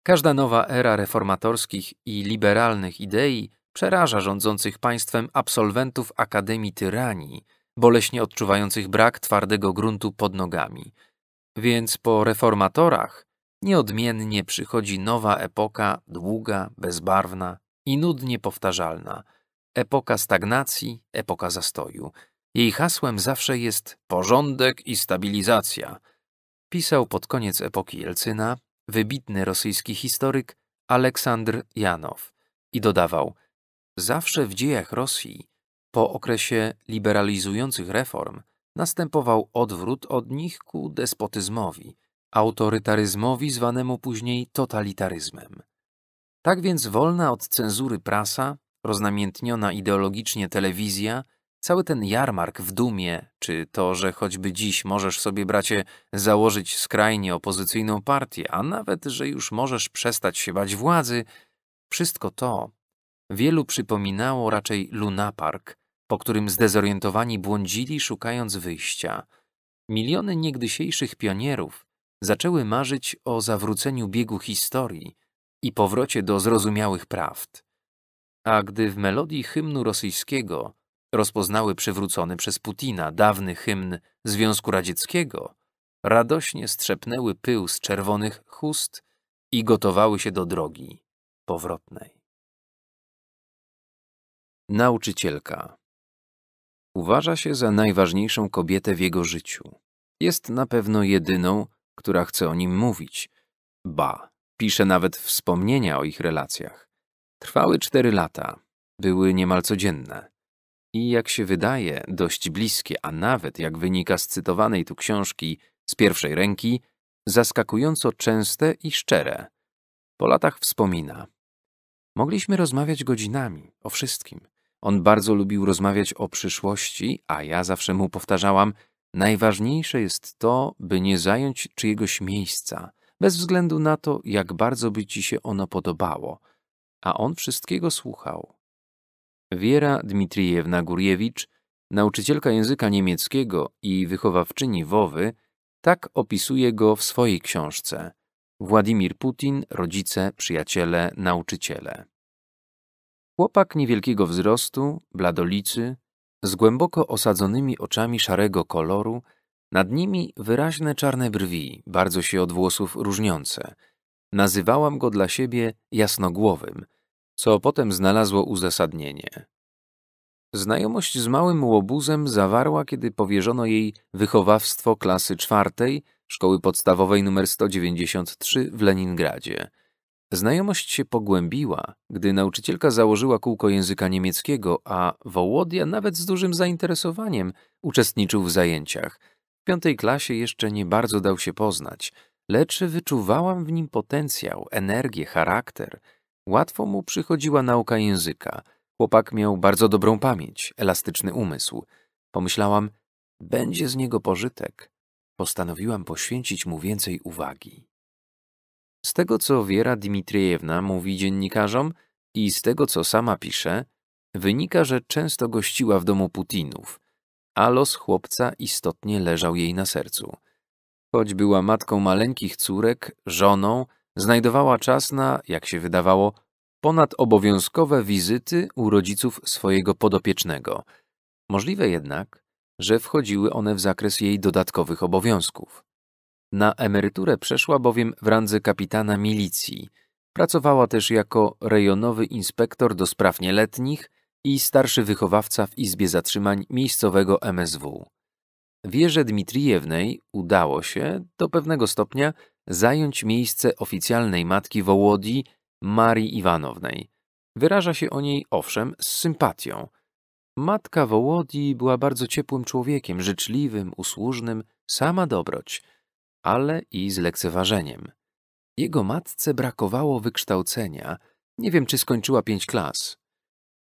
Każda nowa era reformatorskich i liberalnych idei przeraża rządzących państwem absolwentów Akademii Tyranii, boleśnie odczuwających brak twardego gruntu pod nogami – więc po reformatorach nieodmiennie przychodzi nowa epoka, długa, bezbarwna i nudnie powtarzalna. Epoka stagnacji, epoka zastoju. Jej hasłem zawsze jest porządek i stabilizacja. Pisał pod koniec epoki Jelcyna wybitny rosyjski historyk Aleksandr Janow i dodawał: Zawsze w dziejach Rosji, po okresie liberalizujących reform, następował odwrót od nich ku despotyzmowi, autorytaryzmowi zwanemu później totalitaryzmem. Tak więc wolna od cenzury prasa, roznamiętniona ideologicznie telewizja, cały ten jarmark w dumie, czy to, że choćby dziś możesz sobie, bracie, założyć skrajnie opozycyjną partię, a nawet, że już możesz przestać się bać władzy, wszystko to wielu przypominało raczej lunapark, po którym zdezorientowani błądzili, szukając wyjścia. Miliony niegdysiejszych pionierów zaczęły marzyć o zawróceniu biegu historii i powrocie do zrozumiałych prawd. A gdy w melodii hymnu rosyjskiego rozpoznały przywrócony przez Putina dawny hymn Związku Radzieckiego, radośnie strzepnęły pył z czerwonych chust i gotowały się do drogi powrotnej. Nauczycielka Uważa się za najważniejszą kobietę w jego życiu. Jest na pewno jedyną, która chce o nim mówić. Ba, pisze nawet wspomnienia o ich relacjach. Trwały cztery lata, były niemal codzienne. I jak się wydaje, dość bliskie, a nawet jak wynika z cytowanej tu książki z pierwszej ręki, zaskakująco częste i szczere. Po latach wspomina. Mogliśmy rozmawiać godzinami, o wszystkim. On bardzo lubił rozmawiać o przyszłości, a ja zawsze mu powtarzałam: Najważniejsze jest to, by nie zająć czyjegoś miejsca, bez względu na to, jak bardzo by ci się ono podobało. A on wszystkiego słuchał. Wiera Dmitrijewna Gurjewicz, nauczycielka języka niemieckiego i wychowawczyni Wowy, tak opisuje go w swojej książce Władimir Putin, rodzice, przyjaciele, nauczyciele. Chłopak niewielkiego wzrostu, bladolicy, z głęboko osadzonymi oczami szarego koloru, nad nimi wyraźne czarne brwi, bardzo się od włosów różniące. Nazywałam go dla siebie jasnogłowym, co potem znalazło uzasadnienie. Znajomość z małym łobuzem zawarła, kiedy powierzono jej wychowawstwo klasy czwartej Szkoły Podstawowej nr 193 w Leningradzie – Znajomość się pogłębiła, gdy nauczycielka założyła kółko języka niemieckiego, a Wołodia nawet z dużym zainteresowaniem uczestniczył w zajęciach. W piątej klasie jeszcze nie bardzo dał się poznać, lecz wyczuwałam w nim potencjał, energię, charakter. Łatwo mu przychodziła nauka języka. Chłopak miał bardzo dobrą pamięć, elastyczny umysł. Pomyślałam, będzie z niego pożytek. Postanowiłam poświęcić mu więcej uwagi. Z tego, co Wiera Dmitriejewna mówi dziennikarzom i z tego, co sama pisze, wynika, że często gościła w domu Putinów, a los chłopca istotnie leżał jej na sercu. Choć była matką maleńkich córek, żoną, znajdowała czas na, jak się wydawało, ponadobowiązkowe wizyty u rodziców swojego podopiecznego. Możliwe jednak, że wchodziły one w zakres jej dodatkowych obowiązków. Na emeryturę przeszła bowiem w randze kapitana milicji. Pracowała też jako rejonowy inspektor do spraw nieletnich i starszy wychowawca w Izbie Zatrzymań miejscowego MSW. Wierze Dmitrijewnej udało się do pewnego stopnia zająć miejsce oficjalnej matki Wołodii, Marii Iwanownej. Wyraża się o niej owszem z sympatią. Matka Wołodii była bardzo ciepłym człowiekiem, życzliwym, usłużnym, sama dobroć – ale i z lekceważeniem. Jego matce brakowało wykształcenia, nie wiem czy skończyła pięć klas.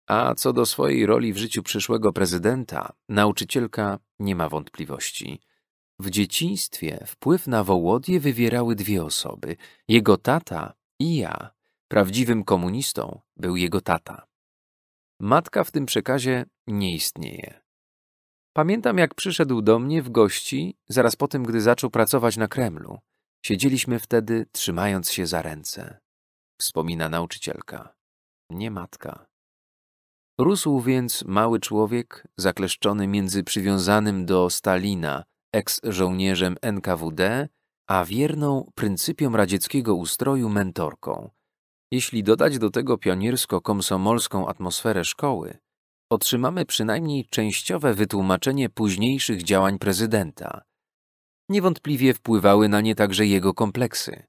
A co do swojej roli w życiu przyszłego prezydenta, nauczycielka nie ma wątpliwości. W dzieciństwie wpływ na Wołodię wywierały dwie osoby: jego tata i ja. Prawdziwym komunistą był jego tata. Matka w tym przekazie nie istnieje. Pamiętam, jak przyszedł do mnie w gości zaraz po tym, gdy zaczął pracować na Kremlu. Siedzieliśmy wtedy, trzymając się za ręce. Wspomina nauczycielka, nie matka. Rósł więc mały człowiek, zakleszczony między przywiązanym do Stalina, eks-żołnierzem NKWD, a wierną pryncypiom radzieckiego ustroju mentorką. Jeśli dodać do tego pioniersko-komsomolską atmosferę szkoły, otrzymamy przynajmniej częściowe wytłumaczenie późniejszych działań prezydenta. Niewątpliwie wpływały na nie także jego kompleksy.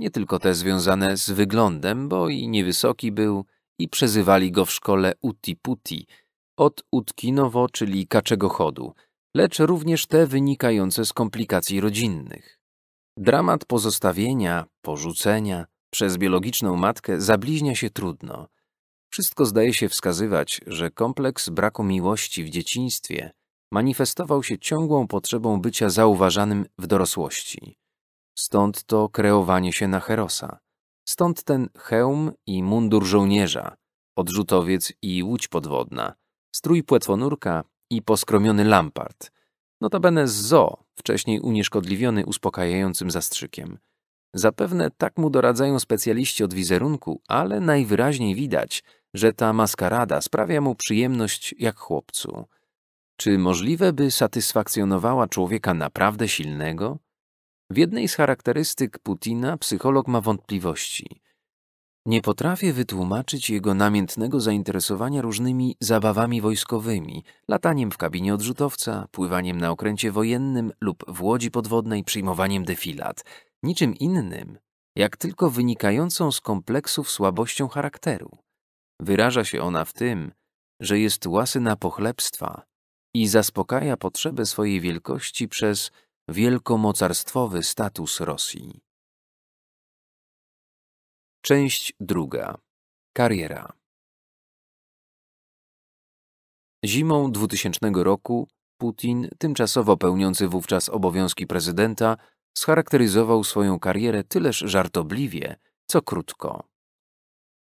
Nie tylko te związane z wyglądem, bo i niewysoki był i przezywali go w szkole Uti-Puti, od utkinowo, czyli kaczego chodu, lecz również te wynikające z komplikacji rodzinnych. Dramat pozostawienia, porzucenia przez biologiczną matkę zabliźnia się trudno. Wszystko zdaje się wskazywać, że kompleks braku miłości w dzieciństwie manifestował się ciągłą potrzebą bycia zauważanym w dorosłości. Stąd to kreowanie się na herosa. Stąd ten hełm i mundur żołnierza, odrzutowiec i łódź podwodna, strój płetwonurka i poskromiony lampart, notabene z zoo, wcześniej unieszkodliwiony uspokajającym zastrzykiem – Zapewne tak mu doradzają specjaliści od wizerunku, ale najwyraźniej widać, że ta maskarada sprawia mu przyjemność jak chłopcu. Czy możliwe, by satysfakcjonowała człowieka naprawdę silnego? W jednej z charakterystyk Putina psycholog ma wątpliwości. Nie potrafię wytłumaczyć jego namiętnego zainteresowania różnymi zabawami wojskowymi, lataniem w kabinie odrzutowca, pływaniem na okręcie wojennym lub w łodzi podwodnej, przyjmowaniem defilat – niczym innym, jak tylko wynikającą z kompleksów słabością charakteru. Wyraża się ona w tym, że jest na pochlebstwa i zaspokaja potrzebę swojej wielkości przez wielkomocarstwowy status Rosji. Część druga. Kariera. Zimą 2000 roku Putin, tymczasowo pełniący wówczas obowiązki prezydenta, scharakteryzował swoją karierę tyleż żartobliwie, co krótko.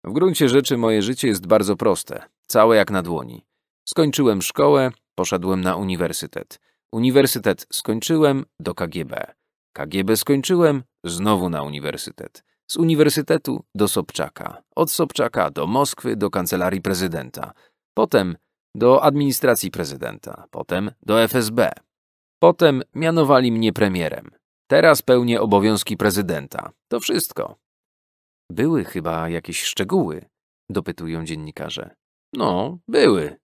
W gruncie rzeczy moje życie jest bardzo proste, całe jak na dłoni. Skończyłem szkołę, poszedłem na uniwersytet. Uniwersytet skończyłem do KGB. KGB skończyłem znowu na uniwersytet. Z uniwersytetu do Sobczaka. Od Sobczaka do Moskwy, do kancelarii prezydenta. Potem do administracji prezydenta. Potem do FSB. Potem mianowali mnie premierem. Teraz pełnię obowiązki prezydenta. To wszystko. Były chyba jakieś szczegóły, dopytują dziennikarze. No, były.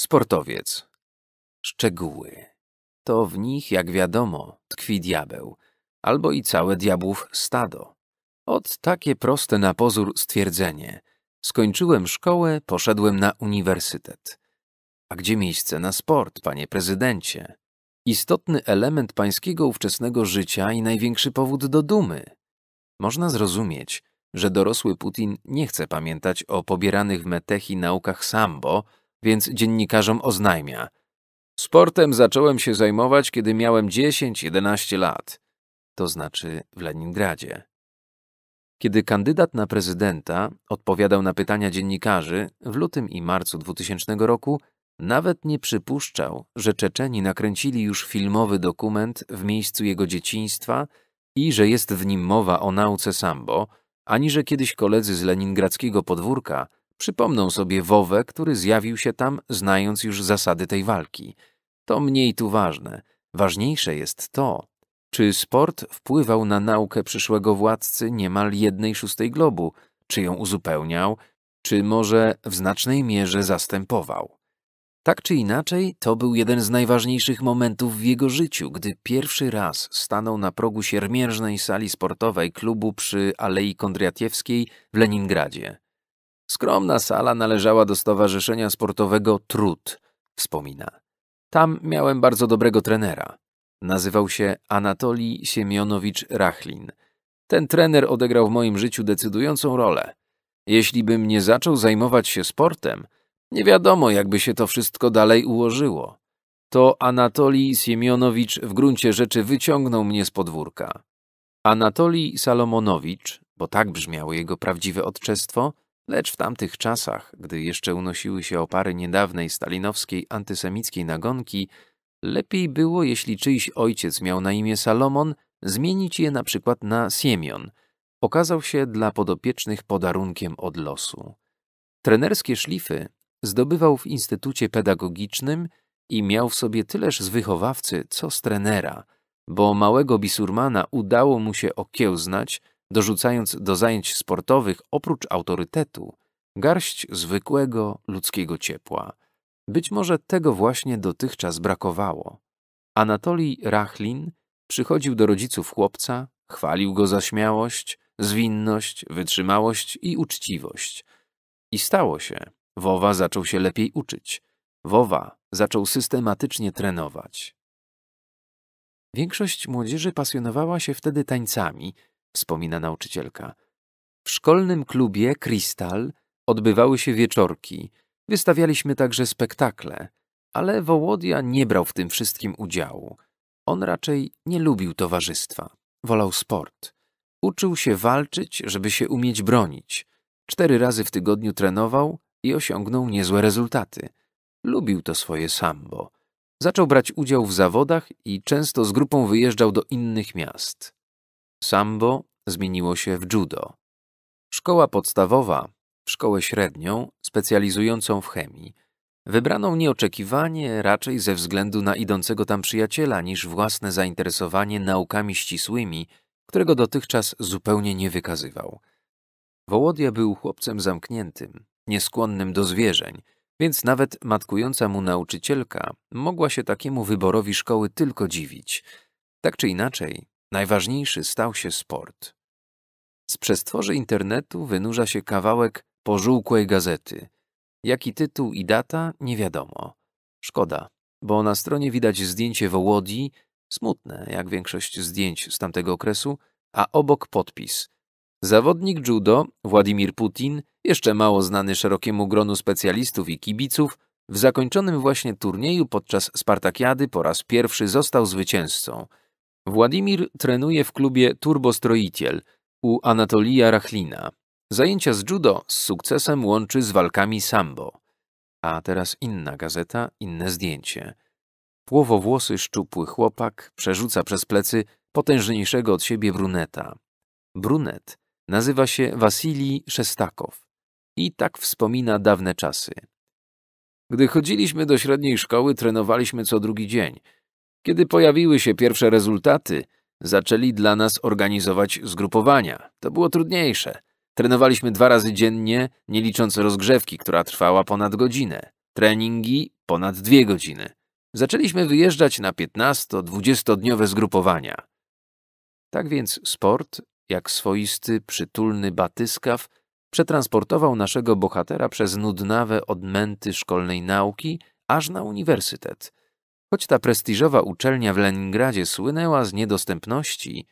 Sportowiec. Szczegóły. To w nich, jak wiadomo, tkwi diabeł, albo i całe diabłów stado. Od takie proste na pozór stwierdzenie. Skończyłem szkołę, poszedłem na uniwersytet. A gdzie miejsce na sport, panie prezydencie? istotny element pańskiego ówczesnego życia i największy powód do dumy. Można zrozumieć, że dorosły Putin nie chce pamiętać o pobieranych w Metechi naukach sambo, więc dziennikarzom oznajmia. Sportem zacząłem się zajmować, kiedy miałem 10-11 lat, to znaczy w Leningradzie. Kiedy kandydat na prezydenta odpowiadał na pytania dziennikarzy w lutym i marcu 2000 roku, nawet nie przypuszczał, że Czeczeni nakręcili już filmowy dokument w miejscu jego dzieciństwa i że jest w nim mowa o nauce sambo, ani że kiedyś koledzy z leningradzkiego podwórka przypomną sobie Wowę, który zjawił się tam, znając już zasady tej walki. To mniej tu ważne. Ważniejsze jest to, czy sport wpływał na naukę przyszłego władcy niemal jednej szóstej globu, czy ją uzupełniał, czy może w znacznej mierze zastępował. Tak czy inaczej, to był jeden z najważniejszych momentów w jego życiu, gdy pierwszy raz stanął na progu siermiężnej sali sportowej klubu przy Alei Kondriatiewskiej w Leningradzie. Skromna sala należała do Stowarzyszenia Sportowego Trud, wspomina. Tam miałem bardzo dobrego trenera. Nazywał się Anatoli Siemionowicz Rachlin. Ten trener odegrał w moim życiu decydującą rolę. Jeśli bym nie zaczął zajmować się sportem, nie wiadomo, jakby się to wszystko dalej ułożyło. To Anatolii Siemionowicz w gruncie rzeczy wyciągnął mnie z podwórka. Anatolii Salomonowicz, bo tak brzmiało jego prawdziwe odczestwo, lecz w tamtych czasach, gdy jeszcze unosiły się opary niedawnej stalinowskiej antysemickiej nagonki, lepiej było, jeśli czyjś ojciec miał na imię Salomon, zmienić je na przykład na Siemion. Okazał się dla podopiecznych podarunkiem od losu. Trenerskie szlify zdobywał w Instytucie Pedagogicznym i miał w sobie tyleż z wychowawcy, co z trenera, bo małego Bisurmana udało mu się okiełznać, dorzucając do zajęć sportowych oprócz autorytetu garść zwykłego ludzkiego ciepła. Być może tego właśnie dotychczas brakowało. Anatolij Rachlin przychodził do rodziców chłopca, chwalił go za śmiałość, zwinność, wytrzymałość i uczciwość. I stało się. Wowa zaczął się lepiej uczyć. Wowa zaczął systematycznie trenować. Większość młodzieży pasjonowała się wtedy tańcami, wspomina nauczycielka. W szkolnym klubie Krystal odbywały się wieczorki, wystawialiśmy także spektakle, ale Wołodia nie brał w tym wszystkim udziału. On raczej nie lubił towarzystwa, wolał sport. Uczył się walczyć, żeby się umieć bronić. Cztery razy w tygodniu trenował, i osiągnął niezłe rezultaty. Lubił to swoje sambo. Zaczął brać udział w zawodach i często z grupą wyjeżdżał do innych miast. Sambo zmieniło się w judo. Szkoła podstawowa, w szkołę średnią, specjalizującą w chemii, wybraną nieoczekiwanie raczej ze względu na idącego tam przyjaciela niż własne zainteresowanie naukami ścisłymi, którego dotychczas zupełnie nie wykazywał. Wołodia był chłopcem zamkniętym, nieskłonnym do zwierzeń, więc nawet matkująca mu nauczycielka mogła się takiemu wyborowi szkoły tylko dziwić. Tak czy inaczej, najważniejszy stał się sport. Z przestworzy internetu wynurza się kawałek pożółkłej gazety. Jaki tytuł i data nie wiadomo. Szkoda, bo na stronie widać zdjęcie Wołodii, smutne jak większość zdjęć z tamtego okresu, a obok podpis – Zawodnik judo, Władimir Putin, jeszcze mało znany szerokiemu gronu specjalistów i kibiców, w zakończonym właśnie turnieju podczas Spartakiady po raz pierwszy został zwycięzcą. Władimir trenuje w klubie Turbostroitiel u Anatolija Rachlina. Zajęcia z judo z sukcesem łączy z walkami sambo. A teraz inna gazeta, inne zdjęcie. Płowowłosy szczupły chłopak przerzuca przez plecy potężniejszego od siebie bruneta. Brunet Nazywa się Wasilij Szestakow i tak wspomina dawne czasy. Gdy chodziliśmy do średniej szkoły, trenowaliśmy co drugi dzień. Kiedy pojawiły się pierwsze rezultaty, zaczęli dla nas organizować zgrupowania. To było trudniejsze. Trenowaliśmy dwa razy dziennie, nie licząc rozgrzewki, która trwała ponad godzinę. Treningi ponad dwie godziny. Zaczęliśmy wyjeżdżać na 15-20-dniowe zgrupowania. Tak więc sport jak swoisty, przytulny batyskaw, przetransportował naszego bohatera przez nudnawe odmęty szkolnej nauki aż na uniwersytet. Choć ta prestiżowa uczelnia w Leningradzie słynęła z niedostępności,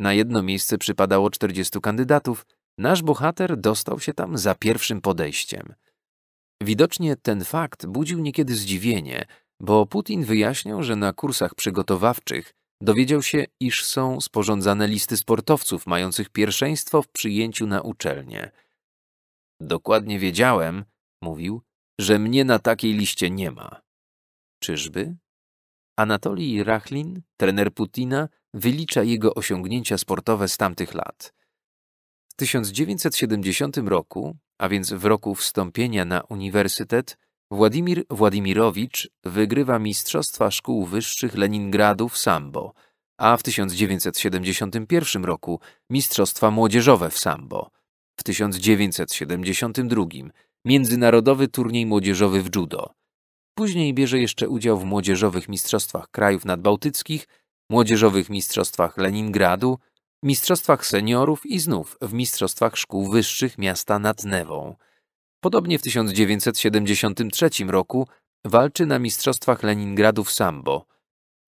na jedno miejsce przypadało 40 kandydatów, nasz bohater dostał się tam za pierwszym podejściem. Widocznie ten fakt budził niekiedy zdziwienie, bo Putin wyjaśniał, że na kursach przygotowawczych Dowiedział się, iż są sporządzane listy sportowców mających pierwszeństwo w przyjęciu na uczelnię. Dokładnie wiedziałem, mówił, że mnie na takiej liście nie ma. Czyżby? Anatolij Rachlin, trener Putina, wylicza jego osiągnięcia sportowe z tamtych lat. W 1970 roku, a więc w roku wstąpienia na uniwersytet, Władimir Władimirowicz wygrywa Mistrzostwa Szkół Wyższych Leningradu w sambo, a w 1971 roku Mistrzostwa Młodzieżowe w sambo. W 1972 Międzynarodowy Turniej Młodzieżowy w judo. Później bierze jeszcze udział w Młodzieżowych Mistrzostwach Krajów Nadbałtyckich, Młodzieżowych Mistrzostwach Leningradu, Mistrzostwach Seniorów i znów w Mistrzostwach Szkół Wyższych Miasta nad Newą. Podobnie w 1973 roku walczy na Mistrzostwach Leningradu w sambo,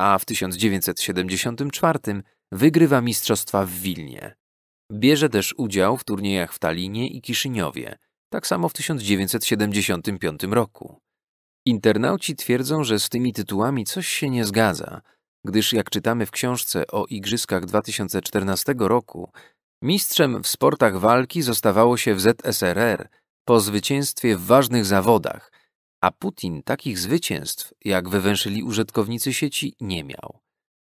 a w 1974 wygrywa Mistrzostwa w Wilnie. Bierze też udział w turniejach w Talinie i Kiszyniowie, tak samo w 1975 roku. Internauci twierdzą, że z tymi tytułami coś się nie zgadza, gdyż jak czytamy w książce o Igrzyskach 2014 roku, mistrzem w sportach walki zostawało się w ZSRR, po zwycięstwie w ważnych zawodach, a Putin takich zwycięstw, jak wywęszyli użytkownicy sieci, nie miał.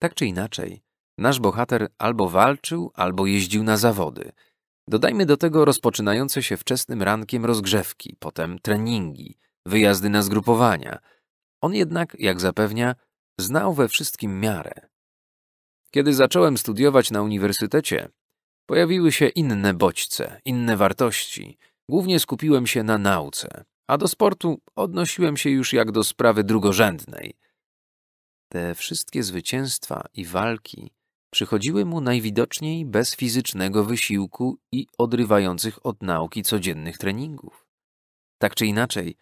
Tak czy inaczej, nasz bohater albo walczył, albo jeździł na zawody. Dodajmy do tego rozpoczynające się wczesnym rankiem rozgrzewki, potem treningi, wyjazdy na zgrupowania. On jednak, jak zapewnia, znał we wszystkim miarę. Kiedy zacząłem studiować na uniwersytecie, pojawiły się inne bodźce, inne wartości, Głównie skupiłem się na nauce, a do sportu odnosiłem się już jak do sprawy drugorzędnej. Te wszystkie zwycięstwa i walki przychodziły mu najwidoczniej bez fizycznego wysiłku i odrywających od nauki codziennych treningów. Tak czy inaczej,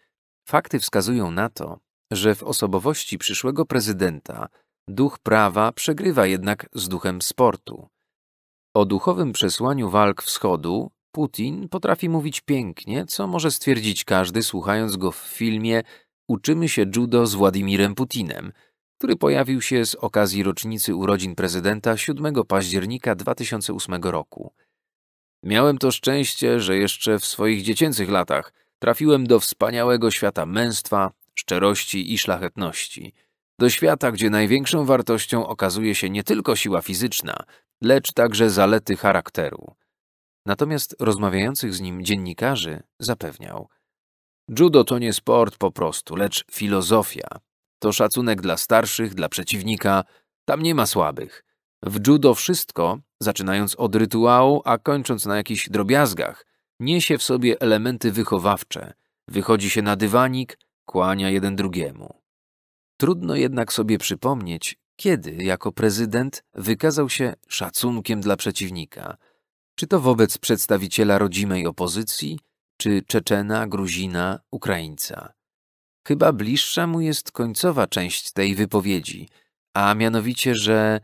fakty wskazują na to, że w osobowości przyszłego prezydenta duch prawa przegrywa jednak z duchem sportu. O duchowym przesłaniu walk wschodu Putin potrafi mówić pięknie, co może stwierdzić każdy słuchając go w filmie Uczymy się judo z Władimirem Putinem, który pojawił się z okazji rocznicy urodzin prezydenta 7 października 2008 roku. Miałem to szczęście, że jeszcze w swoich dziecięcych latach trafiłem do wspaniałego świata męstwa, szczerości i szlachetności. Do świata, gdzie największą wartością okazuje się nie tylko siła fizyczna, lecz także zalety charakteru. Natomiast rozmawiających z nim dziennikarzy zapewniał: Judo to nie sport po prostu, lecz filozofia. To szacunek dla starszych, dla przeciwnika, tam nie ma słabych. W judo wszystko, zaczynając od rytuału, a kończąc na jakichś drobiazgach, niesie w sobie elementy wychowawcze. Wychodzi się na dywanik, kłania jeden drugiemu. Trudno jednak sobie przypomnieć, kiedy jako prezydent wykazał się szacunkiem dla przeciwnika – czy to wobec przedstawiciela rodzimej opozycji, czy Czeczena, Gruzina, Ukraińca. Chyba bliższa mu jest końcowa część tej wypowiedzi, a mianowicie, że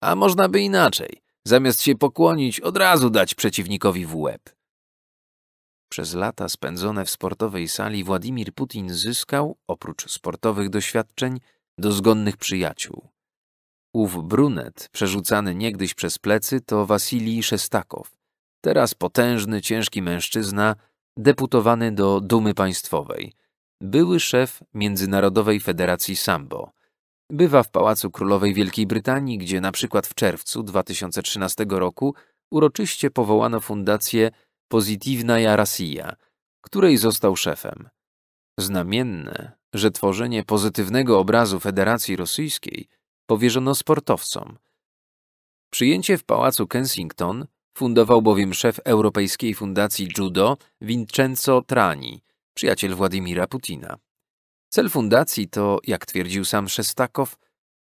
a można by inaczej, zamiast się pokłonić, od razu dać przeciwnikowi w łeb. Przez lata spędzone w sportowej sali Władimir Putin zyskał, oprócz sportowych doświadczeń, dozgonnych przyjaciół. Ów brunet, przerzucany niegdyś przez plecy, to Wasilij Szestakow, teraz potężny, ciężki mężczyzna, deputowany do Dumy Państwowej, były szef Międzynarodowej Federacji Sambo. Bywa w Pałacu Królowej Wielkiej Brytanii, gdzie na przykład w czerwcu 2013 roku uroczyście powołano fundację Pozytywna Jarasija, której został szefem. Znamienne, że tworzenie pozytywnego obrazu Federacji Rosyjskiej powierzono sportowcom. Przyjęcie w Pałacu Kensington Fundował bowiem szef Europejskiej Fundacji Judo Vincenzo Trani, przyjaciel Władimira Putina. Cel fundacji to, jak twierdził sam Szestakow,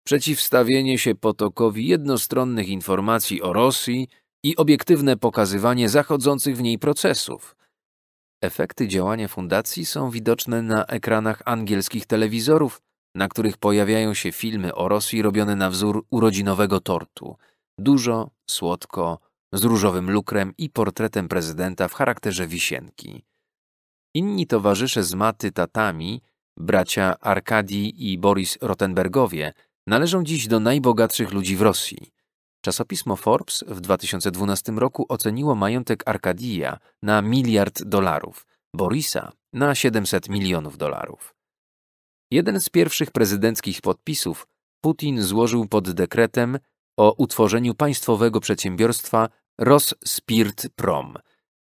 przeciwstawienie się potokowi jednostronnych informacji o Rosji i obiektywne pokazywanie zachodzących w niej procesów. Efekty działania fundacji są widoczne na ekranach angielskich telewizorów, na których pojawiają się filmy o Rosji robione na wzór urodzinowego tortu. Dużo, słodko, z różowym lukrem i portretem prezydenta w charakterze wisienki. Inni towarzysze z maty tatami, bracia Arkadii i Boris Rotenbergowie, należą dziś do najbogatszych ludzi w Rosji. Czasopismo Forbes w 2012 roku oceniło majątek Arkadija na miliard dolarów, Borisa na 700 milionów dolarów. Jeden z pierwszych prezydenckich podpisów Putin złożył pod dekretem o utworzeniu państwowego przedsiębiorstwa Rosspirt Prom,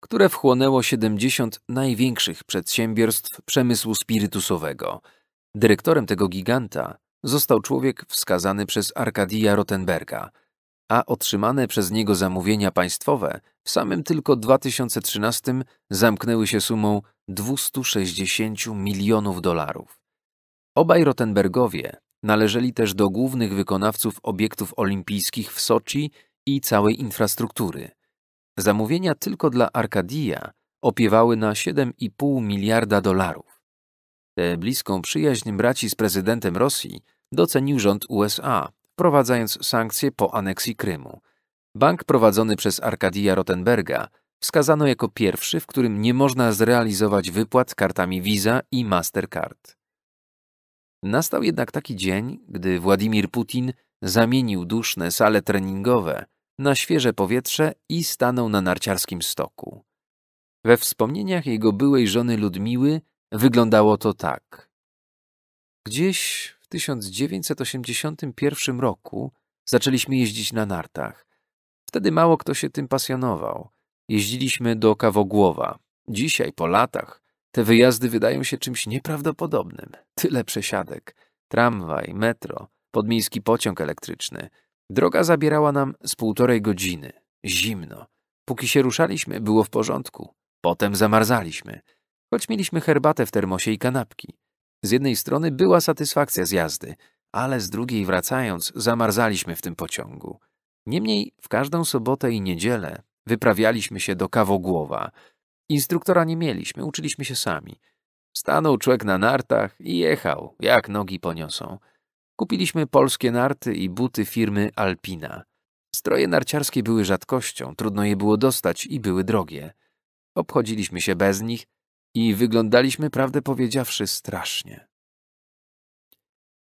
które wchłonęło 70 największych przedsiębiorstw przemysłu spirytusowego. Dyrektorem tego giganta został człowiek wskazany przez Arkadia Rottenberga, a otrzymane przez niego zamówienia państwowe w samym tylko 2013 zamknęły się sumą 260 milionów dolarów. Obaj Rottenbergowie Należeli też do głównych wykonawców obiektów olimpijskich w Soczi i całej infrastruktury. Zamówienia tylko dla Arkadia opiewały na 7,5 miliarda dolarów. Tę bliską przyjaźń braci z prezydentem Rosji docenił rząd USA, wprowadzając sankcje po aneksji Krymu. Bank prowadzony przez Arkadia Rotenberga wskazano jako pierwszy, w którym nie można zrealizować wypłat kartami Visa i Mastercard. Nastał jednak taki dzień, gdy Władimir Putin zamienił duszne sale treningowe na świeże powietrze i stanął na narciarskim stoku. We wspomnieniach jego byłej żony Ludmiły wyglądało to tak. Gdzieś w 1981 roku zaczęliśmy jeździć na nartach. Wtedy mało kto się tym pasjonował. Jeździliśmy do Kawogłowa. Dzisiaj, po latach, te wyjazdy wydają się czymś nieprawdopodobnym. Tyle przesiadek. Tramwaj, metro, podmiejski pociąg elektryczny. Droga zabierała nam z półtorej godziny. Zimno. Póki się ruszaliśmy, było w porządku. Potem zamarzaliśmy. Choć mieliśmy herbatę w termosie i kanapki. Z jednej strony była satysfakcja z jazdy, ale z drugiej wracając zamarzaliśmy w tym pociągu. Niemniej w każdą sobotę i niedzielę wyprawialiśmy się do Kawogłowa – Instruktora nie mieliśmy, uczyliśmy się sami. Stanął człowiek na nartach i jechał, jak nogi poniosą. Kupiliśmy polskie narty i buty firmy Alpina. Stroje narciarskie były rzadkością, trudno je było dostać i były drogie. Obchodziliśmy się bez nich i wyglądaliśmy, prawdę powiedziawszy, strasznie.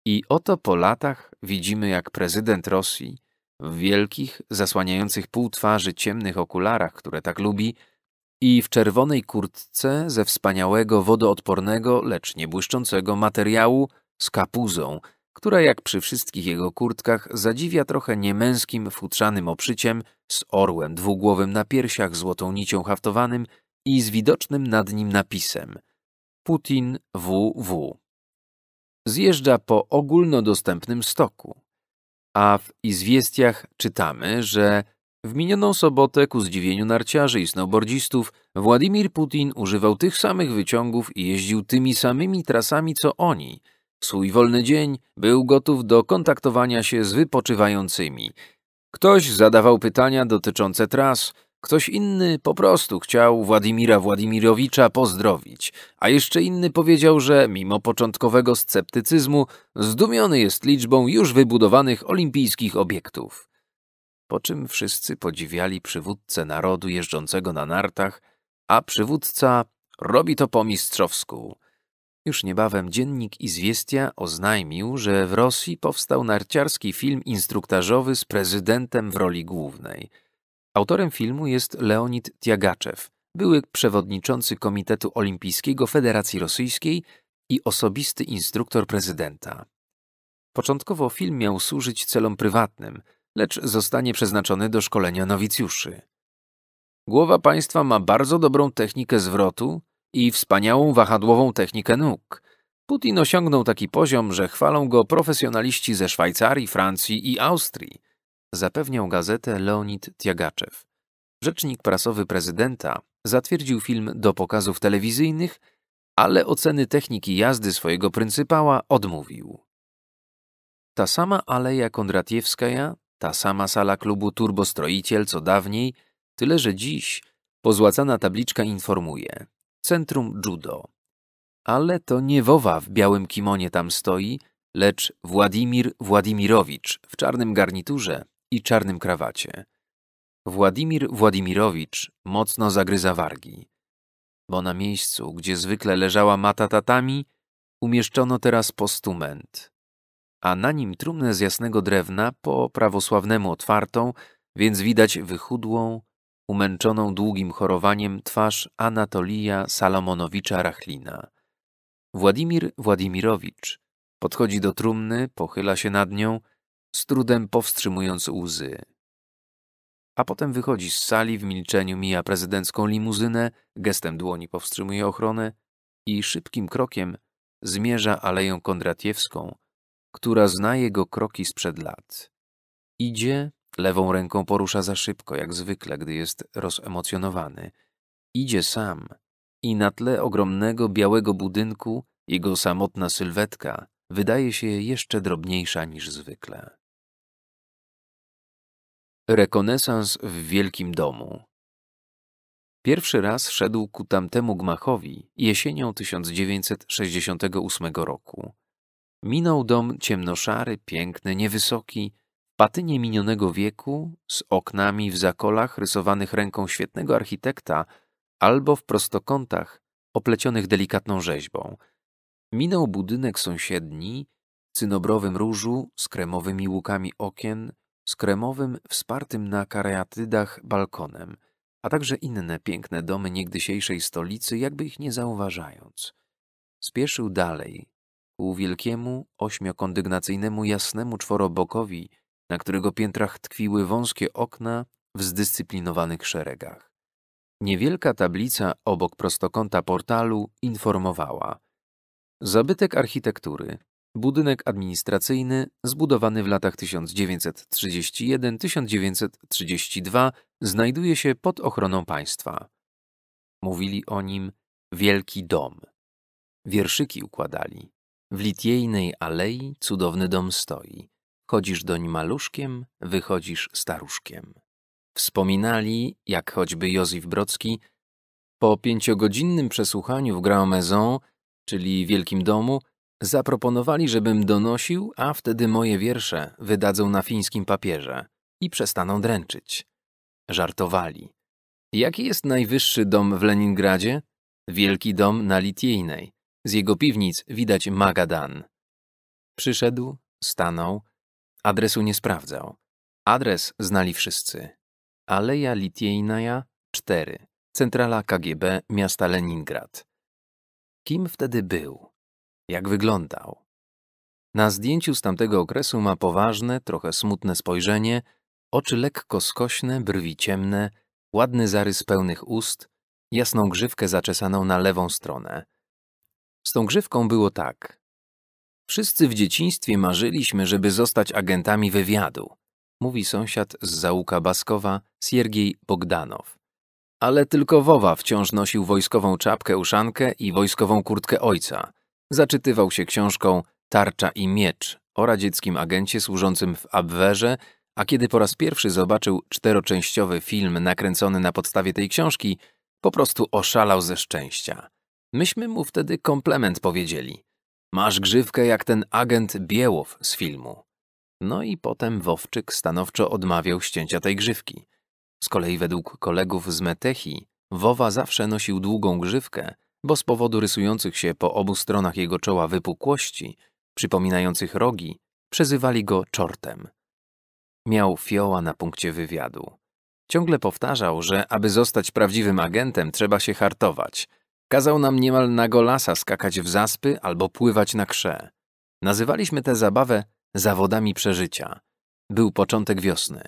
I oto po latach widzimy, jak prezydent Rosji w wielkich, zasłaniających pół twarzy ciemnych okularach, które tak lubi, i w czerwonej kurtce ze wspaniałego, wodoodpornego, lecz nie błyszczącego materiału z kapuzą, która jak przy wszystkich jego kurtkach zadziwia trochę niemęskim, futrzanym oprzyciem z orłem dwugłowym na piersiach, złotą nicią haftowanym i z widocznym nad nim napisem Putin WW. Zjeżdża po ogólnodostępnym stoku, a w izwiestiach czytamy, że w minioną sobotę, ku zdziwieniu narciarzy i snowboardzistów, Władimir Putin używał tych samych wyciągów i jeździł tymi samymi trasami co oni. W swój wolny dzień był gotów do kontaktowania się z wypoczywającymi. Ktoś zadawał pytania dotyczące tras, ktoś inny po prostu chciał Władimira Władimirowicza pozdrowić, a jeszcze inny powiedział, że mimo początkowego sceptycyzmu zdumiony jest liczbą już wybudowanych olimpijskich obiektów po czym wszyscy podziwiali przywódcę narodu jeżdżącego na nartach, a przywódca robi to po mistrzowsku. Już niebawem dziennik Izwiestia oznajmił, że w Rosji powstał narciarski film instruktażowy z prezydentem w roli głównej. Autorem filmu jest Leonid Tiagaczew, były przewodniczący Komitetu Olimpijskiego Federacji Rosyjskiej i osobisty instruktor prezydenta. Początkowo film miał służyć celom prywatnym – lecz zostanie przeznaczony do szkolenia nowicjuszy. Głowa państwa ma bardzo dobrą technikę zwrotu i wspaniałą wahadłową technikę nóg. Putin osiągnął taki poziom, że chwalą go profesjonaliści ze Szwajcarii, Francji i Austrii, zapewniał gazetę Leonid Tiagaczew. Rzecznik prasowy prezydenta zatwierdził film do pokazów telewizyjnych, ale oceny techniki jazdy swojego pryncypała odmówił. Ta sama Aleja Kondratiewskaja ta sama sala klubu Turbostroiciel co dawniej, tyle że dziś pozłacana tabliczka informuje. Centrum Judo. Ale to nie Wowa w białym kimonie tam stoi, lecz Władimir Władimirowicz w czarnym garniturze i czarnym krawacie. Władimir Władimirowicz mocno zagryza wargi, bo na miejscu, gdzie zwykle leżała mata tatami, umieszczono teraz postument, a na nim trumnę z jasnego drewna po prawosławnemu otwartą, więc widać wychudłą, umęczoną długim chorowaniem twarz Anatolija Salomonowicza Rachlina. Władimir Władimirowicz podchodzi do trumny, pochyla się nad nią, z trudem powstrzymując łzy. A potem wychodzi z sali, w milczeniu mija prezydencką limuzynę, gestem dłoni powstrzymuje ochronę i szybkim krokiem zmierza Aleją Kondratiewską, która zna jego kroki sprzed lat. Idzie, lewą ręką porusza za szybko, jak zwykle, gdy jest rozemocjonowany. Idzie sam i na tle ogromnego białego budynku jego samotna sylwetka wydaje się jeszcze drobniejsza niż zwykle. Rekonesans w Wielkim Domu Pierwszy raz szedł ku tamtemu gmachowi jesienią 1968 roku. Minął dom ciemnoszary, piękny, niewysoki, w patynie minionego wieku, z oknami w zakolach rysowanych ręką świetnego architekta albo w prostokątach oplecionych delikatną rzeźbą. Minął budynek sąsiedni, w cynobrowym różu, z kremowymi łukami okien, z kremowym, wspartym na kareatydach balkonem, a także inne piękne domy niegdysiejszej stolicy, jakby ich nie zauważając. Spieszył dalej, ku wielkiemu, ośmiokondygnacyjnemu jasnemu czworobokowi, na którego piętrach tkwiły wąskie okna w zdyscyplinowanych szeregach. Niewielka tablica obok prostokąta portalu informowała. Zabytek architektury, budynek administracyjny zbudowany w latach 1931-1932 znajduje się pod ochroną państwa. Mówili o nim Wielki Dom. Wierszyki układali. W litiejnej alei cudowny dom stoi. Chodzisz doń maluszkiem, wychodzisz staruszkiem. Wspominali, jak choćby Józef Brocki, po pięciogodzinnym przesłuchaniu w Grand Maison, czyli Wielkim Domu, zaproponowali, żebym donosił, a wtedy moje wiersze wydadzą na fińskim papierze i przestaną dręczyć. Żartowali. Jaki jest najwyższy dom w Leningradzie? Wielki dom na Litiejnej. Z jego piwnic widać Magadan. Przyszedł, stanął, adresu nie sprawdzał. Adres znali wszyscy. Aleja Litiejnaja 4, centrala KGB miasta Leningrad. Kim wtedy był? Jak wyglądał? Na zdjęciu z tamtego okresu ma poważne, trochę smutne spojrzenie, oczy lekko skośne, brwi ciemne, ładny zarys pełnych ust, jasną grzywkę zaczesaną na lewą stronę. Z tą grzywką było tak. Wszyscy w dzieciństwie marzyliśmy, żeby zostać agentami wywiadu, mówi sąsiad z załuka Baskowa, Siergiej Bogdanow. Ale tylko Wowa wciąż nosił wojskową czapkę uszankę i wojskową kurtkę ojca. Zaczytywał się książką Tarcza i miecz o radzieckim agencie służącym w Abwerze, a kiedy po raz pierwszy zobaczył czteroczęściowy film nakręcony na podstawie tej książki, po prostu oszalał ze szczęścia. Myśmy mu wtedy komplement powiedzieli. Masz grzywkę jak ten agent Biełow z filmu. No i potem Wowczyk stanowczo odmawiał ścięcia tej grzywki. Z kolei według kolegów z Metechi, Wowa zawsze nosił długą grzywkę, bo z powodu rysujących się po obu stronach jego czoła wypukłości, przypominających rogi, przezywali go czortem. Miał fioła na punkcie wywiadu. Ciągle powtarzał, że aby zostać prawdziwym agentem, trzeba się hartować – Kazał nam niemal na golasa skakać w zaspy albo pływać na krze. Nazywaliśmy tę zabawę zawodami przeżycia. Był początek wiosny.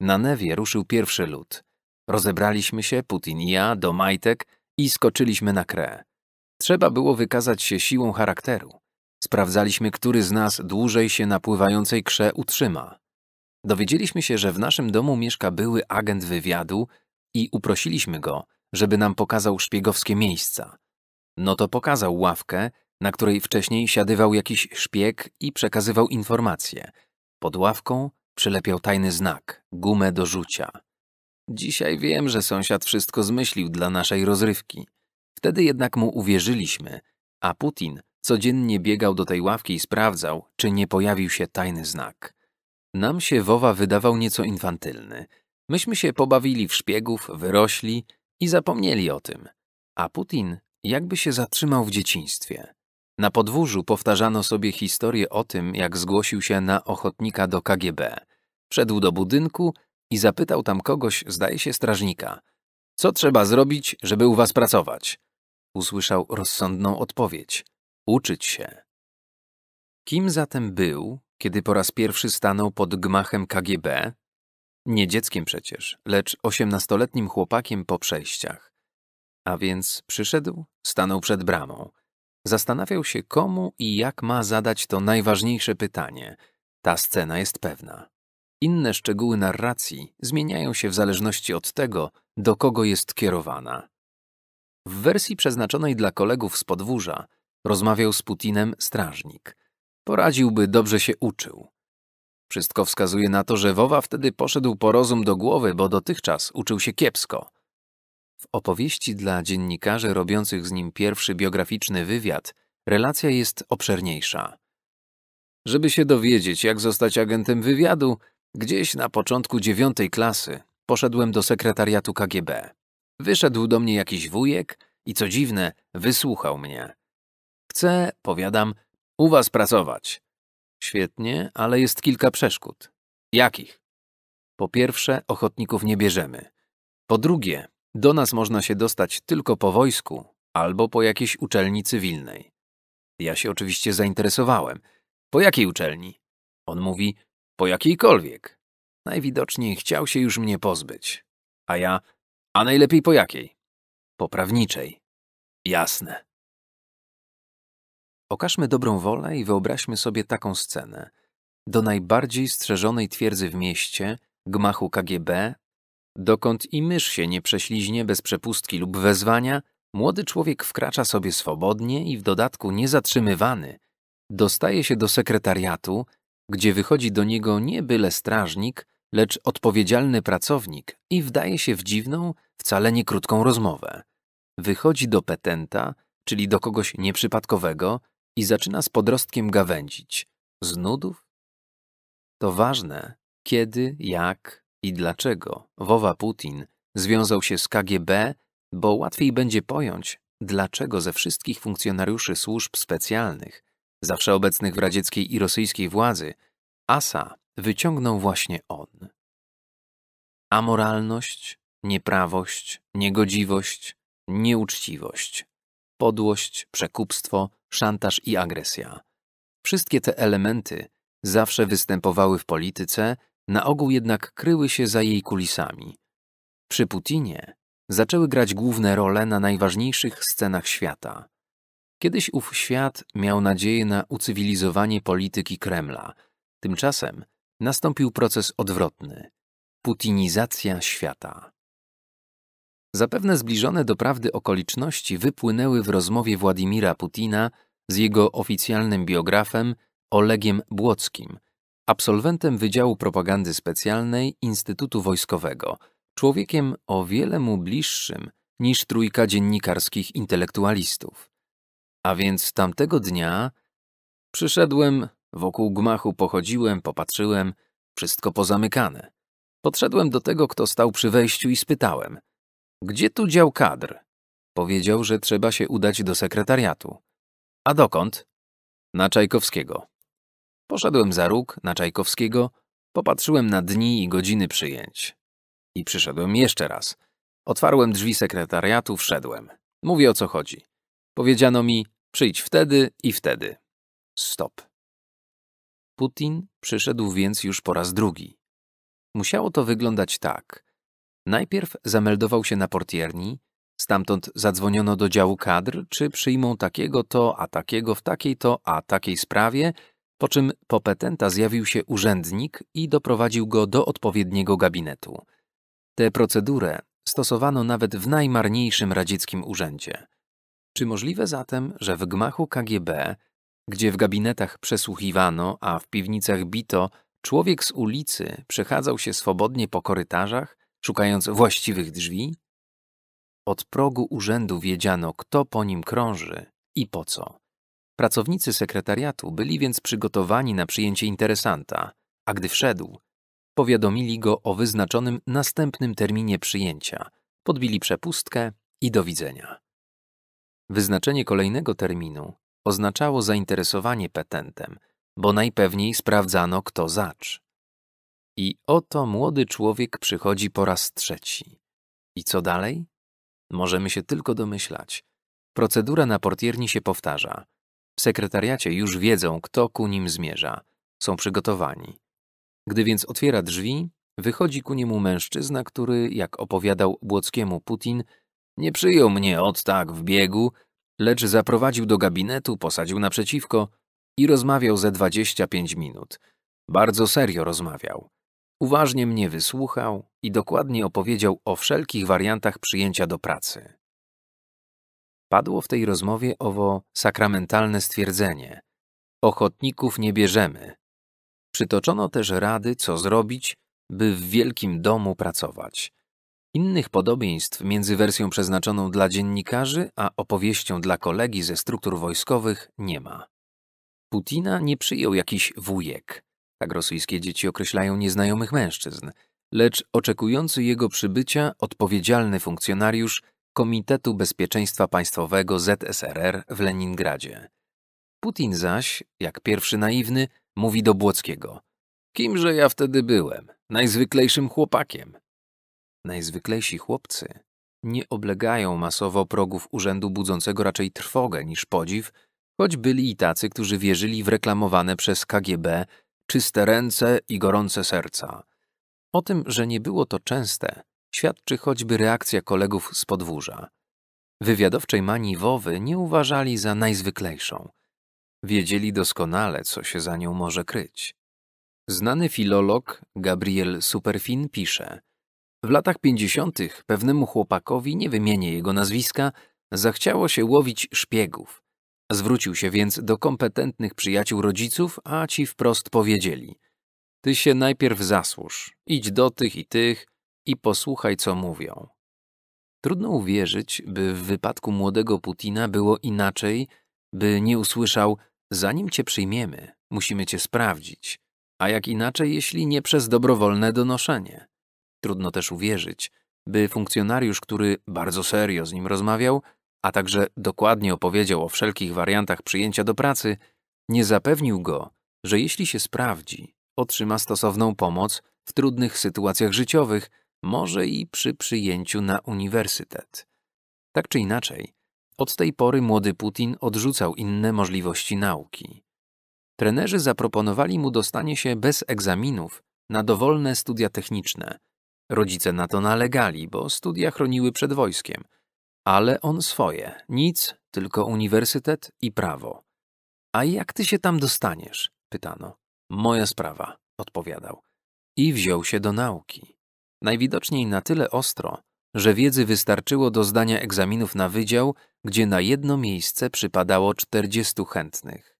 Na Newie ruszył pierwszy lód. Rozebraliśmy się, Putin i ja, do majtek i skoczyliśmy na krę. Trzeba było wykazać się siłą charakteru. Sprawdzaliśmy, który z nas dłużej się na pływającej krze utrzyma. Dowiedzieliśmy się, że w naszym domu mieszka były agent wywiadu i uprosiliśmy go, żeby nam pokazał szpiegowskie miejsca. No to pokazał ławkę, na której wcześniej siadywał jakiś szpieg i przekazywał informacje. Pod ławką przylepiał tajny znak, gumę do rzucia. Dzisiaj wiem, że sąsiad wszystko zmyślił dla naszej rozrywki. Wtedy jednak mu uwierzyliśmy, a Putin codziennie biegał do tej ławki i sprawdzał, czy nie pojawił się tajny znak. Nam się Wowa wydawał nieco infantylny. Myśmy się pobawili w szpiegów, wyrośli, i zapomnieli o tym. A Putin jakby się zatrzymał w dzieciństwie. Na podwórzu powtarzano sobie historię o tym, jak zgłosił się na ochotnika do KGB. Wszedł do budynku i zapytał tam kogoś, zdaje się strażnika, co trzeba zrobić, żeby u was pracować? Usłyszał rozsądną odpowiedź. Uczyć się. Kim zatem był, kiedy po raz pierwszy stanął pod gmachem KGB nie dzieckiem przecież, lecz osiemnastoletnim chłopakiem po przejściach. A więc przyszedł, stanął przed bramą. Zastanawiał się, komu i jak ma zadać to najważniejsze pytanie. Ta scena jest pewna. Inne szczegóły narracji zmieniają się w zależności od tego, do kogo jest kierowana. W wersji przeznaczonej dla kolegów z podwórza rozmawiał z Putinem strażnik. Poradziłby, dobrze się uczył. Wszystko wskazuje na to, że Wowa wtedy poszedł po rozum do głowy, bo dotychczas uczył się kiepsko. W opowieści dla dziennikarzy robiących z nim pierwszy biograficzny wywiad relacja jest obszerniejsza. Żeby się dowiedzieć, jak zostać agentem wywiadu, gdzieś na początku dziewiątej klasy poszedłem do sekretariatu KGB. Wyszedł do mnie jakiś wujek i co dziwne, wysłuchał mnie. Chcę, powiadam, u was pracować. Świetnie, ale jest kilka przeszkód. Jakich? Po pierwsze, ochotników nie bierzemy. Po drugie, do nas można się dostać tylko po wojsku albo po jakiejś uczelni cywilnej. Ja się oczywiście zainteresowałem. Po jakiej uczelni? On mówi, po jakiejkolwiek. Najwidoczniej chciał się już mnie pozbyć. A ja, a najlepiej po jakiej? Po prawniczej. Jasne. Okażmy dobrą wolę i wyobraźmy sobie taką scenę. Do najbardziej strzeżonej twierdzy w mieście, gmachu KGB, dokąd i mysz się nie prześliźnie bez przepustki lub wezwania, młody człowiek wkracza sobie swobodnie i w dodatku niezatrzymywany. Dostaje się do sekretariatu, gdzie wychodzi do niego nie byle strażnik, lecz odpowiedzialny pracownik i wdaje się w dziwną, wcale nie krótką rozmowę. Wychodzi do petenta, czyli do kogoś nieprzypadkowego, i zaczyna z podrostkiem gawędzić. Z nudów? To ważne, kiedy, jak i dlaczego Wowa Putin związał się z KGB, bo łatwiej będzie pojąć, dlaczego ze wszystkich funkcjonariuszy służb specjalnych, zawsze obecnych w radzieckiej i rosyjskiej władzy, Asa wyciągnął właśnie on. Amoralność, nieprawość, niegodziwość, nieuczciwość podłość, przekupstwo, szantaż i agresja. Wszystkie te elementy zawsze występowały w polityce, na ogół jednak kryły się za jej kulisami. Przy Putinie zaczęły grać główne role na najważniejszych scenach świata. Kiedyś ów świat miał nadzieję na ucywilizowanie polityki Kremla. Tymczasem nastąpił proces odwrotny putinizacja świata. Zapewne zbliżone do prawdy okoliczności wypłynęły w rozmowie Władimira Putina z jego oficjalnym biografem Olegiem Błockim, absolwentem Wydziału Propagandy Specjalnej Instytutu Wojskowego, człowiekiem o wiele mu bliższym niż trójka dziennikarskich intelektualistów. A więc tamtego dnia przyszedłem, wokół gmachu pochodziłem, popatrzyłem, wszystko pozamykane. Podszedłem do tego, kto stał przy wejściu i spytałem: gdzie tu dział kadr? Powiedział, że trzeba się udać do sekretariatu. A dokąd? Na Czajkowskiego. Poszedłem za róg, na Czajkowskiego, popatrzyłem na dni i godziny przyjęć. I przyszedłem jeszcze raz. Otwarłem drzwi sekretariatu, wszedłem. Mówię o co chodzi. Powiedziano mi, przyjdź wtedy i wtedy. Stop. Putin przyszedł więc już po raz drugi. Musiało to wyglądać tak. Najpierw zameldował się na portierni, stamtąd zadzwoniono do działu kadr, czy przyjmą takiego to, a takiego w takiej to, a takiej sprawie, po czym po petenta zjawił się urzędnik i doprowadził go do odpowiedniego gabinetu. Tę procedurę stosowano nawet w najmarniejszym radzieckim urzędzie. Czy możliwe zatem, że w gmachu KGB, gdzie w gabinetach przesłuchiwano, a w piwnicach bito, człowiek z ulicy przechadzał się swobodnie po korytarzach, szukając właściwych drzwi? Od progu urzędu wiedziano, kto po nim krąży i po co. Pracownicy sekretariatu byli więc przygotowani na przyjęcie interesanta, a gdy wszedł, powiadomili go o wyznaczonym następnym terminie przyjęcia, podbili przepustkę i do widzenia. Wyznaczenie kolejnego terminu oznaczało zainteresowanie petentem, bo najpewniej sprawdzano, kto zacz. I oto młody człowiek przychodzi po raz trzeci. I co dalej? Możemy się tylko domyślać. Procedura na portierni się powtarza. W sekretariacie już wiedzą, kto ku nim zmierza. Są przygotowani. Gdy więc otwiera drzwi, wychodzi ku niemu mężczyzna, który, jak opowiadał Błockiemu Putin, nie przyjął mnie od tak w biegu, lecz zaprowadził do gabinetu, posadził naprzeciwko i rozmawiał ze 25 minut. Bardzo serio rozmawiał. Uważnie mnie wysłuchał i dokładnie opowiedział o wszelkich wariantach przyjęcia do pracy. Padło w tej rozmowie owo sakramentalne stwierdzenie: Ochotników nie bierzemy. Przytoczono też rady, co zrobić, by w wielkim domu pracować. Innych podobieństw między wersją przeznaczoną dla dziennikarzy a opowieścią dla kolegi ze struktur wojskowych nie ma. Putina nie przyjął jakiś wujek. Tak rosyjskie dzieci określają nieznajomych mężczyzn, lecz oczekujący jego przybycia odpowiedzialny funkcjonariusz Komitetu Bezpieczeństwa Państwowego ZSRR w Leningradzie. Putin zaś, jak pierwszy naiwny, mówi do Błockiego: Kimże ja wtedy byłem? Najzwyklejszym chłopakiem. Najzwyklejsi chłopcy nie oblegają masowo progów urzędu budzącego raczej trwogę niż podziw, choć byli i tacy, którzy wierzyli w reklamowane przez KGB czyste ręce i gorące serca. O tym, że nie było to częste, świadczy choćby reakcja kolegów z podwórza. Wywiadowczej manii Wowy nie uważali za najzwyklejszą. Wiedzieli doskonale, co się za nią może kryć. Znany filolog Gabriel Superfin pisze: W latach pięćdziesiątych pewnemu chłopakowi, nie wymienię jego nazwiska, zachciało się łowić szpiegów. Zwrócił się więc do kompetentnych przyjaciół rodziców, a ci wprost powiedzieli: Ty się najpierw zasłuż, idź do tych i tych i posłuchaj, co mówią. Trudno uwierzyć, by w wypadku młodego Putina było inaczej, by nie usłyszał: Zanim cię przyjmiemy, musimy cię sprawdzić, a jak inaczej, jeśli nie przez dobrowolne donoszenie. Trudno też uwierzyć, by funkcjonariusz, który bardzo serio z nim rozmawiał, a także dokładnie opowiedział o wszelkich wariantach przyjęcia do pracy, nie zapewnił go, że jeśli się sprawdzi, otrzyma stosowną pomoc w trudnych sytuacjach życiowych, może i przy przyjęciu na uniwersytet. Tak czy inaczej, od tej pory młody Putin odrzucał inne możliwości nauki. Trenerzy zaproponowali mu dostanie się bez egzaminów na dowolne studia techniczne. Rodzice na to nalegali, bo studia chroniły przed wojskiem – ale on swoje. Nic, tylko uniwersytet i prawo. A jak ty się tam dostaniesz? pytano. Moja sprawa, odpowiadał. I wziął się do nauki. Najwidoczniej na tyle ostro, że wiedzy wystarczyło do zdania egzaminów na wydział, gdzie na jedno miejsce przypadało czterdziestu chętnych.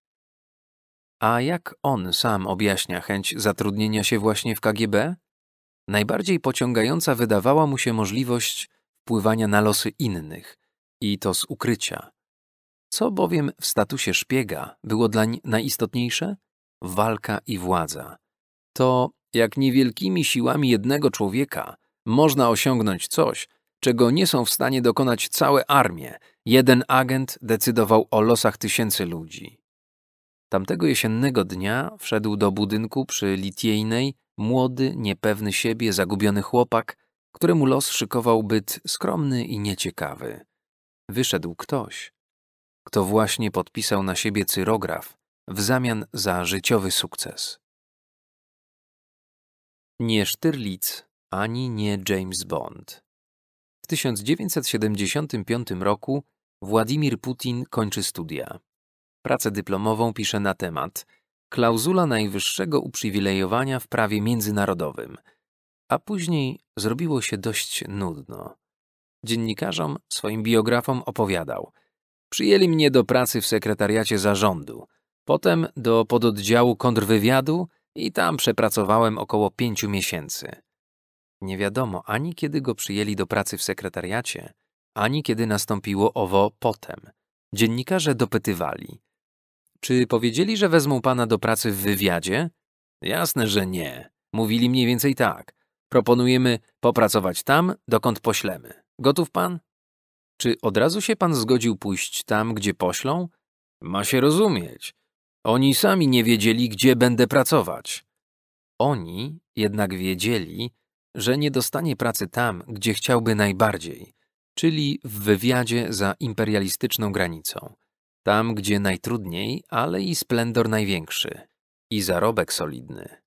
A jak on sam objaśnia chęć zatrudnienia się właśnie w KGB? Najbardziej pociągająca wydawała mu się możliwość wpływania na losy innych i to z ukrycia. Co bowiem w statusie szpiega było dlań najistotniejsze? Walka i władza. To, jak niewielkimi siłami jednego człowieka można osiągnąć coś, czego nie są w stanie dokonać całe armie. Jeden agent decydował o losach tysięcy ludzi. Tamtego jesiennego dnia wszedł do budynku przy Litiejnej młody, niepewny siebie, zagubiony chłopak, któremu los szykował byt skromny i nieciekawy. Wyszedł ktoś, kto właśnie podpisał na siebie cyrograf w zamian za życiowy sukces. Nie Sztyrlic, ani nie James Bond. W 1975 roku Władimir Putin kończy studia. Pracę dyplomową pisze na temat klauzula najwyższego uprzywilejowania w prawie międzynarodowym – a później zrobiło się dość nudno. Dziennikarzom, swoim biografom opowiadał. Przyjęli mnie do pracy w sekretariacie zarządu, potem do pododdziału kontrwywiadu i tam przepracowałem około pięciu miesięcy. Nie wiadomo ani kiedy go przyjęli do pracy w sekretariacie, ani kiedy nastąpiło owo potem. Dziennikarze dopytywali. Czy powiedzieli, że wezmą pana do pracy w wywiadzie? Jasne, że nie. Mówili mniej więcej tak. Proponujemy popracować tam, dokąd poślemy. Gotów pan? Czy od razu się pan zgodził pójść tam, gdzie poślą? Ma się rozumieć. Oni sami nie wiedzieli, gdzie będę pracować. Oni jednak wiedzieli, że nie dostanie pracy tam, gdzie chciałby najbardziej, czyli w wywiadzie za imperialistyczną granicą. Tam, gdzie najtrudniej, ale i splendor największy. I zarobek solidny.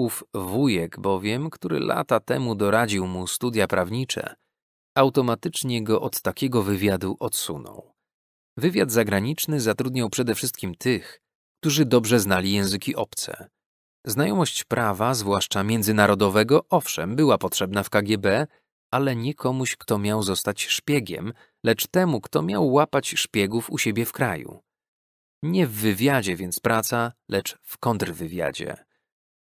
Ów wujek bowiem, który lata temu doradził mu studia prawnicze, automatycznie go od takiego wywiadu odsunął. Wywiad zagraniczny zatrudniał przede wszystkim tych, którzy dobrze znali języki obce. Znajomość prawa, zwłaszcza międzynarodowego, owszem, była potrzebna w KGB, ale nie komuś, kto miał zostać szpiegiem, lecz temu, kto miał łapać szpiegów u siebie w kraju. Nie w wywiadzie więc praca, lecz w kontrwywiadzie.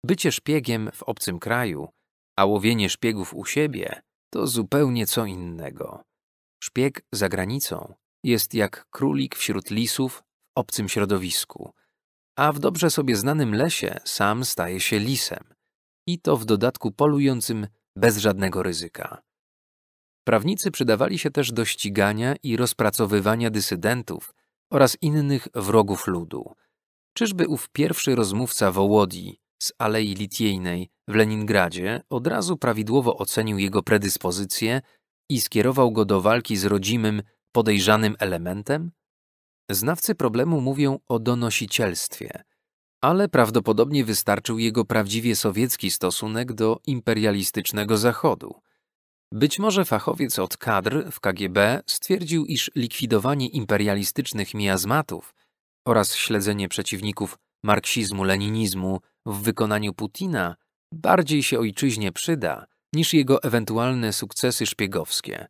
Bycie szpiegiem w obcym kraju, a łowienie szpiegów u siebie to zupełnie co innego. Szpieg za granicą jest jak królik wśród lisów w obcym środowisku, a w dobrze sobie znanym lesie sam staje się lisem i to w dodatku polującym bez żadnego ryzyka. Prawnicy przydawali się też do ścigania i rozpracowywania dysydentów oraz innych wrogów ludu. Czyżby ów pierwszy rozmówca Wołodii z Alei Litijnej w Leningradzie od razu prawidłowo ocenił jego predyspozycje i skierował go do walki z rodzimym, podejrzanym elementem? Znawcy problemu mówią o donosicielstwie, ale prawdopodobnie wystarczył jego prawdziwie sowiecki stosunek do imperialistycznego Zachodu. Być może fachowiec od kadr w KGB stwierdził, iż likwidowanie imperialistycznych miazmatów oraz śledzenie przeciwników marksizmu-leninizmu w wykonaniu Putina bardziej się ojczyźnie przyda niż jego ewentualne sukcesy szpiegowskie.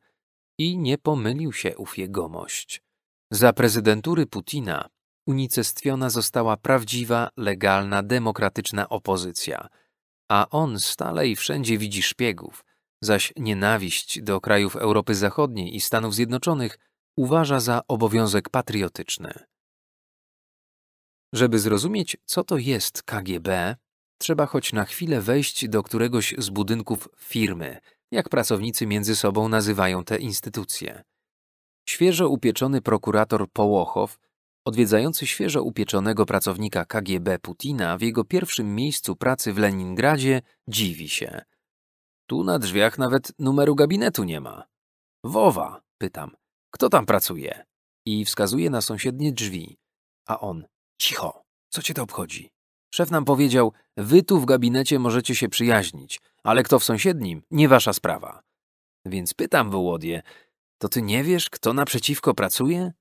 I nie pomylił się ów jegomość. Za prezydentury Putina unicestwiona została prawdziwa, legalna, demokratyczna opozycja, a on stale i wszędzie widzi szpiegów, zaś nienawiść do krajów Europy Zachodniej i Stanów Zjednoczonych uważa za obowiązek patriotyczny. Żeby zrozumieć, co to jest KGB, trzeba choć na chwilę wejść do któregoś z budynków firmy, jak pracownicy między sobą nazywają te instytucje. Świeżo upieczony prokurator Połochow, odwiedzający świeżo upieczonego pracownika KGB Putina w jego pierwszym miejscu pracy w Leningradzie, dziwi się. Tu na drzwiach nawet numeru gabinetu nie ma. Wowa, pytam, kto tam pracuje? I wskazuje na sąsiednie drzwi. A on, Cicho, co cię to obchodzi? Szef nam powiedział, wy tu w gabinecie możecie się przyjaźnić, ale kto w sąsiednim, nie wasza sprawa. Więc pytam, Wołodie, to ty nie wiesz, kto naprzeciwko pracuje?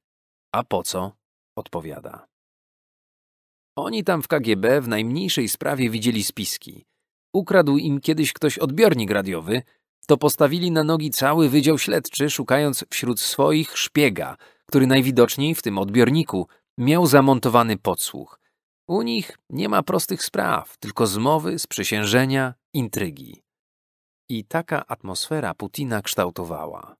A po co? Odpowiada. Oni tam w KGB w najmniejszej sprawie widzieli spiski. Ukradł im kiedyś ktoś odbiornik radiowy, to postawili na nogi cały wydział śledczy, szukając wśród swoich szpiega, który najwidoczniej w tym odbiorniku miał zamontowany podsłuch. U nich nie ma prostych spraw, tylko zmowy, sprzysiężenia, intrygi. I taka atmosfera Putina kształtowała.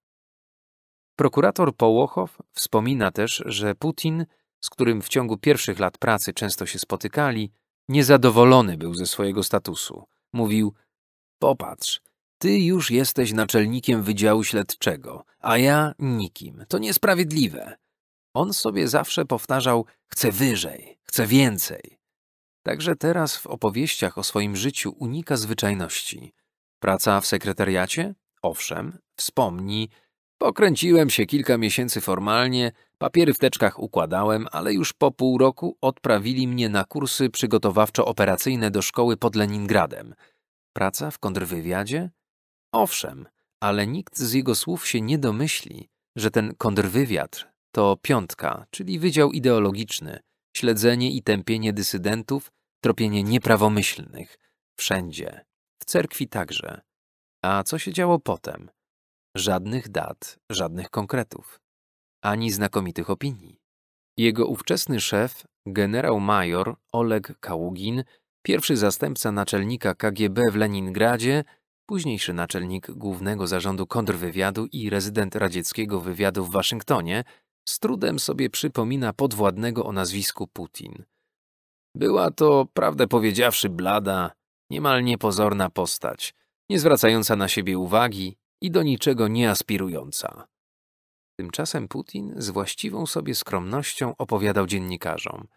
Prokurator Połochow wspomina też, że Putin, z którym w ciągu pierwszych lat pracy często się spotykali, niezadowolony był ze swojego statusu. Mówił: Popatrz, ty już jesteś naczelnikiem wydziału śledczego, a ja nikim. To niesprawiedliwe. On sobie zawsze powtarzał: Chcę wyżej, chcę więcej. Także teraz w opowieściach o swoim życiu unika zwyczajności. Praca w sekretariacie? Owszem, wspomni. Pokręciłem się kilka miesięcy formalnie, papiery w teczkach układałem, ale już po pół roku odprawili mnie na kursy przygotowawczo-operacyjne do szkoły pod Leningradem. Praca w kontrwywiadzie? Owszem, ale nikt z jego słów się nie domyśli, że ten kontrwywiad to piątka, czyli Wydział Ideologiczny, śledzenie i tępienie dysydentów, tropienie nieprawomyślnych, wszędzie, w cerkwi także. A co się działo potem? Żadnych dat, żadnych konkretów, ani znakomitych opinii. Jego ówczesny szef, generał-major Oleg Kaługin, pierwszy zastępca naczelnika KGB w Leningradzie, późniejszy naczelnik Głównego Zarządu Kontrwywiadu i rezydent radzieckiego wywiadu w Waszyngtonie, z trudem sobie przypomina podwładnego o nazwisku Putin. Była to, prawdę powiedziawszy, blada, niemal niepozorna postać, nie zwracająca na siebie uwagi i do niczego nie aspirująca. Tymczasem Putin z właściwą sobie skromnością opowiadał dziennikarzom.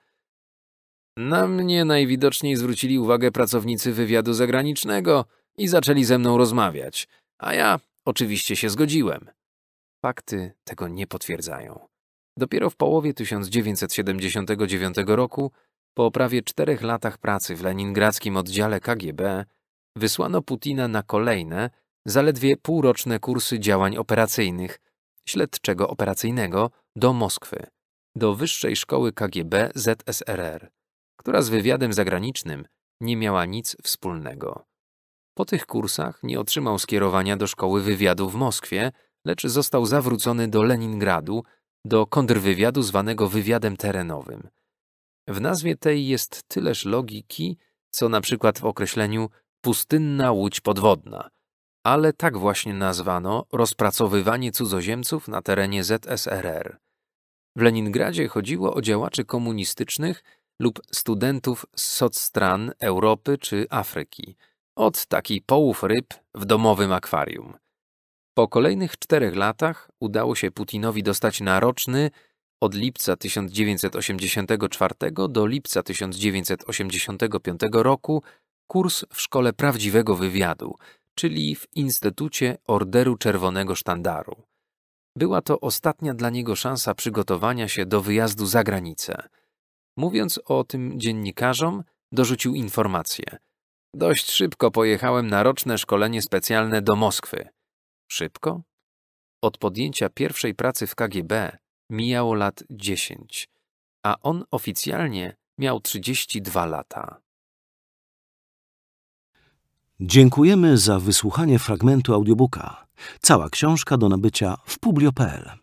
Na mnie najwidoczniej zwrócili uwagę pracownicy wywiadu zagranicznego i zaczęli ze mną rozmawiać, a ja oczywiście się zgodziłem. Fakty tego nie potwierdzają. Dopiero w połowie 1979 roku, po prawie czterech latach pracy w leningradzkim oddziale KGB, wysłano Putina na kolejne, zaledwie półroczne kursy działań operacyjnych, śledczego operacyjnego, do Moskwy, do Wyższej Szkoły KGB ZSRR, która z wywiadem zagranicznym nie miała nic wspólnego. Po tych kursach nie otrzymał skierowania do szkoły wywiadu w Moskwie, lecz został zawrócony do Leningradu do kontrwywiadu zwanego wywiadem terenowym. W nazwie tej jest tyleż logiki, co na przykład w określeniu pustynna łódź podwodna, ale tak właśnie nazwano rozpracowywanie cudzoziemców na terenie ZSRR. W Leningradzie chodziło o działaczy komunistycznych lub studentów z socstran Europy czy Afryki, od takiej połów ryb w domowym akwarium. Po kolejnych czterech latach udało się Putinowi dostać na roczny od lipca 1984 do lipca 1985 roku kurs w Szkole Prawdziwego Wywiadu, czyli w Instytucie Orderu Czerwonego Sztandaru. Była to ostatnia dla niego szansa przygotowania się do wyjazdu za granicę. Mówiąc o tym dziennikarzom, dorzucił informację. Dość szybko pojechałem na roczne szkolenie specjalne do Moskwy – Szybko? Od podjęcia pierwszej pracy w KGB mijało lat 10, a on oficjalnie miał 32 lata. Dziękujemy za wysłuchanie fragmentu audiobooka. Cała książka do nabycia w publio.pl.